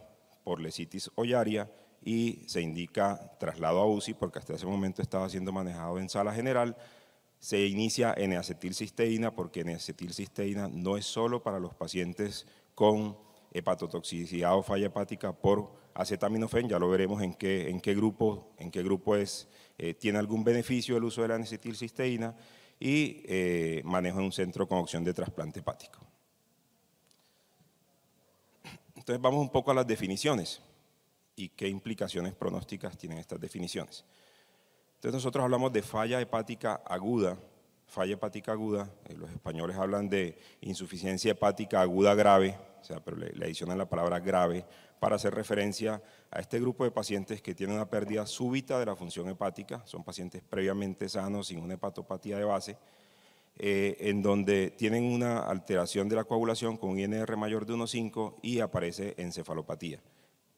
por lesitis ollaria y se indica traslado a UCI porque hasta ese momento estaba siendo manejado en sala general se inicia en acetilcisteína porque en acetilcisteína no es solo para los pacientes con hepatotoxicidad o falla hepática por acetaminofén, ya lo veremos en qué, grupo, en qué grupo es, eh, tiene algún beneficio el uso de la acetilcisteína y eh, manejo en un centro con opción de trasplante hepático. Entonces vamos un poco a las definiciones y qué implicaciones pronósticas tienen estas definiciones. Entonces nosotros hablamos de falla hepática aguda, falla hepática aguda, eh, los españoles hablan de insuficiencia hepática aguda grave, o sea, pero le, adicionan la palabra grave para hacer referencia a este grupo de pacientes que tienen una pérdida súbita de la función hepática, son pacientes previamente sanos sin una hepatopatía de base, eh, en donde tienen una alteración de la coagulación con un INR mayor de 1.5 y aparece encefalopatía.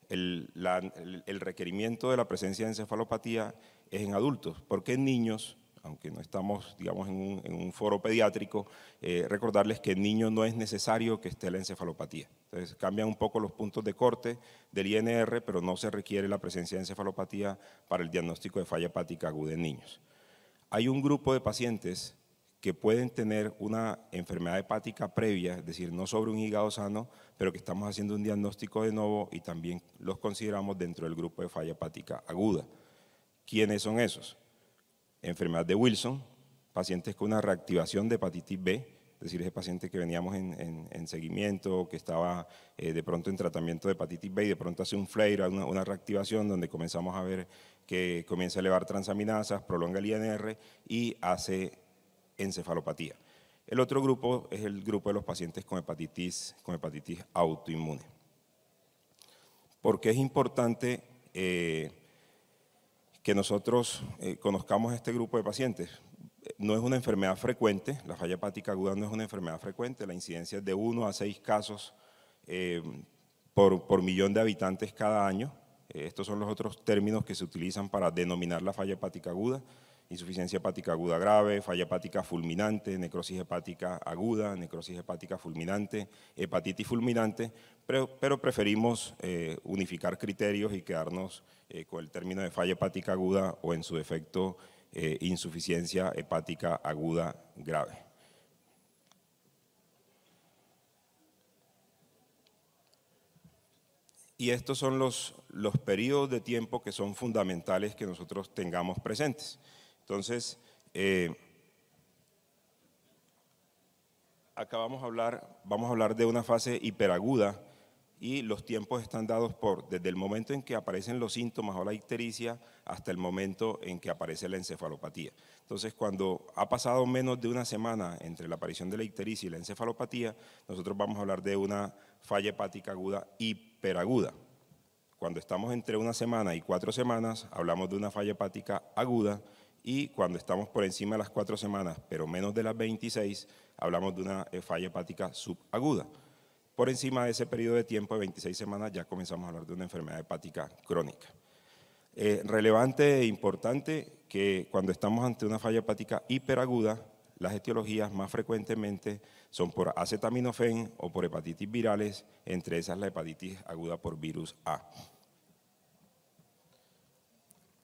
El, el requerimiento de la presencia de encefalopatía es en adultos, porque en niños, aunque no estamos, digamos, en un, foro pediátrico, eh, recordarles que en niños no es necesario que esté la encefalopatía. Entonces, cambian un poco los puntos de corte del INR, pero no se requiere la presencia de encefalopatía para el diagnóstico de falla hepática aguda en niños. Hay un grupo de pacientes que pueden tener una enfermedad hepática previa, es decir, no sobre un hígado sano, pero que estamos haciendo un diagnóstico de nuevo y también los consideramos dentro del grupo de falla hepática aguda. ¿Quiénes son esos? Enfermedad de Wilson, pacientes con una reactivación de hepatitis B, es decir, ese paciente que veníamos en, seguimiento, que estaba eh, de pronto en tratamiento de hepatitis B y de pronto hace un flare, una, reactivación donde comenzamos a ver que comienza a elevar transaminasas, prolonga el INR y hace encefalopatía. El otro grupo es el grupo de los pacientes con hepatitis, con hepatitis autoinmune. ¿Por qué es importante eh, que nosotros eh, conozcamos este grupo de pacientes. No es una enfermedad frecuente, la falla hepática aguda no es una enfermedad frecuente, la incidencia es de 1 a 6 casos eh, por, millón de habitantes cada año. Eh, estos son los otros términos que se utilizan para denominar la falla hepática aguda insuficiencia hepática aguda grave, falla hepática fulminante, necrosis hepática aguda, necrosis hepática fulminante, hepatitis fulminante, pero, preferimos eh, unificar criterios y quedarnos eh, con el término de falla hepática aguda o en su defecto eh, insuficiencia hepática aguda grave. Y estos son los periodos de tiempo que son fundamentales que nosotros tengamos presentes. Entonces, eh, acá vamos a, hablar, vamos a hablar de una fase hiperaguda y los tiempos están dados por desde el momento en que aparecen los síntomas o la ictericia hasta el momento en que aparece la encefalopatía. Entonces, cuando ha pasado menos de una semana entre la aparición de la ictericia y la encefalopatía, nosotros vamos a hablar de una falla hepática aguda hiperaguda. Cuando estamos entre una semana y cuatro semanas, hablamos de una falla hepática aguda y cuando estamos por encima de las cuatro semanas, pero menos de las 26, hablamos de una eh, falla hepática subaguda. Por encima de ese periodo de tiempo de 26 semanas ya comenzamos a hablar de una enfermedad hepática crónica. Eh, relevante e importante que cuando estamos ante una falla hepática hiperaguda, las etiologías más frecuentemente son por acetaminofén o por hepatitis virales, entre esas la hepatitis aguda por virus A.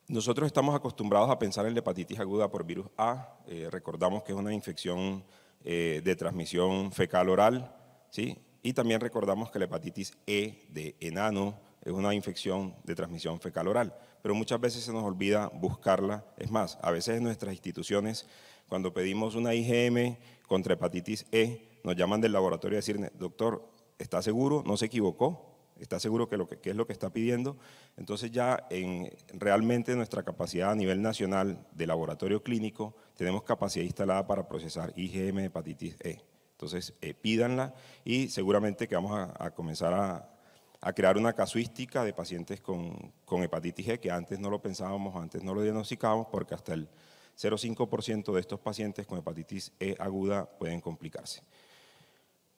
Nosotros estamos acostumbrados a pensar en la hepatitis aguda por virus A. Eh, recordamos que es una infección eh, de transmisión fecal oral, ¿sí? Y también recordamos que la hepatitis E de enano es una infección de transmisión fecal oral. Pero muchas veces se nos olvida buscarla. Es más, a veces en nuestras instituciones, cuando pedimos una IgM contra hepatitis E, nos llaman del laboratorio a decir, doctor, ¿está seguro? ¿No se equivocó? está seguro que, lo es lo que está pidiendo. Entonces ya en, realmente nuestra capacidad a nivel nacional de laboratorio clínico, tenemos capacidad instalada para procesar IgM hepatitis E. Entonces eh, pídanla y seguramente que vamos a, comenzar a, crear una casuística de pacientes con, con hepatitis E que antes no lo pensábamos, antes no lo diagnosticábamos porque hasta el 0,5% de estos pacientes con hepatitis E aguda pueden complicarse.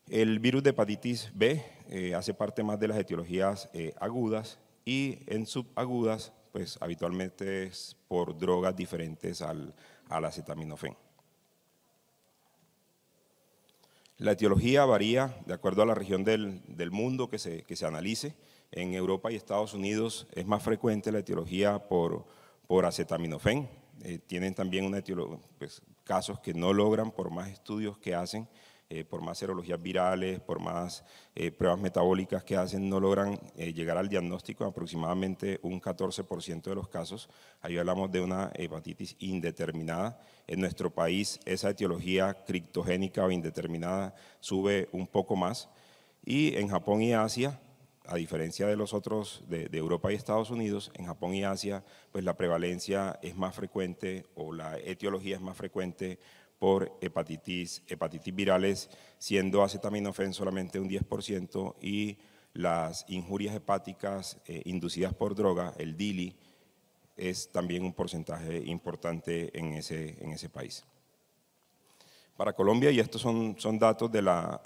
El virus de hepatitis B eh, hace parte más de las etiologías eh, agudas y en subagudas, pues habitualmente es por drogas diferentes al, acetaminofén. La etiología varía de acuerdo a la región del, del mundo que se, que se, analice. En Europa y Estados Unidos es más frecuente la etiología por, por acetaminofén. Eh, tienen también una pues, casos que no logran, por más estudios que hacen, eh, por más serologías virales, por más eh, pruebas metabólicas que hacen, no logran eh, llegar al diagnóstico en aproximadamente un 14% de los casos. Ahí hablamos de una hepatitis indeterminada. En nuestro país esa etiología criptogénica o indeterminada sube un poco más. Y en Japón y Asia a diferencia de los otros de, de, Europa y Estados Unidos, en Japón y Asia, pues la prevalencia es más frecuente o la etiología es más frecuente por hepatitis, hepatitis virales, siendo acetaminofén solamente un 10% y las injurias hepáticas eh, inducidas por droga, el DILI, es también un porcentaje importante en ese, en ese país. Para Colombia, y estos son, son datos de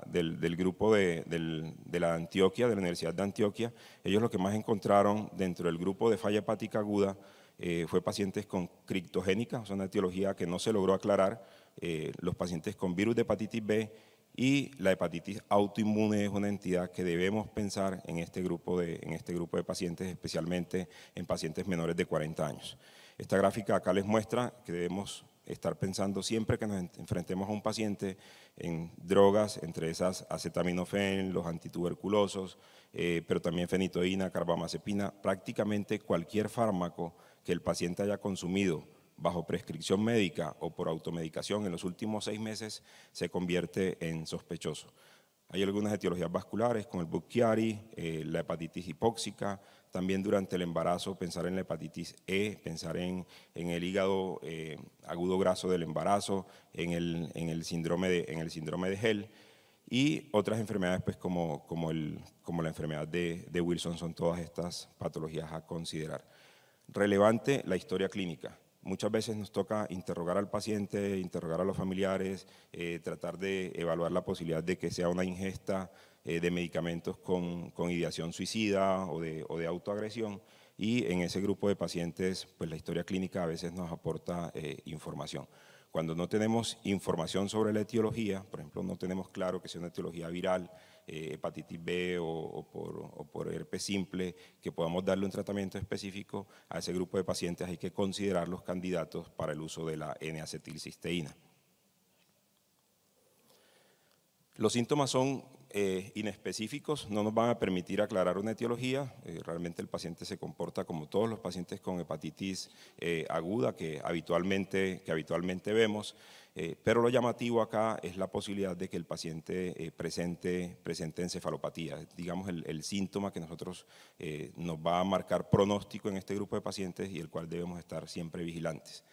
del, del, grupo de, del, de la Antioquia, de la Universidad de Antioquia, ellos lo que más encontraron dentro del grupo de falla hepática aguda eh, fue pacientes con criptogénica, es una etiología que no se logró aclarar, eh, los pacientes con virus de hepatitis B y la hepatitis autoinmune es una entidad que debemos pensar en este grupo de, en este grupo de pacientes, especialmente en pacientes menores de 40 años. Esta gráfica acá les muestra que debemos estar pensando siempre que nos enfrentemos a un paciente en drogas, entre esas acetaminofén, los antituberculosos, eh, pero también fenitoína, carbamazepina, prácticamente cualquier fármaco que el paciente haya consumido bajo prescripción médica o por automedicación en los últimos seis meses se convierte en sospechoso. Hay algunas etiologías vasculares como el Bucchiari, eh, la hepatitis hipóxica, también durante el embarazo pensar en la hepatitis E, pensar en, el hígado eh, agudo graso del embarazo, en el, en el, síndrome, de, en el síndrome de Hell y otras enfermedades pues, como, como, la enfermedad de, de Wilson son todas estas patologías a considerar. Relevante la historia clínica. Muchas veces nos toca interrogar al paciente, interrogar a los familiares, eh, tratar de evaluar la posibilidad de que sea una ingesta eh, de medicamentos con, ideación suicida o de, autoagresión y en ese grupo de pacientes, pues la historia clínica a veces nos aporta eh, información. Cuando no tenemos información sobre la etiología, por ejemplo, no tenemos claro que sea una etiología viral, eh, hepatitis B o, por, herpes simple, que podamos darle un tratamiento específico a ese grupo de pacientes, hay que considerar los candidatos para el uso de la N-acetilcisteína. Los síntomas son eh, inespecíficos, no nos van a permitir aclarar una etiología. Eh, realmente el paciente se comporta como todos los pacientes con hepatitis aguda que habitualmente, que habitualmente vemos. Eh, pero lo llamativo acá es la posibilidad de que el paciente eh, presente, presente encefalopatía, digamos el, síntoma que nosotros eh, nos va a marcar pronóstico en este grupo de pacientes y el cual debemos estar siempre vigilantes.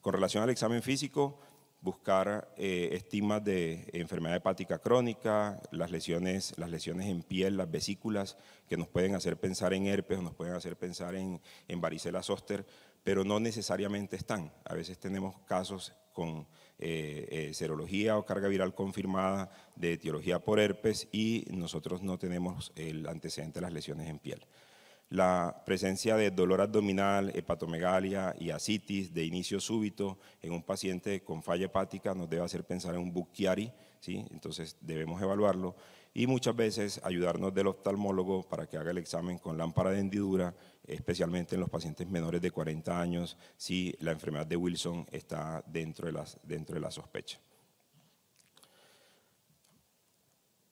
Con relación al examen físico, buscar eh, estimas de enfermedad hepática crónica, las lesiones, las lesiones en piel, las vesículas, que nos pueden hacer pensar en herpes, nos pueden hacer pensar en, en varicela zoster, pero no necesariamente están. A veces tenemos casos con eh, eh, serología o carga viral confirmada de etiología por herpes y nosotros no tenemos el antecedente de las lesiones en piel. La presencia de dolor abdominal, hepatomegalia y asitis de inicio súbito en un paciente con falla hepática nos debe hacer pensar en un Bucchiari, ¿sí? entonces debemos evaluarlo y muchas veces ayudarnos del oftalmólogo para que haga el examen con lámpara de hendidura especialmente en los pacientes menores de 40 años, si la enfermedad de Wilson está dentro de, dentro de la sospecha.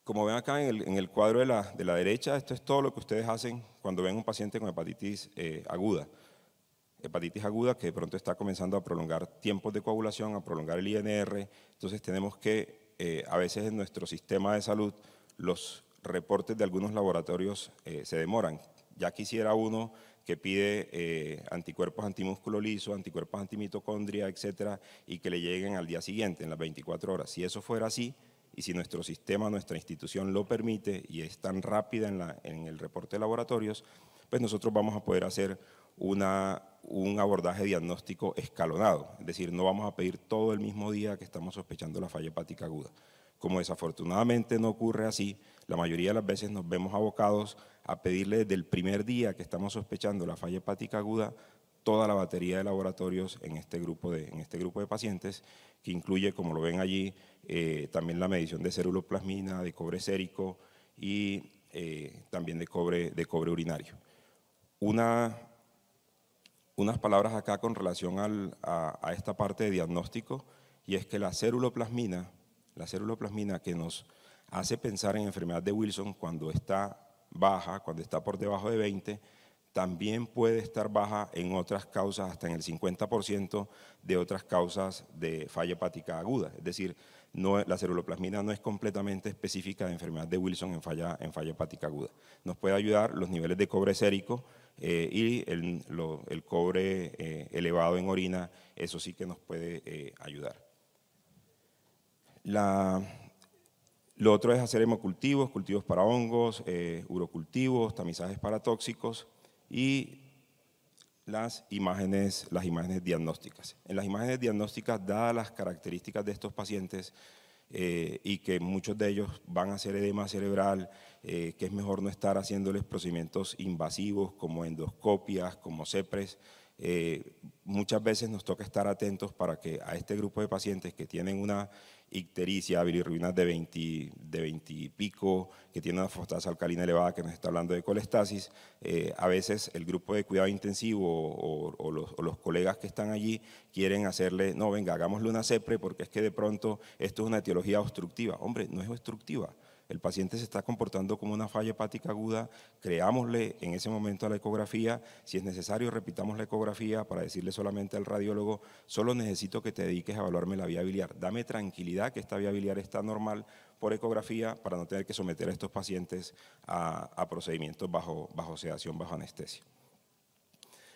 Como ven acá en el, cuadro de la, derecha, esto es todo lo que ustedes hacen cuando ven un paciente con hepatitis eh, aguda. Hepatitis aguda que de pronto está comenzando a prolongar tiempos de coagulación, a prolongar el INR. Entonces tenemos que, eh, a veces en nuestro sistema de salud, los reportes de algunos laboratorios eh, se demoran. Ya quisiera uno que pide eh, anticuerpos antimúsculo liso, anticuerpos antimitocondria, etcétera, y que le lleguen al día siguiente, en las 24 horas. Si eso fuera así, y si nuestro sistema, nuestra institución lo permite y es tan rápida en, el reporte de laboratorios, pues nosotros vamos a poder hacer un abordaje diagnóstico escalonado, es decir, no vamos a pedir todo el mismo día que estamos sospechando la falla hepática aguda. Como desafortunadamente no ocurre así, la mayoría de las veces nos vemos abocados a pedirle del primer día que estamos sospechando la falla hepática aguda toda la batería de laboratorios en este grupo de, en este grupo de pacientes, que incluye, como lo ven allí, eh, también la medición de ceruloplasmina, de cobre sérico y eh, también de cobre, de cobre urinario. Una, unas palabras acá con relación a, esta parte de diagnóstico, y es que la ceruloplasmina, la ceruloplasmina que nos hace pensar en enfermedad de Wilson cuando está baja, cuando está por debajo de 20, también puede estar baja en otras causas, hasta en el 50% de otras causas de falla hepática aguda. Es decir, la ceruloplasmina no es completamente específica de enfermedad de Wilson en falla, en falla hepática aguda. Nos puede ayudar los niveles de cobre sérico eh, y el, cobre eh, elevado en orina, eso sí que nos puede eh, ayudar. La, lo otro es hacer hemocultivos, cultivos para hongos, eh, urocultivos, tamizajes para tóxicos y las imágenes, las imágenes diagnósticas. En las imágenes diagnósticas, dadas las características de estos pacientes eh, y que muchos de ellos van a ser edema cerebral, eh, que es mejor no estar haciéndoles procedimientos invasivos como endoscopias, como CEPRES, muchas veces nos toca estar atentos para que a este grupo de pacientes que tienen una ictericia, bilirrubinas de 20, de 20 y pico, que tiene una fosfatasa alcalina elevada, que nos está hablando de colestasis. Eh, a veces el grupo de cuidado intensivo o, los, o, los, colegas que están allí quieren hacerle, no, venga, hagámosle una CEPRE porque es que de pronto esto es una etiología obstructiva. Hombre, no es obstructiva el paciente se está comportando como una falla hepática aguda, creámosle en ese momento a la ecografía, si es necesario repitamos la ecografía para decirle solamente al radiólogo, solo necesito que te dediques a evaluarme la vía biliar, dame tranquilidad que esta vía biliar está normal por ecografía para no tener que someter a estos pacientes a, procedimientos bajo, bajo sedación, bajo anestesia.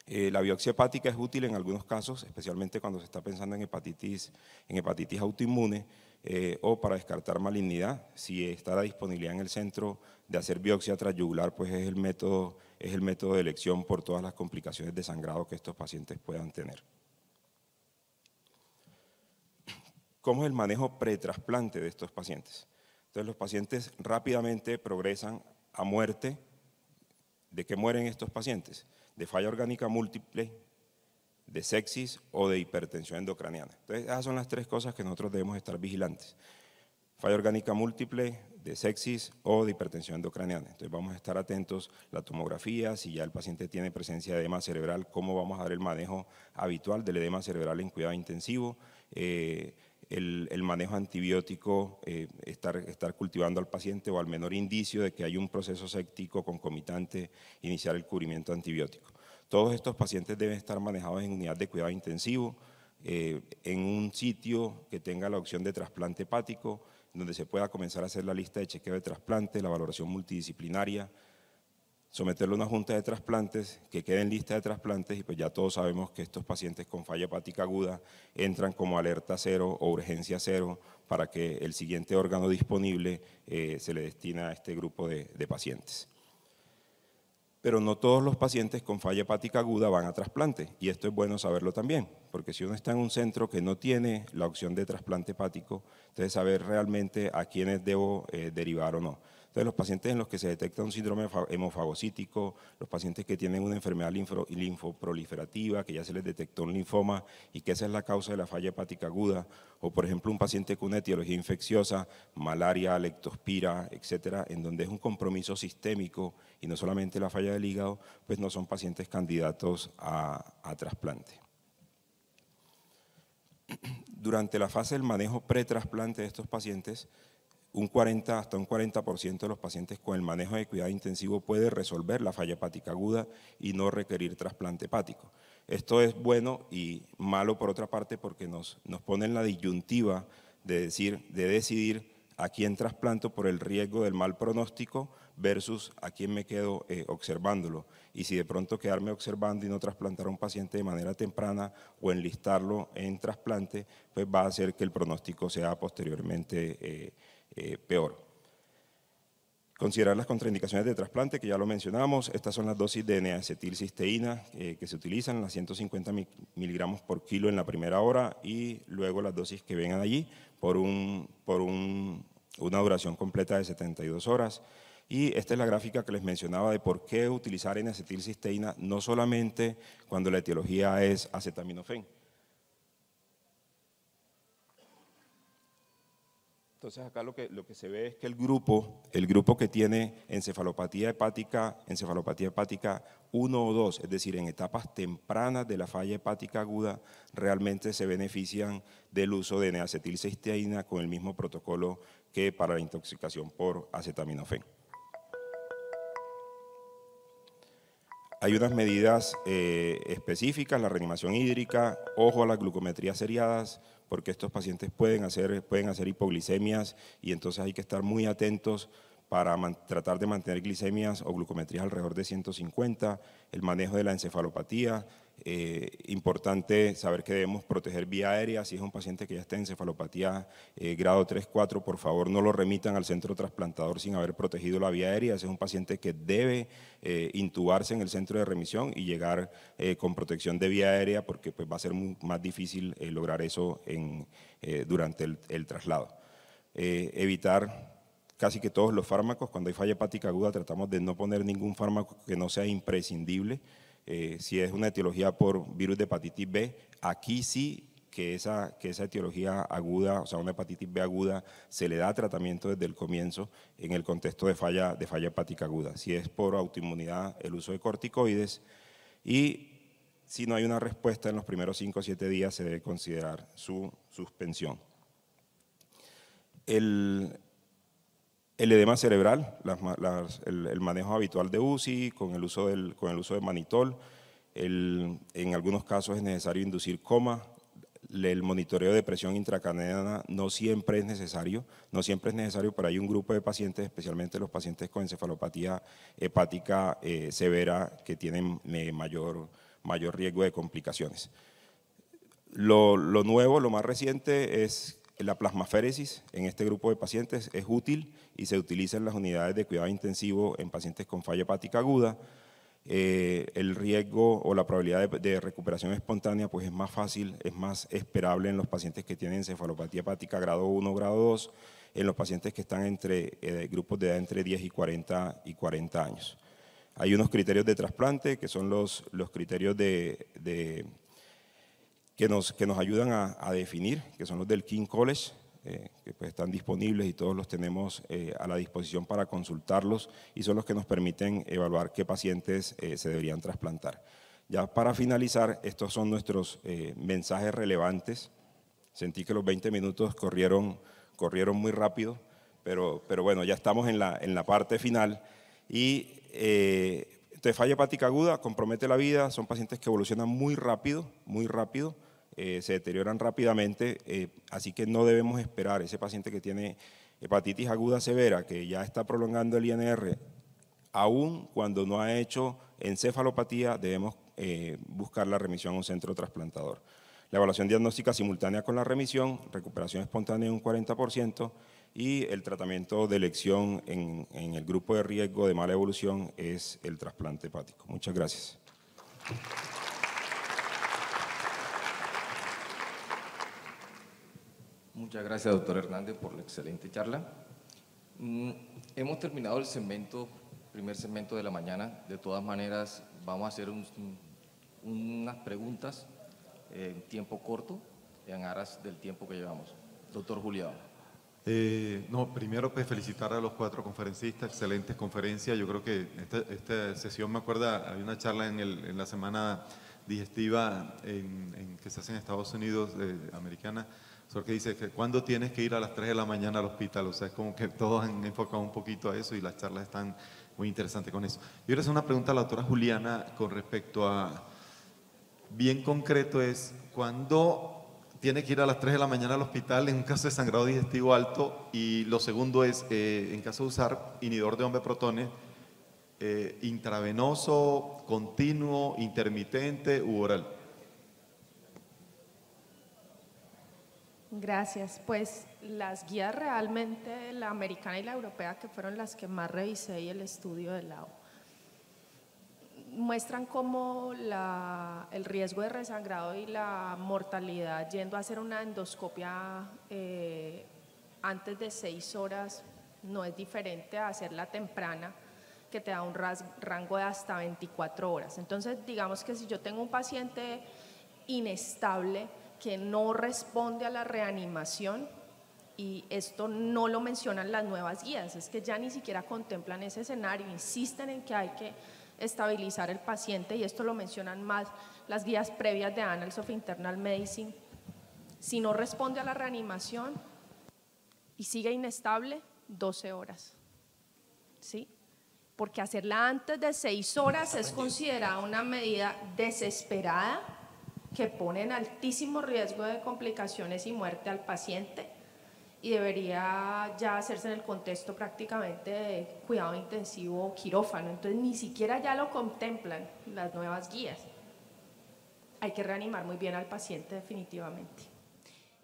Eh, la biopsia hepática es útil en algunos casos, especialmente cuando se está pensando en hepatitis, en hepatitis autoinmune, eh, o para descartar malignidad. Si está la disponibilidad en el centro de hacer biopsia trayugular, pues es el método, es el método de elección por todas las complicaciones de sangrado que estos pacientes puedan tener. ¿Cómo es el manejo pretrasplante de estos pacientes? Entonces los pacientes rápidamente progresan a muerte. ¿De qué mueren estos pacientes? De falla orgánica múltiple de sexis o de hipertensión endocraniana. Entonces, esas son las tres cosas que nosotros debemos estar vigilantes. Falla orgánica múltiple, de sexis o de hipertensión endocraniana. Entonces, vamos a estar atentos la tomografía, si ya el paciente tiene presencia de edema cerebral, cómo vamos a dar el manejo habitual del edema cerebral en cuidado intensivo. Eh, el, manejo antibiótico, eh, estar, estar, cultivando al paciente o al menor indicio de que hay un proceso séptico concomitante, iniciar el cubrimiento antibiótico. Todos estos pacientes deben estar manejados en unidad de cuidado intensivo, eh, en un sitio que tenga la opción de trasplante hepático, donde se pueda comenzar a hacer la lista de chequeo de trasplante, la valoración multidisciplinaria, someterlo a una junta de trasplantes, que quede en lista de trasplantes y pues ya todos sabemos que estos pacientes con falla hepática aguda entran como alerta cero o urgencia cero para que el siguiente órgano disponible eh, se le destina a este grupo de pacientes pero no todos los pacientes con falla hepática aguda van a trasplante. Y esto es bueno saberlo también, porque si uno está en un centro que no tiene la opción de trasplante hepático, entonces saber realmente a quiénes debo eh, derivar o no. Entonces, los pacientes en los que se detecta un síndrome hemofagocítico, los pacientes que tienen una enfermedad linfoproliferativa, que ya se les detectó un linfoma y que esa es la causa de la falla hepática aguda, o por ejemplo un paciente con una etiología infecciosa, malaria, lectospira, etcétera, en donde es un compromiso sistémico y no solamente la falla del hígado, pues no son pacientes candidatos a trasplante. Durante la fase del manejo pretrasplante de estos pacientes, un 40 hasta un 40% de los pacientes con el manejo de cuidado intensivo puede resolver la falla hepática aguda y no requerir trasplante hepático. Esto es bueno y malo por otra parte porque nos, nos pone en la disyuntiva de, decir, de decidir a quién trasplanto por el riesgo del mal pronóstico versus a quién me quedo eh, observándolo. Y si de pronto quedarme observando y no trasplantar a un paciente de manera temprana o enlistarlo en trasplante, pues va a hacer que el pronóstico sea posteriormente eh, eh, peor. Considerar las contraindicaciones de trasplante, que ya lo mencionamos, estas son las dosis de neacetilcisteína eh, que se utilizan, las 150 miligramos por kilo en la primera hora y luego las dosis que vengan allí por, una duración completa de 72 horas. Y esta es la gráfica que les mencionaba de por qué utilizar N-acetilcisteína no solamente cuando la etiología es acetaminofén, Entonces acá lo que, se ve es que el grupo, el grupo que tiene encefalopatía hepática, encefalopatía hepática 1 o 2, es decir, en etapas tempranas de la falla hepática aguda, realmente se benefician del uso de neacetilcisteína con el mismo protocolo que para la intoxicación por acetaminofén. Hay unas medidas eh, específicas, la reanimación hídrica, ojo a las glucometrías seriadas, porque estos pacientes pueden hacer, pueden hacer hipoglicemias y entonces hay que estar muy atentos para tratar de mantener glicemias o glucometrías alrededor de 150, el manejo de la encefalopatía, eh, importante saber que debemos proteger vía aérea. Si es un paciente que ya está en encefalopatía eh, grado 3-4, por favor no lo remitan al centro trasplantador sin haber protegido la vía aérea. Ese es un paciente que debe eh, intubarse en el centro de remisión y llegar eh, con protección de vía aérea porque pues, va a ser más difícil lograr eso durante el, el traslado. evitar casi que todos los fármacos. Cuando hay falla hepática aguda tratamos de no poner ningún fármaco que no sea imprescindible. Eh, si es una etiología por virus de hepatitis B, aquí sí que esa, que esa etiología aguda, o sea, una hepatitis B aguda, se le da tratamiento desde el comienzo en el contexto de falla, de falla hepática aguda. Si es por autoinmunidad, el uso de corticoides. Y si no hay una respuesta en los primeros 5 o 7 días, se debe considerar su suspensión. El, el edema cerebral, el, manejo habitual de UCI con el uso, con el uso de manitol. en algunos casos es necesario inducir coma. El monitoreo de presión intracraniana no siempre es necesario, no siempre es necesario, pero hay un grupo de pacientes, especialmente los pacientes con encefalopatía hepática eh, severa, que tienen eh, mayor, mayor riesgo de complicaciones. lo, nuevo, lo más reciente es la plasmaféresis en este grupo de pacientes es útil y se utiliza en las unidades de cuidado intensivo en pacientes con falla hepática aguda. Eh, el riesgo o la probabilidad de, recuperación espontánea pues es más fácil, es más esperable en los pacientes que tienen encefalopatía hepática grado 1, grado 2, en los pacientes que están entre eh, grupos de edad entre 10 y 40 y 40 años. Hay unos criterios de trasplante que son los, los criterios de que nos, que nos ayudan a, definir, que son los del King College, eh, que pues están disponibles y todos los tenemos eh, a la disposición para consultarlos y son los que nos permiten evaluar qué pacientes eh, se deberían trasplantar. Ya para finalizar, estos son nuestros mensajes relevantes. Sentí que los 20 minutos corrieron, corrieron muy rápido, pero, pero bueno, ya estamos en la, en la parte final. Y te falla hepática aguda compromete la vida, son pacientes que evolucionan muy rápido, muy rápido. Eh, se deterioran rápidamente, eh, así que no debemos esperar. Ese paciente que tiene hepatitis aguda severa, que ya está prolongando el INR, aún cuando no ha hecho encefalopatía, debemos eh, buscar la remisión a un centro trasplantador. La evaluación diagnóstica simultánea con la remisión, recuperación espontánea en un 40% y el tratamiento de elección en, el grupo de riesgo de mala evolución es el trasplante hepático. Muchas gracias. Muchas gracias, doctor Hernández, por la excelente charla. Mm, hemos terminado el segmento, primer segmento de la mañana. De todas maneras, vamos a hacer unas preguntas en tiempo corto, en aras del tiempo que llevamos. Doctor Julián. Eh, no, primero pues, felicitar a los cuatro conferencistas, excelentes conferencias. Yo creo que esta, sesión me acuerda, había una charla en, la semana digestiva en, que se hace en Estados Unidos, eh, americana, porque dice que cuando tienes que ir a las 3 de la mañana al hospital, o sea, es como que todos han enfocado un poquito a eso y las charlas están muy interesantes con eso. Yo quiero hacer una pregunta a la doctora Juliana con respecto a, bien concreto es, cuando tiene que ir a las 3 de la mañana al hospital en un caso de sangrado digestivo alto y lo segundo es, eh, en caso de usar inhibidor de hombre protones, eh, intravenoso, continuo, intermitente u oral. Gracias. Pues las guías realmente, la americana y la europea, que fueron las que más revisé y el estudio del lado, muestran cómo el riesgo de resangrado y la mortalidad yendo a hacer una endoscopia eh, antes de seis horas no es diferente a hacerla temprana, que te da un rango de hasta 24 horas. Entonces, digamos que si yo tengo un paciente inestable, que no responde a la reanimación y esto no lo mencionan las nuevas guías, es que ya ni siquiera contemplan ese escenario, insisten en que hay que estabilizar el paciente y esto lo mencionan más las guías previas de Annals of Internal Medicine. Si no responde a la reanimación y sigue inestable, 12 horas. ¿Sí? Porque hacerla antes de 6 horas es considerada una medida desesperada que ponen altísimo riesgo de complicaciones y muerte al paciente y debería ya hacerse en el contexto prácticamente de cuidado intensivo quirófano. Entonces ni siquiera ya lo contemplan las nuevas guías. Hay que reanimar muy bien al paciente definitivamente.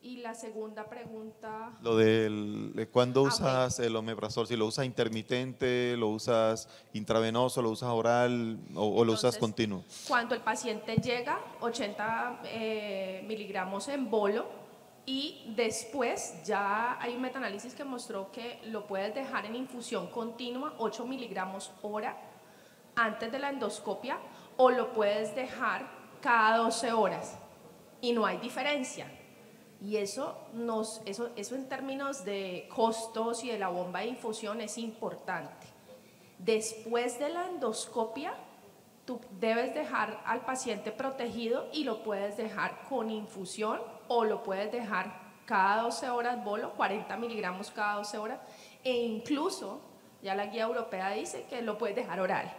Y la segunda pregunta. Lo del, de cuándo ah, usas el omeprazol, si lo usas intermitente, lo usas intravenoso, lo usas oral o, lo usas continuo. Cuando el paciente llega, 80 eh, miligramos en bolo y después ya hay un metaanálisis que mostró que lo puedes dejar en infusión continua, 8 miligramos hora antes de la endoscopia o lo puedes dejar cada 12 horas y no hay diferencia y eso, nos, eso, eso en términos de costos y de la bomba de infusión es importante. Después de la endoscopia, tú debes dejar al paciente protegido y lo puedes dejar con infusión o lo puedes dejar cada 12 horas bolo, 40 miligramos cada 12 horas, e incluso ya la guía europea dice que lo puedes dejar oral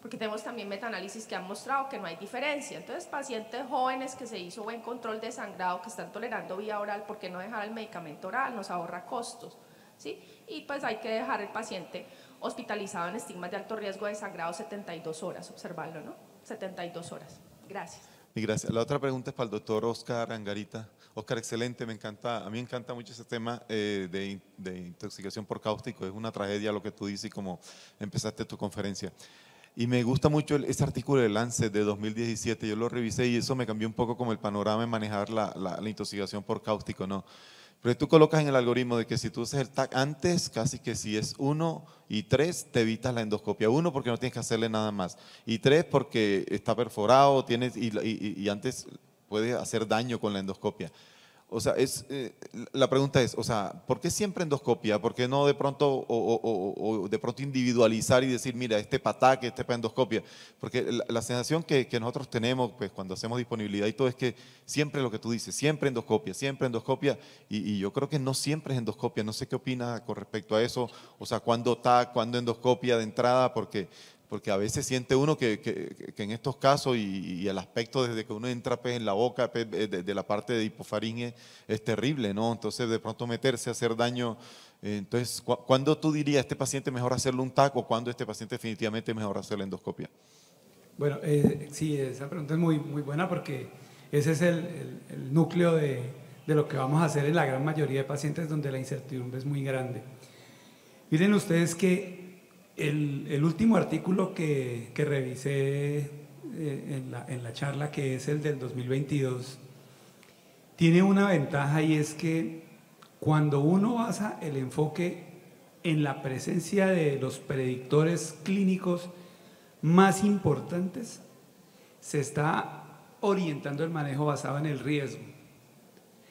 porque tenemos también metaanálisis que han mostrado que no hay diferencia. Entonces, pacientes jóvenes que se hizo buen control de sangrado, que están tolerando vía oral, ¿por qué no dejar el medicamento oral? Nos ahorra costos. ¿sí? Y pues hay que dejar el paciente hospitalizado en estigmas de alto riesgo de sangrado 72 horas, observarlo, ¿no? 72 horas. Gracias. Y gracias. La otra pregunta es para el doctor Oscar Angarita. Oscar, excelente, me encanta, a mí me encanta mucho ese tema eh, de, de intoxicación por cáustico, es una tragedia lo que tú dices y como empezaste tu conferencia. Y me gusta mucho ese artículo de lance de 2017, yo lo revisé y eso me cambió un poco como el panorama en manejar la, intoxicación por cáustico, ¿no? Pero tú colocas en el algoritmo de que si tú haces el TAC antes, casi que si es uno y 3, te evitas la endoscopia. uno porque no tienes que hacerle nada más. Y tres porque está perforado tienes, y, y antes puede hacer daño con la endoscopia. O sea, es, eh, la pregunta es, o sea, ¿por qué siempre endoscopia? ¿Por qué no de pronto, o, de pronto individualizar y decir, mira, este pataque, este para endoscopia? Porque la, sensación que, nosotros tenemos, pues cuando hacemos disponibilidad y todo, es que siempre lo que tú dices, siempre endoscopia, siempre endoscopia, y, yo creo que no siempre es endoscopia, no sé qué opinas con respecto a eso, o sea, ¿cuándo está, cuándo endoscopia de entrada? Porque porque a veces siente uno que, en estos casos y, el aspecto desde que uno entra pues, en la boca pues, eh, de, la parte de hipofaringe es terrible, ¿no? Entonces de pronto meterse a hacer daño. Eh, entonces, ¿cuándo tú dirías este paciente mejor hacerle un taco? ¿Cuándo este paciente definitivamente mejor hacerle endoscopia? Bueno, eh, sí, esa pregunta es muy, muy buena porque ese es el, núcleo de, de, lo que vamos a hacer en la gran mayoría de pacientes donde la incertidumbre es muy grande. Miren ustedes que el, último artículo que, revisé eh, en la, en la charla, que es el del 2022, tiene una ventaja y es que cuando uno basa el enfoque en la presencia de los predictores clínicos más importantes, se está orientando el manejo basado en el riesgo.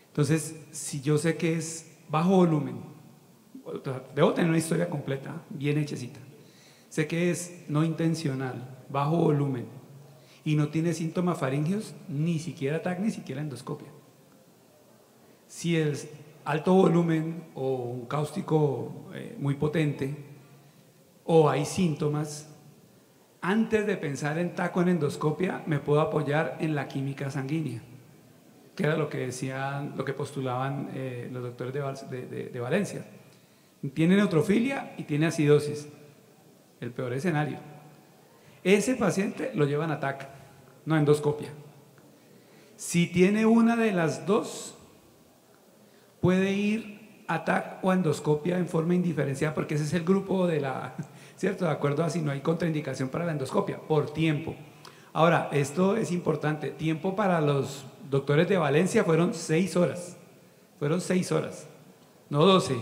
Entonces, si yo sé que es bajo volumen, debo tener una historia completa, bien hechecita. Sé que es no intencional, bajo volumen y no tiene síntomas faringios, ni siquiera TAC, ni siquiera endoscopia. Si es alto volumen o un cáustico eh, muy potente o hay síntomas, antes de pensar en o en endoscopia, me puedo apoyar en la química sanguínea, que era lo que decían, lo que postulaban eh, los doctores de Valencia. Tiene neutrofilia y tiene acidosis el peor escenario. Ese paciente lo llevan a TAC, no endoscopia. Si tiene una de las dos, puede ir a TAC o endoscopia en forma indiferenciada, porque ese es el grupo de la, ¿cierto? De acuerdo a si no hay contraindicación para la endoscopia, por tiempo. Ahora, esto es importante, tiempo para los doctores de Valencia fueron seis horas, fueron seis horas, no 12,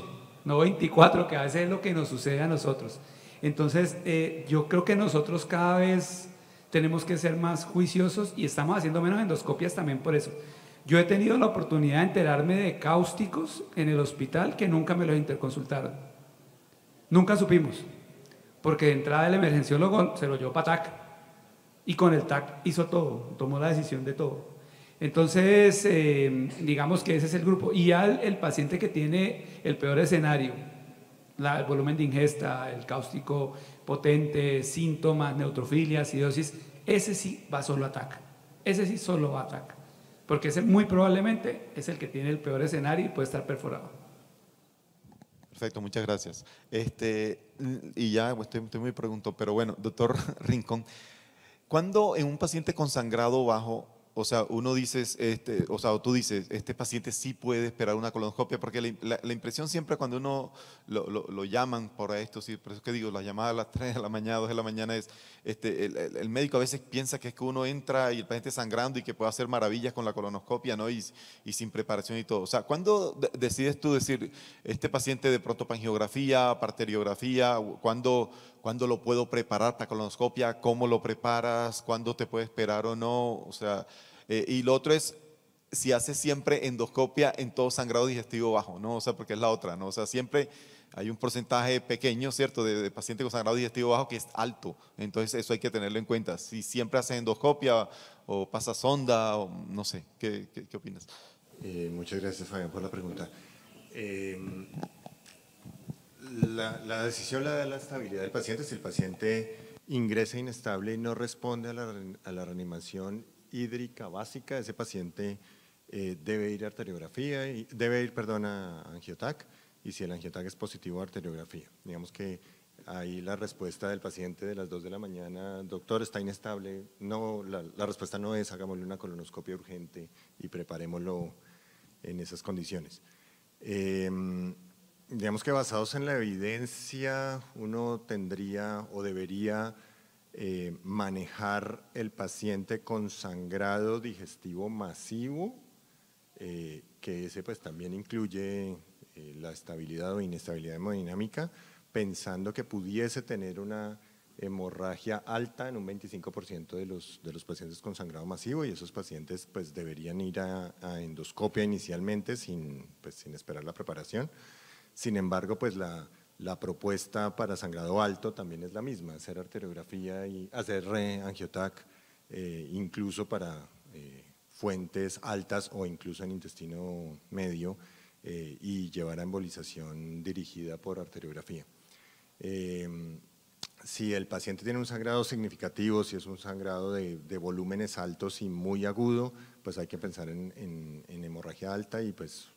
no 24, que a veces es lo que nos sucede a nosotros. Entonces, eh, yo creo que nosotros cada vez tenemos que ser más juiciosos y estamos haciendo menos endoscopias también por eso. Yo he tenido la oportunidad de enterarme de cáusticos en el hospital que nunca me los interconsultaron. Nunca supimos. Porque de entrada el emergenciólogo se lo llevó para TAC. Y con el TAC hizo todo, tomó la decisión de todo. Entonces, eh, digamos que ese es el grupo. Y al el paciente que tiene el peor escenario, el volumen de ingesta, el cáustico potente, síntomas, neutrofilia, acidosis, ese sí va solo a Ese sí solo va a TAC. Porque ese muy probablemente es el que tiene el peor escenario y puede estar perforado. Perfecto, muchas gracias. Este, y ya pues, estoy, estoy muy pregunto, pero bueno, doctor Rincón, ¿cuándo en un paciente con sangrado bajo o sea, uno dice, este, o sea, tú dices, este paciente sí puede esperar una colonoscopia, porque la, impresión siempre cuando uno lo, llaman por esto, sí, por eso es que digo, la llamada a las 3 de la mañana, 2 de la mañana es, este, el, médico a veces piensa que es que uno entra y el paciente sangrando y que puede hacer maravillas con la colonoscopia, ¿no? Y, sin preparación y todo. O sea, ¿cuándo decides tú decir, este paciente de protopangiografía, parteriografía, cuándo, cuándo lo puedo preparar para colonoscopia, cómo lo preparas, cuándo te puede esperar o no? O sea, eh, y lo otro es si hace siempre endoscopia en todo sangrado digestivo bajo, ¿no? O sea, porque es la otra, ¿no? O sea, siempre hay un porcentaje pequeño, ¿cierto?, de, de pacientes con sangrado digestivo bajo que es alto. Entonces, eso hay que tenerlo en cuenta. Si siempre hace endoscopia o pasa sonda, o no sé, ¿qué, opinas? Eh, muchas gracias, Fabián, por la pregunta. Eh, la, decisión la da la estabilidad del paciente. Si el paciente ingresa inestable y no responde a la, a la reanimación hídrica básica ese paciente eh, debe ir a arteriografía, y, debe ir, perdón, a angiotac, y si el angiotac es positivo, a arteriografía. Digamos que ahí la respuesta del paciente de las 2 de la mañana, doctor, está inestable, no, la, respuesta no es hagámosle una colonoscopia urgente y preparémoslo en esas condiciones. Em, digamos que basados en la evidencia, uno tendría o debería eh, manejar el paciente con sangrado digestivo masivo, eh, que ese pues también incluye eh, la estabilidad o inestabilidad hemodinámica, pensando que pudiese tener una hemorragia alta en un 25% de los, de los pacientes con sangrado masivo y esos pacientes pues deberían ir a, endoscopia inicialmente sin, pues, sin esperar la preparación. Sin embargo, pues la, la propuesta para sangrado alto también es la misma, hacer arteriografía y hacer angiotac, eh, incluso para eh, fuentes altas o incluso en intestino medio eh, y llevar a embolización dirigida por arteriografía. Em, si el paciente tiene un sangrado significativo, si es un sangrado de, volúmenes altos y muy agudo, pues hay que pensar en hemorragia alta y pues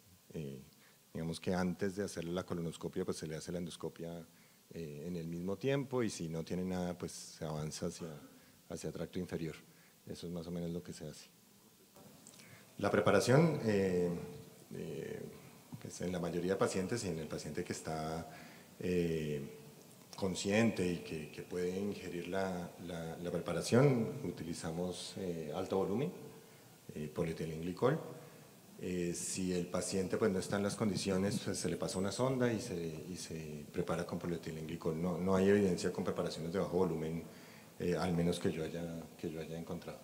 Digamos que antes de hacerle la colonoscopia, pues se le hace la endoscopia eh, en el mismo tiempo y si no tiene nada, pues se avanza hacia, hacia tracto inferior. Eso es más o menos lo que se hace. La preparación, eh, eh, pues en la mayoría de pacientes y en el paciente que está consciente y que, puede ingerir la, la preparación, utilizamos alto volumen, polietilenglicol eh, si el paciente pues, no está en las condiciones, pues, se le pasa una sonda y se, y se prepara con polietilenglicol. No, no hay evidencia con preparaciones de bajo volumen, eh, al menos que yo haya, que yo haya encontrado.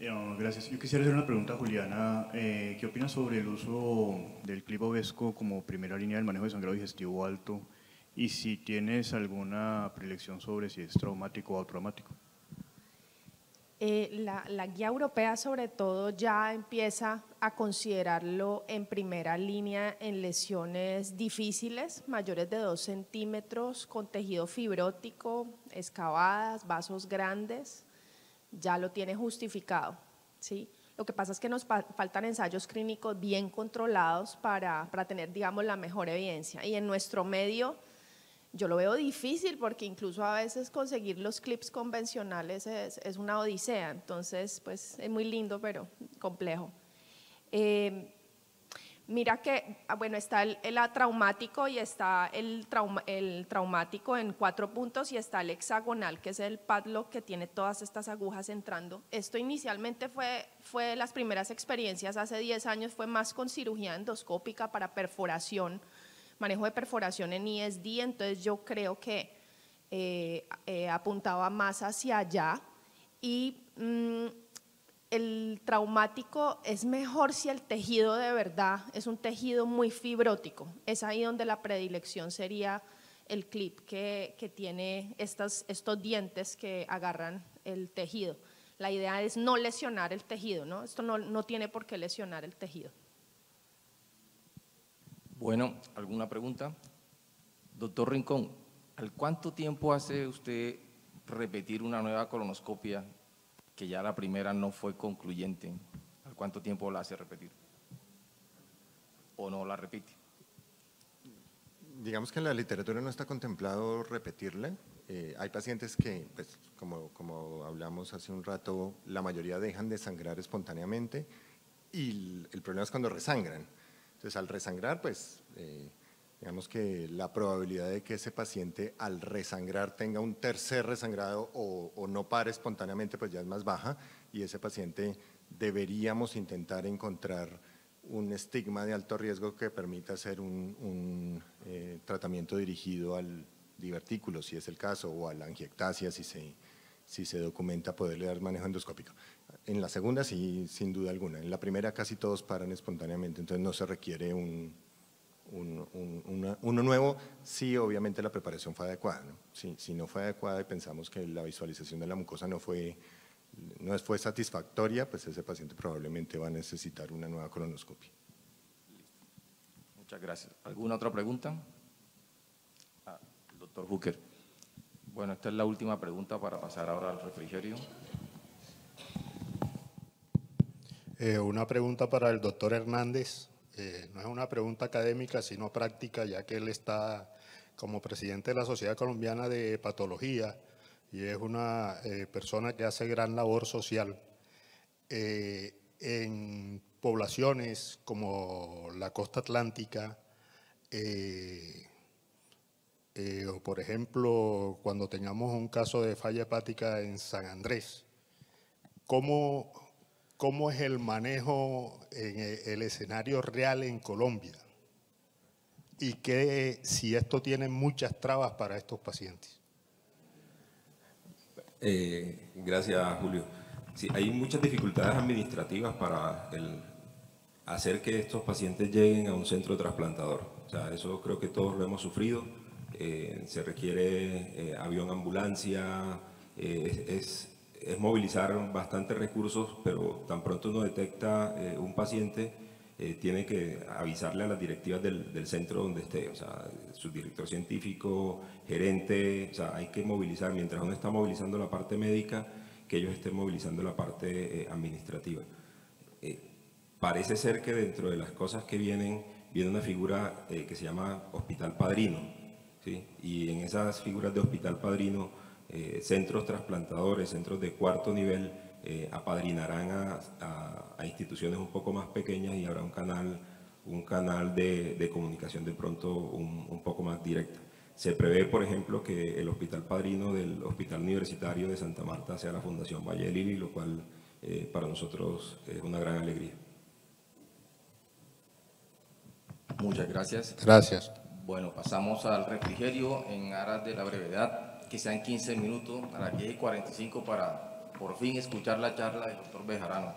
Eh, gracias. Yo quisiera hacer una pregunta Juliana. ¿Qué opinas sobre el uso del vesco como primera línea del manejo de sangrado digestivo alto? Y si tienes alguna prelección sobre si es traumático o traumático. Eh, la, guía europea sobre todo ya empieza a considerarlo en primera línea en lesiones difíciles, mayores de 2 centímetros, con tejido fibrótico, excavadas, vasos grandes, ya lo tiene justificado. ¿sí? Lo que pasa es que nos faltan ensayos clínicos bien controlados para, para tener, digamos, la mejor evidencia. Y en nuestro medio yo lo veo difícil porque incluso a veces conseguir los clips convencionales es, una odisea, entonces pues es muy lindo pero complejo. Em, mira que, ah, bueno, está el, el atraumático y está el, trauma, el, traumático en cuatro puntos y está el hexagonal, que es el padlock que tiene todas estas agujas entrando. Esto inicialmente fue, fue las primeras experiencias hace 10 años, fue más con cirugía endoscópica para perforación, manejo de perforación en ISD, entonces yo creo que eh, eh, apuntaba más hacia allá y mm, el traumático es mejor si el tejido de verdad es un tejido muy fibrótico. Es ahí donde la predilección sería el clip que, tiene estos dientes que agarran el tejido. La idea es no lesionar el tejido, ¿no? Esto no tiene por qué lesionar el tejido. Bueno, ¿alguna pregunta? Doctor Rincón, ¿al cuánto tiempo hace usted repetir una nueva colonoscopia que ya la primera no fue concluyente? ¿Al cuánto tiempo la hace repetir? ¿O no la repite? Digamos que en la literatura no está contemplado repetirla. Eh, hay pacientes que, pues, como, como hablamos hace un rato, la mayoría dejan de sangrar espontáneamente y el problema es cuando resangran entonces, al resangrar, pues, eh, digamos que la probabilidad de que ese paciente al resangrar tenga un tercer resangrado o, no pare espontáneamente, pues ya es más baja y ese paciente deberíamos intentar encontrar un estigma de alto riesgo que permita hacer un, eh, tratamiento dirigido al divertículo, si es el caso, o a la angiectasia, si se, si se documenta poderle dar manejo endoscópico. En la segunda sí, sin duda alguna. En la primera casi todos paran espontáneamente, entonces no se requiere uno nuevo sí, obviamente la preparación fue adecuada. Si, no fue adecuada y pensamos que la visualización de la mucosa no fue, no fue satisfactoria, pues ese paciente probablemente va a necesitar una nueva colonoscopia. Muchas gracias. ¿Alguna otra pregunta? Ah, doctor Hooker. Bueno, esta es la última pregunta para pasar ahora al refrigerio. Eh, una pregunta para el doctor Hernández. Eh, no es una pregunta académica, sino práctica, ya que él está como presidente de la Sociedad Colombiana de Patología y es una eh, persona que hace gran labor social en poblaciones como la costa atlántica. o por ejemplo, cuando tengamos un caso de falla hepática en San Andrés, ¿cómo cómo es el manejo en eh, el escenario real en Colombia y que si esto tiene muchas trabas para estos pacientes. Eh, gracias, Julio. Sí, hay muchas dificultades administrativas para hacer que estos pacientes lleguen a un centro trasplantador. O sea, eso creo que todos lo hemos sufrido. Eh, se requiere avión ambulancia, es es movilizar bastantes recursos, pero tan pronto uno detecta eh, un paciente, eh, tiene que avisarle a las directivas del, centro donde esté, o sea, su director científico, gerente, o sea, hay que movilizar, mientras uno está movilizando la parte médica, que ellos estén movilizando la parte eh, administrativa. parece ser que dentro de las cosas que vienen, viene una figura que se llama Hospital Padrino, y en esas figuras de Hospital Padrino, eh, centros trasplantadores, centros de cuarto nivel, eh, apadrinarán a, instituciones un poco más pequeñas y habrá un canal, un canal de, comunicación de pronto un, poco más directa. Se prevé, por ejemplo, que el hospital padrino del Hospital Universitario de Santa Marta sea la Fundación Valle Lili, lo cual eh, para nosotros es una gran alegría. Muchas gracias. Gracias. Bueno, pasamos al refrigerio en aras de la brevedad que sean 15 minutos, a las 10 y 45 para por fin escuchar la charla del doctor Bejarano.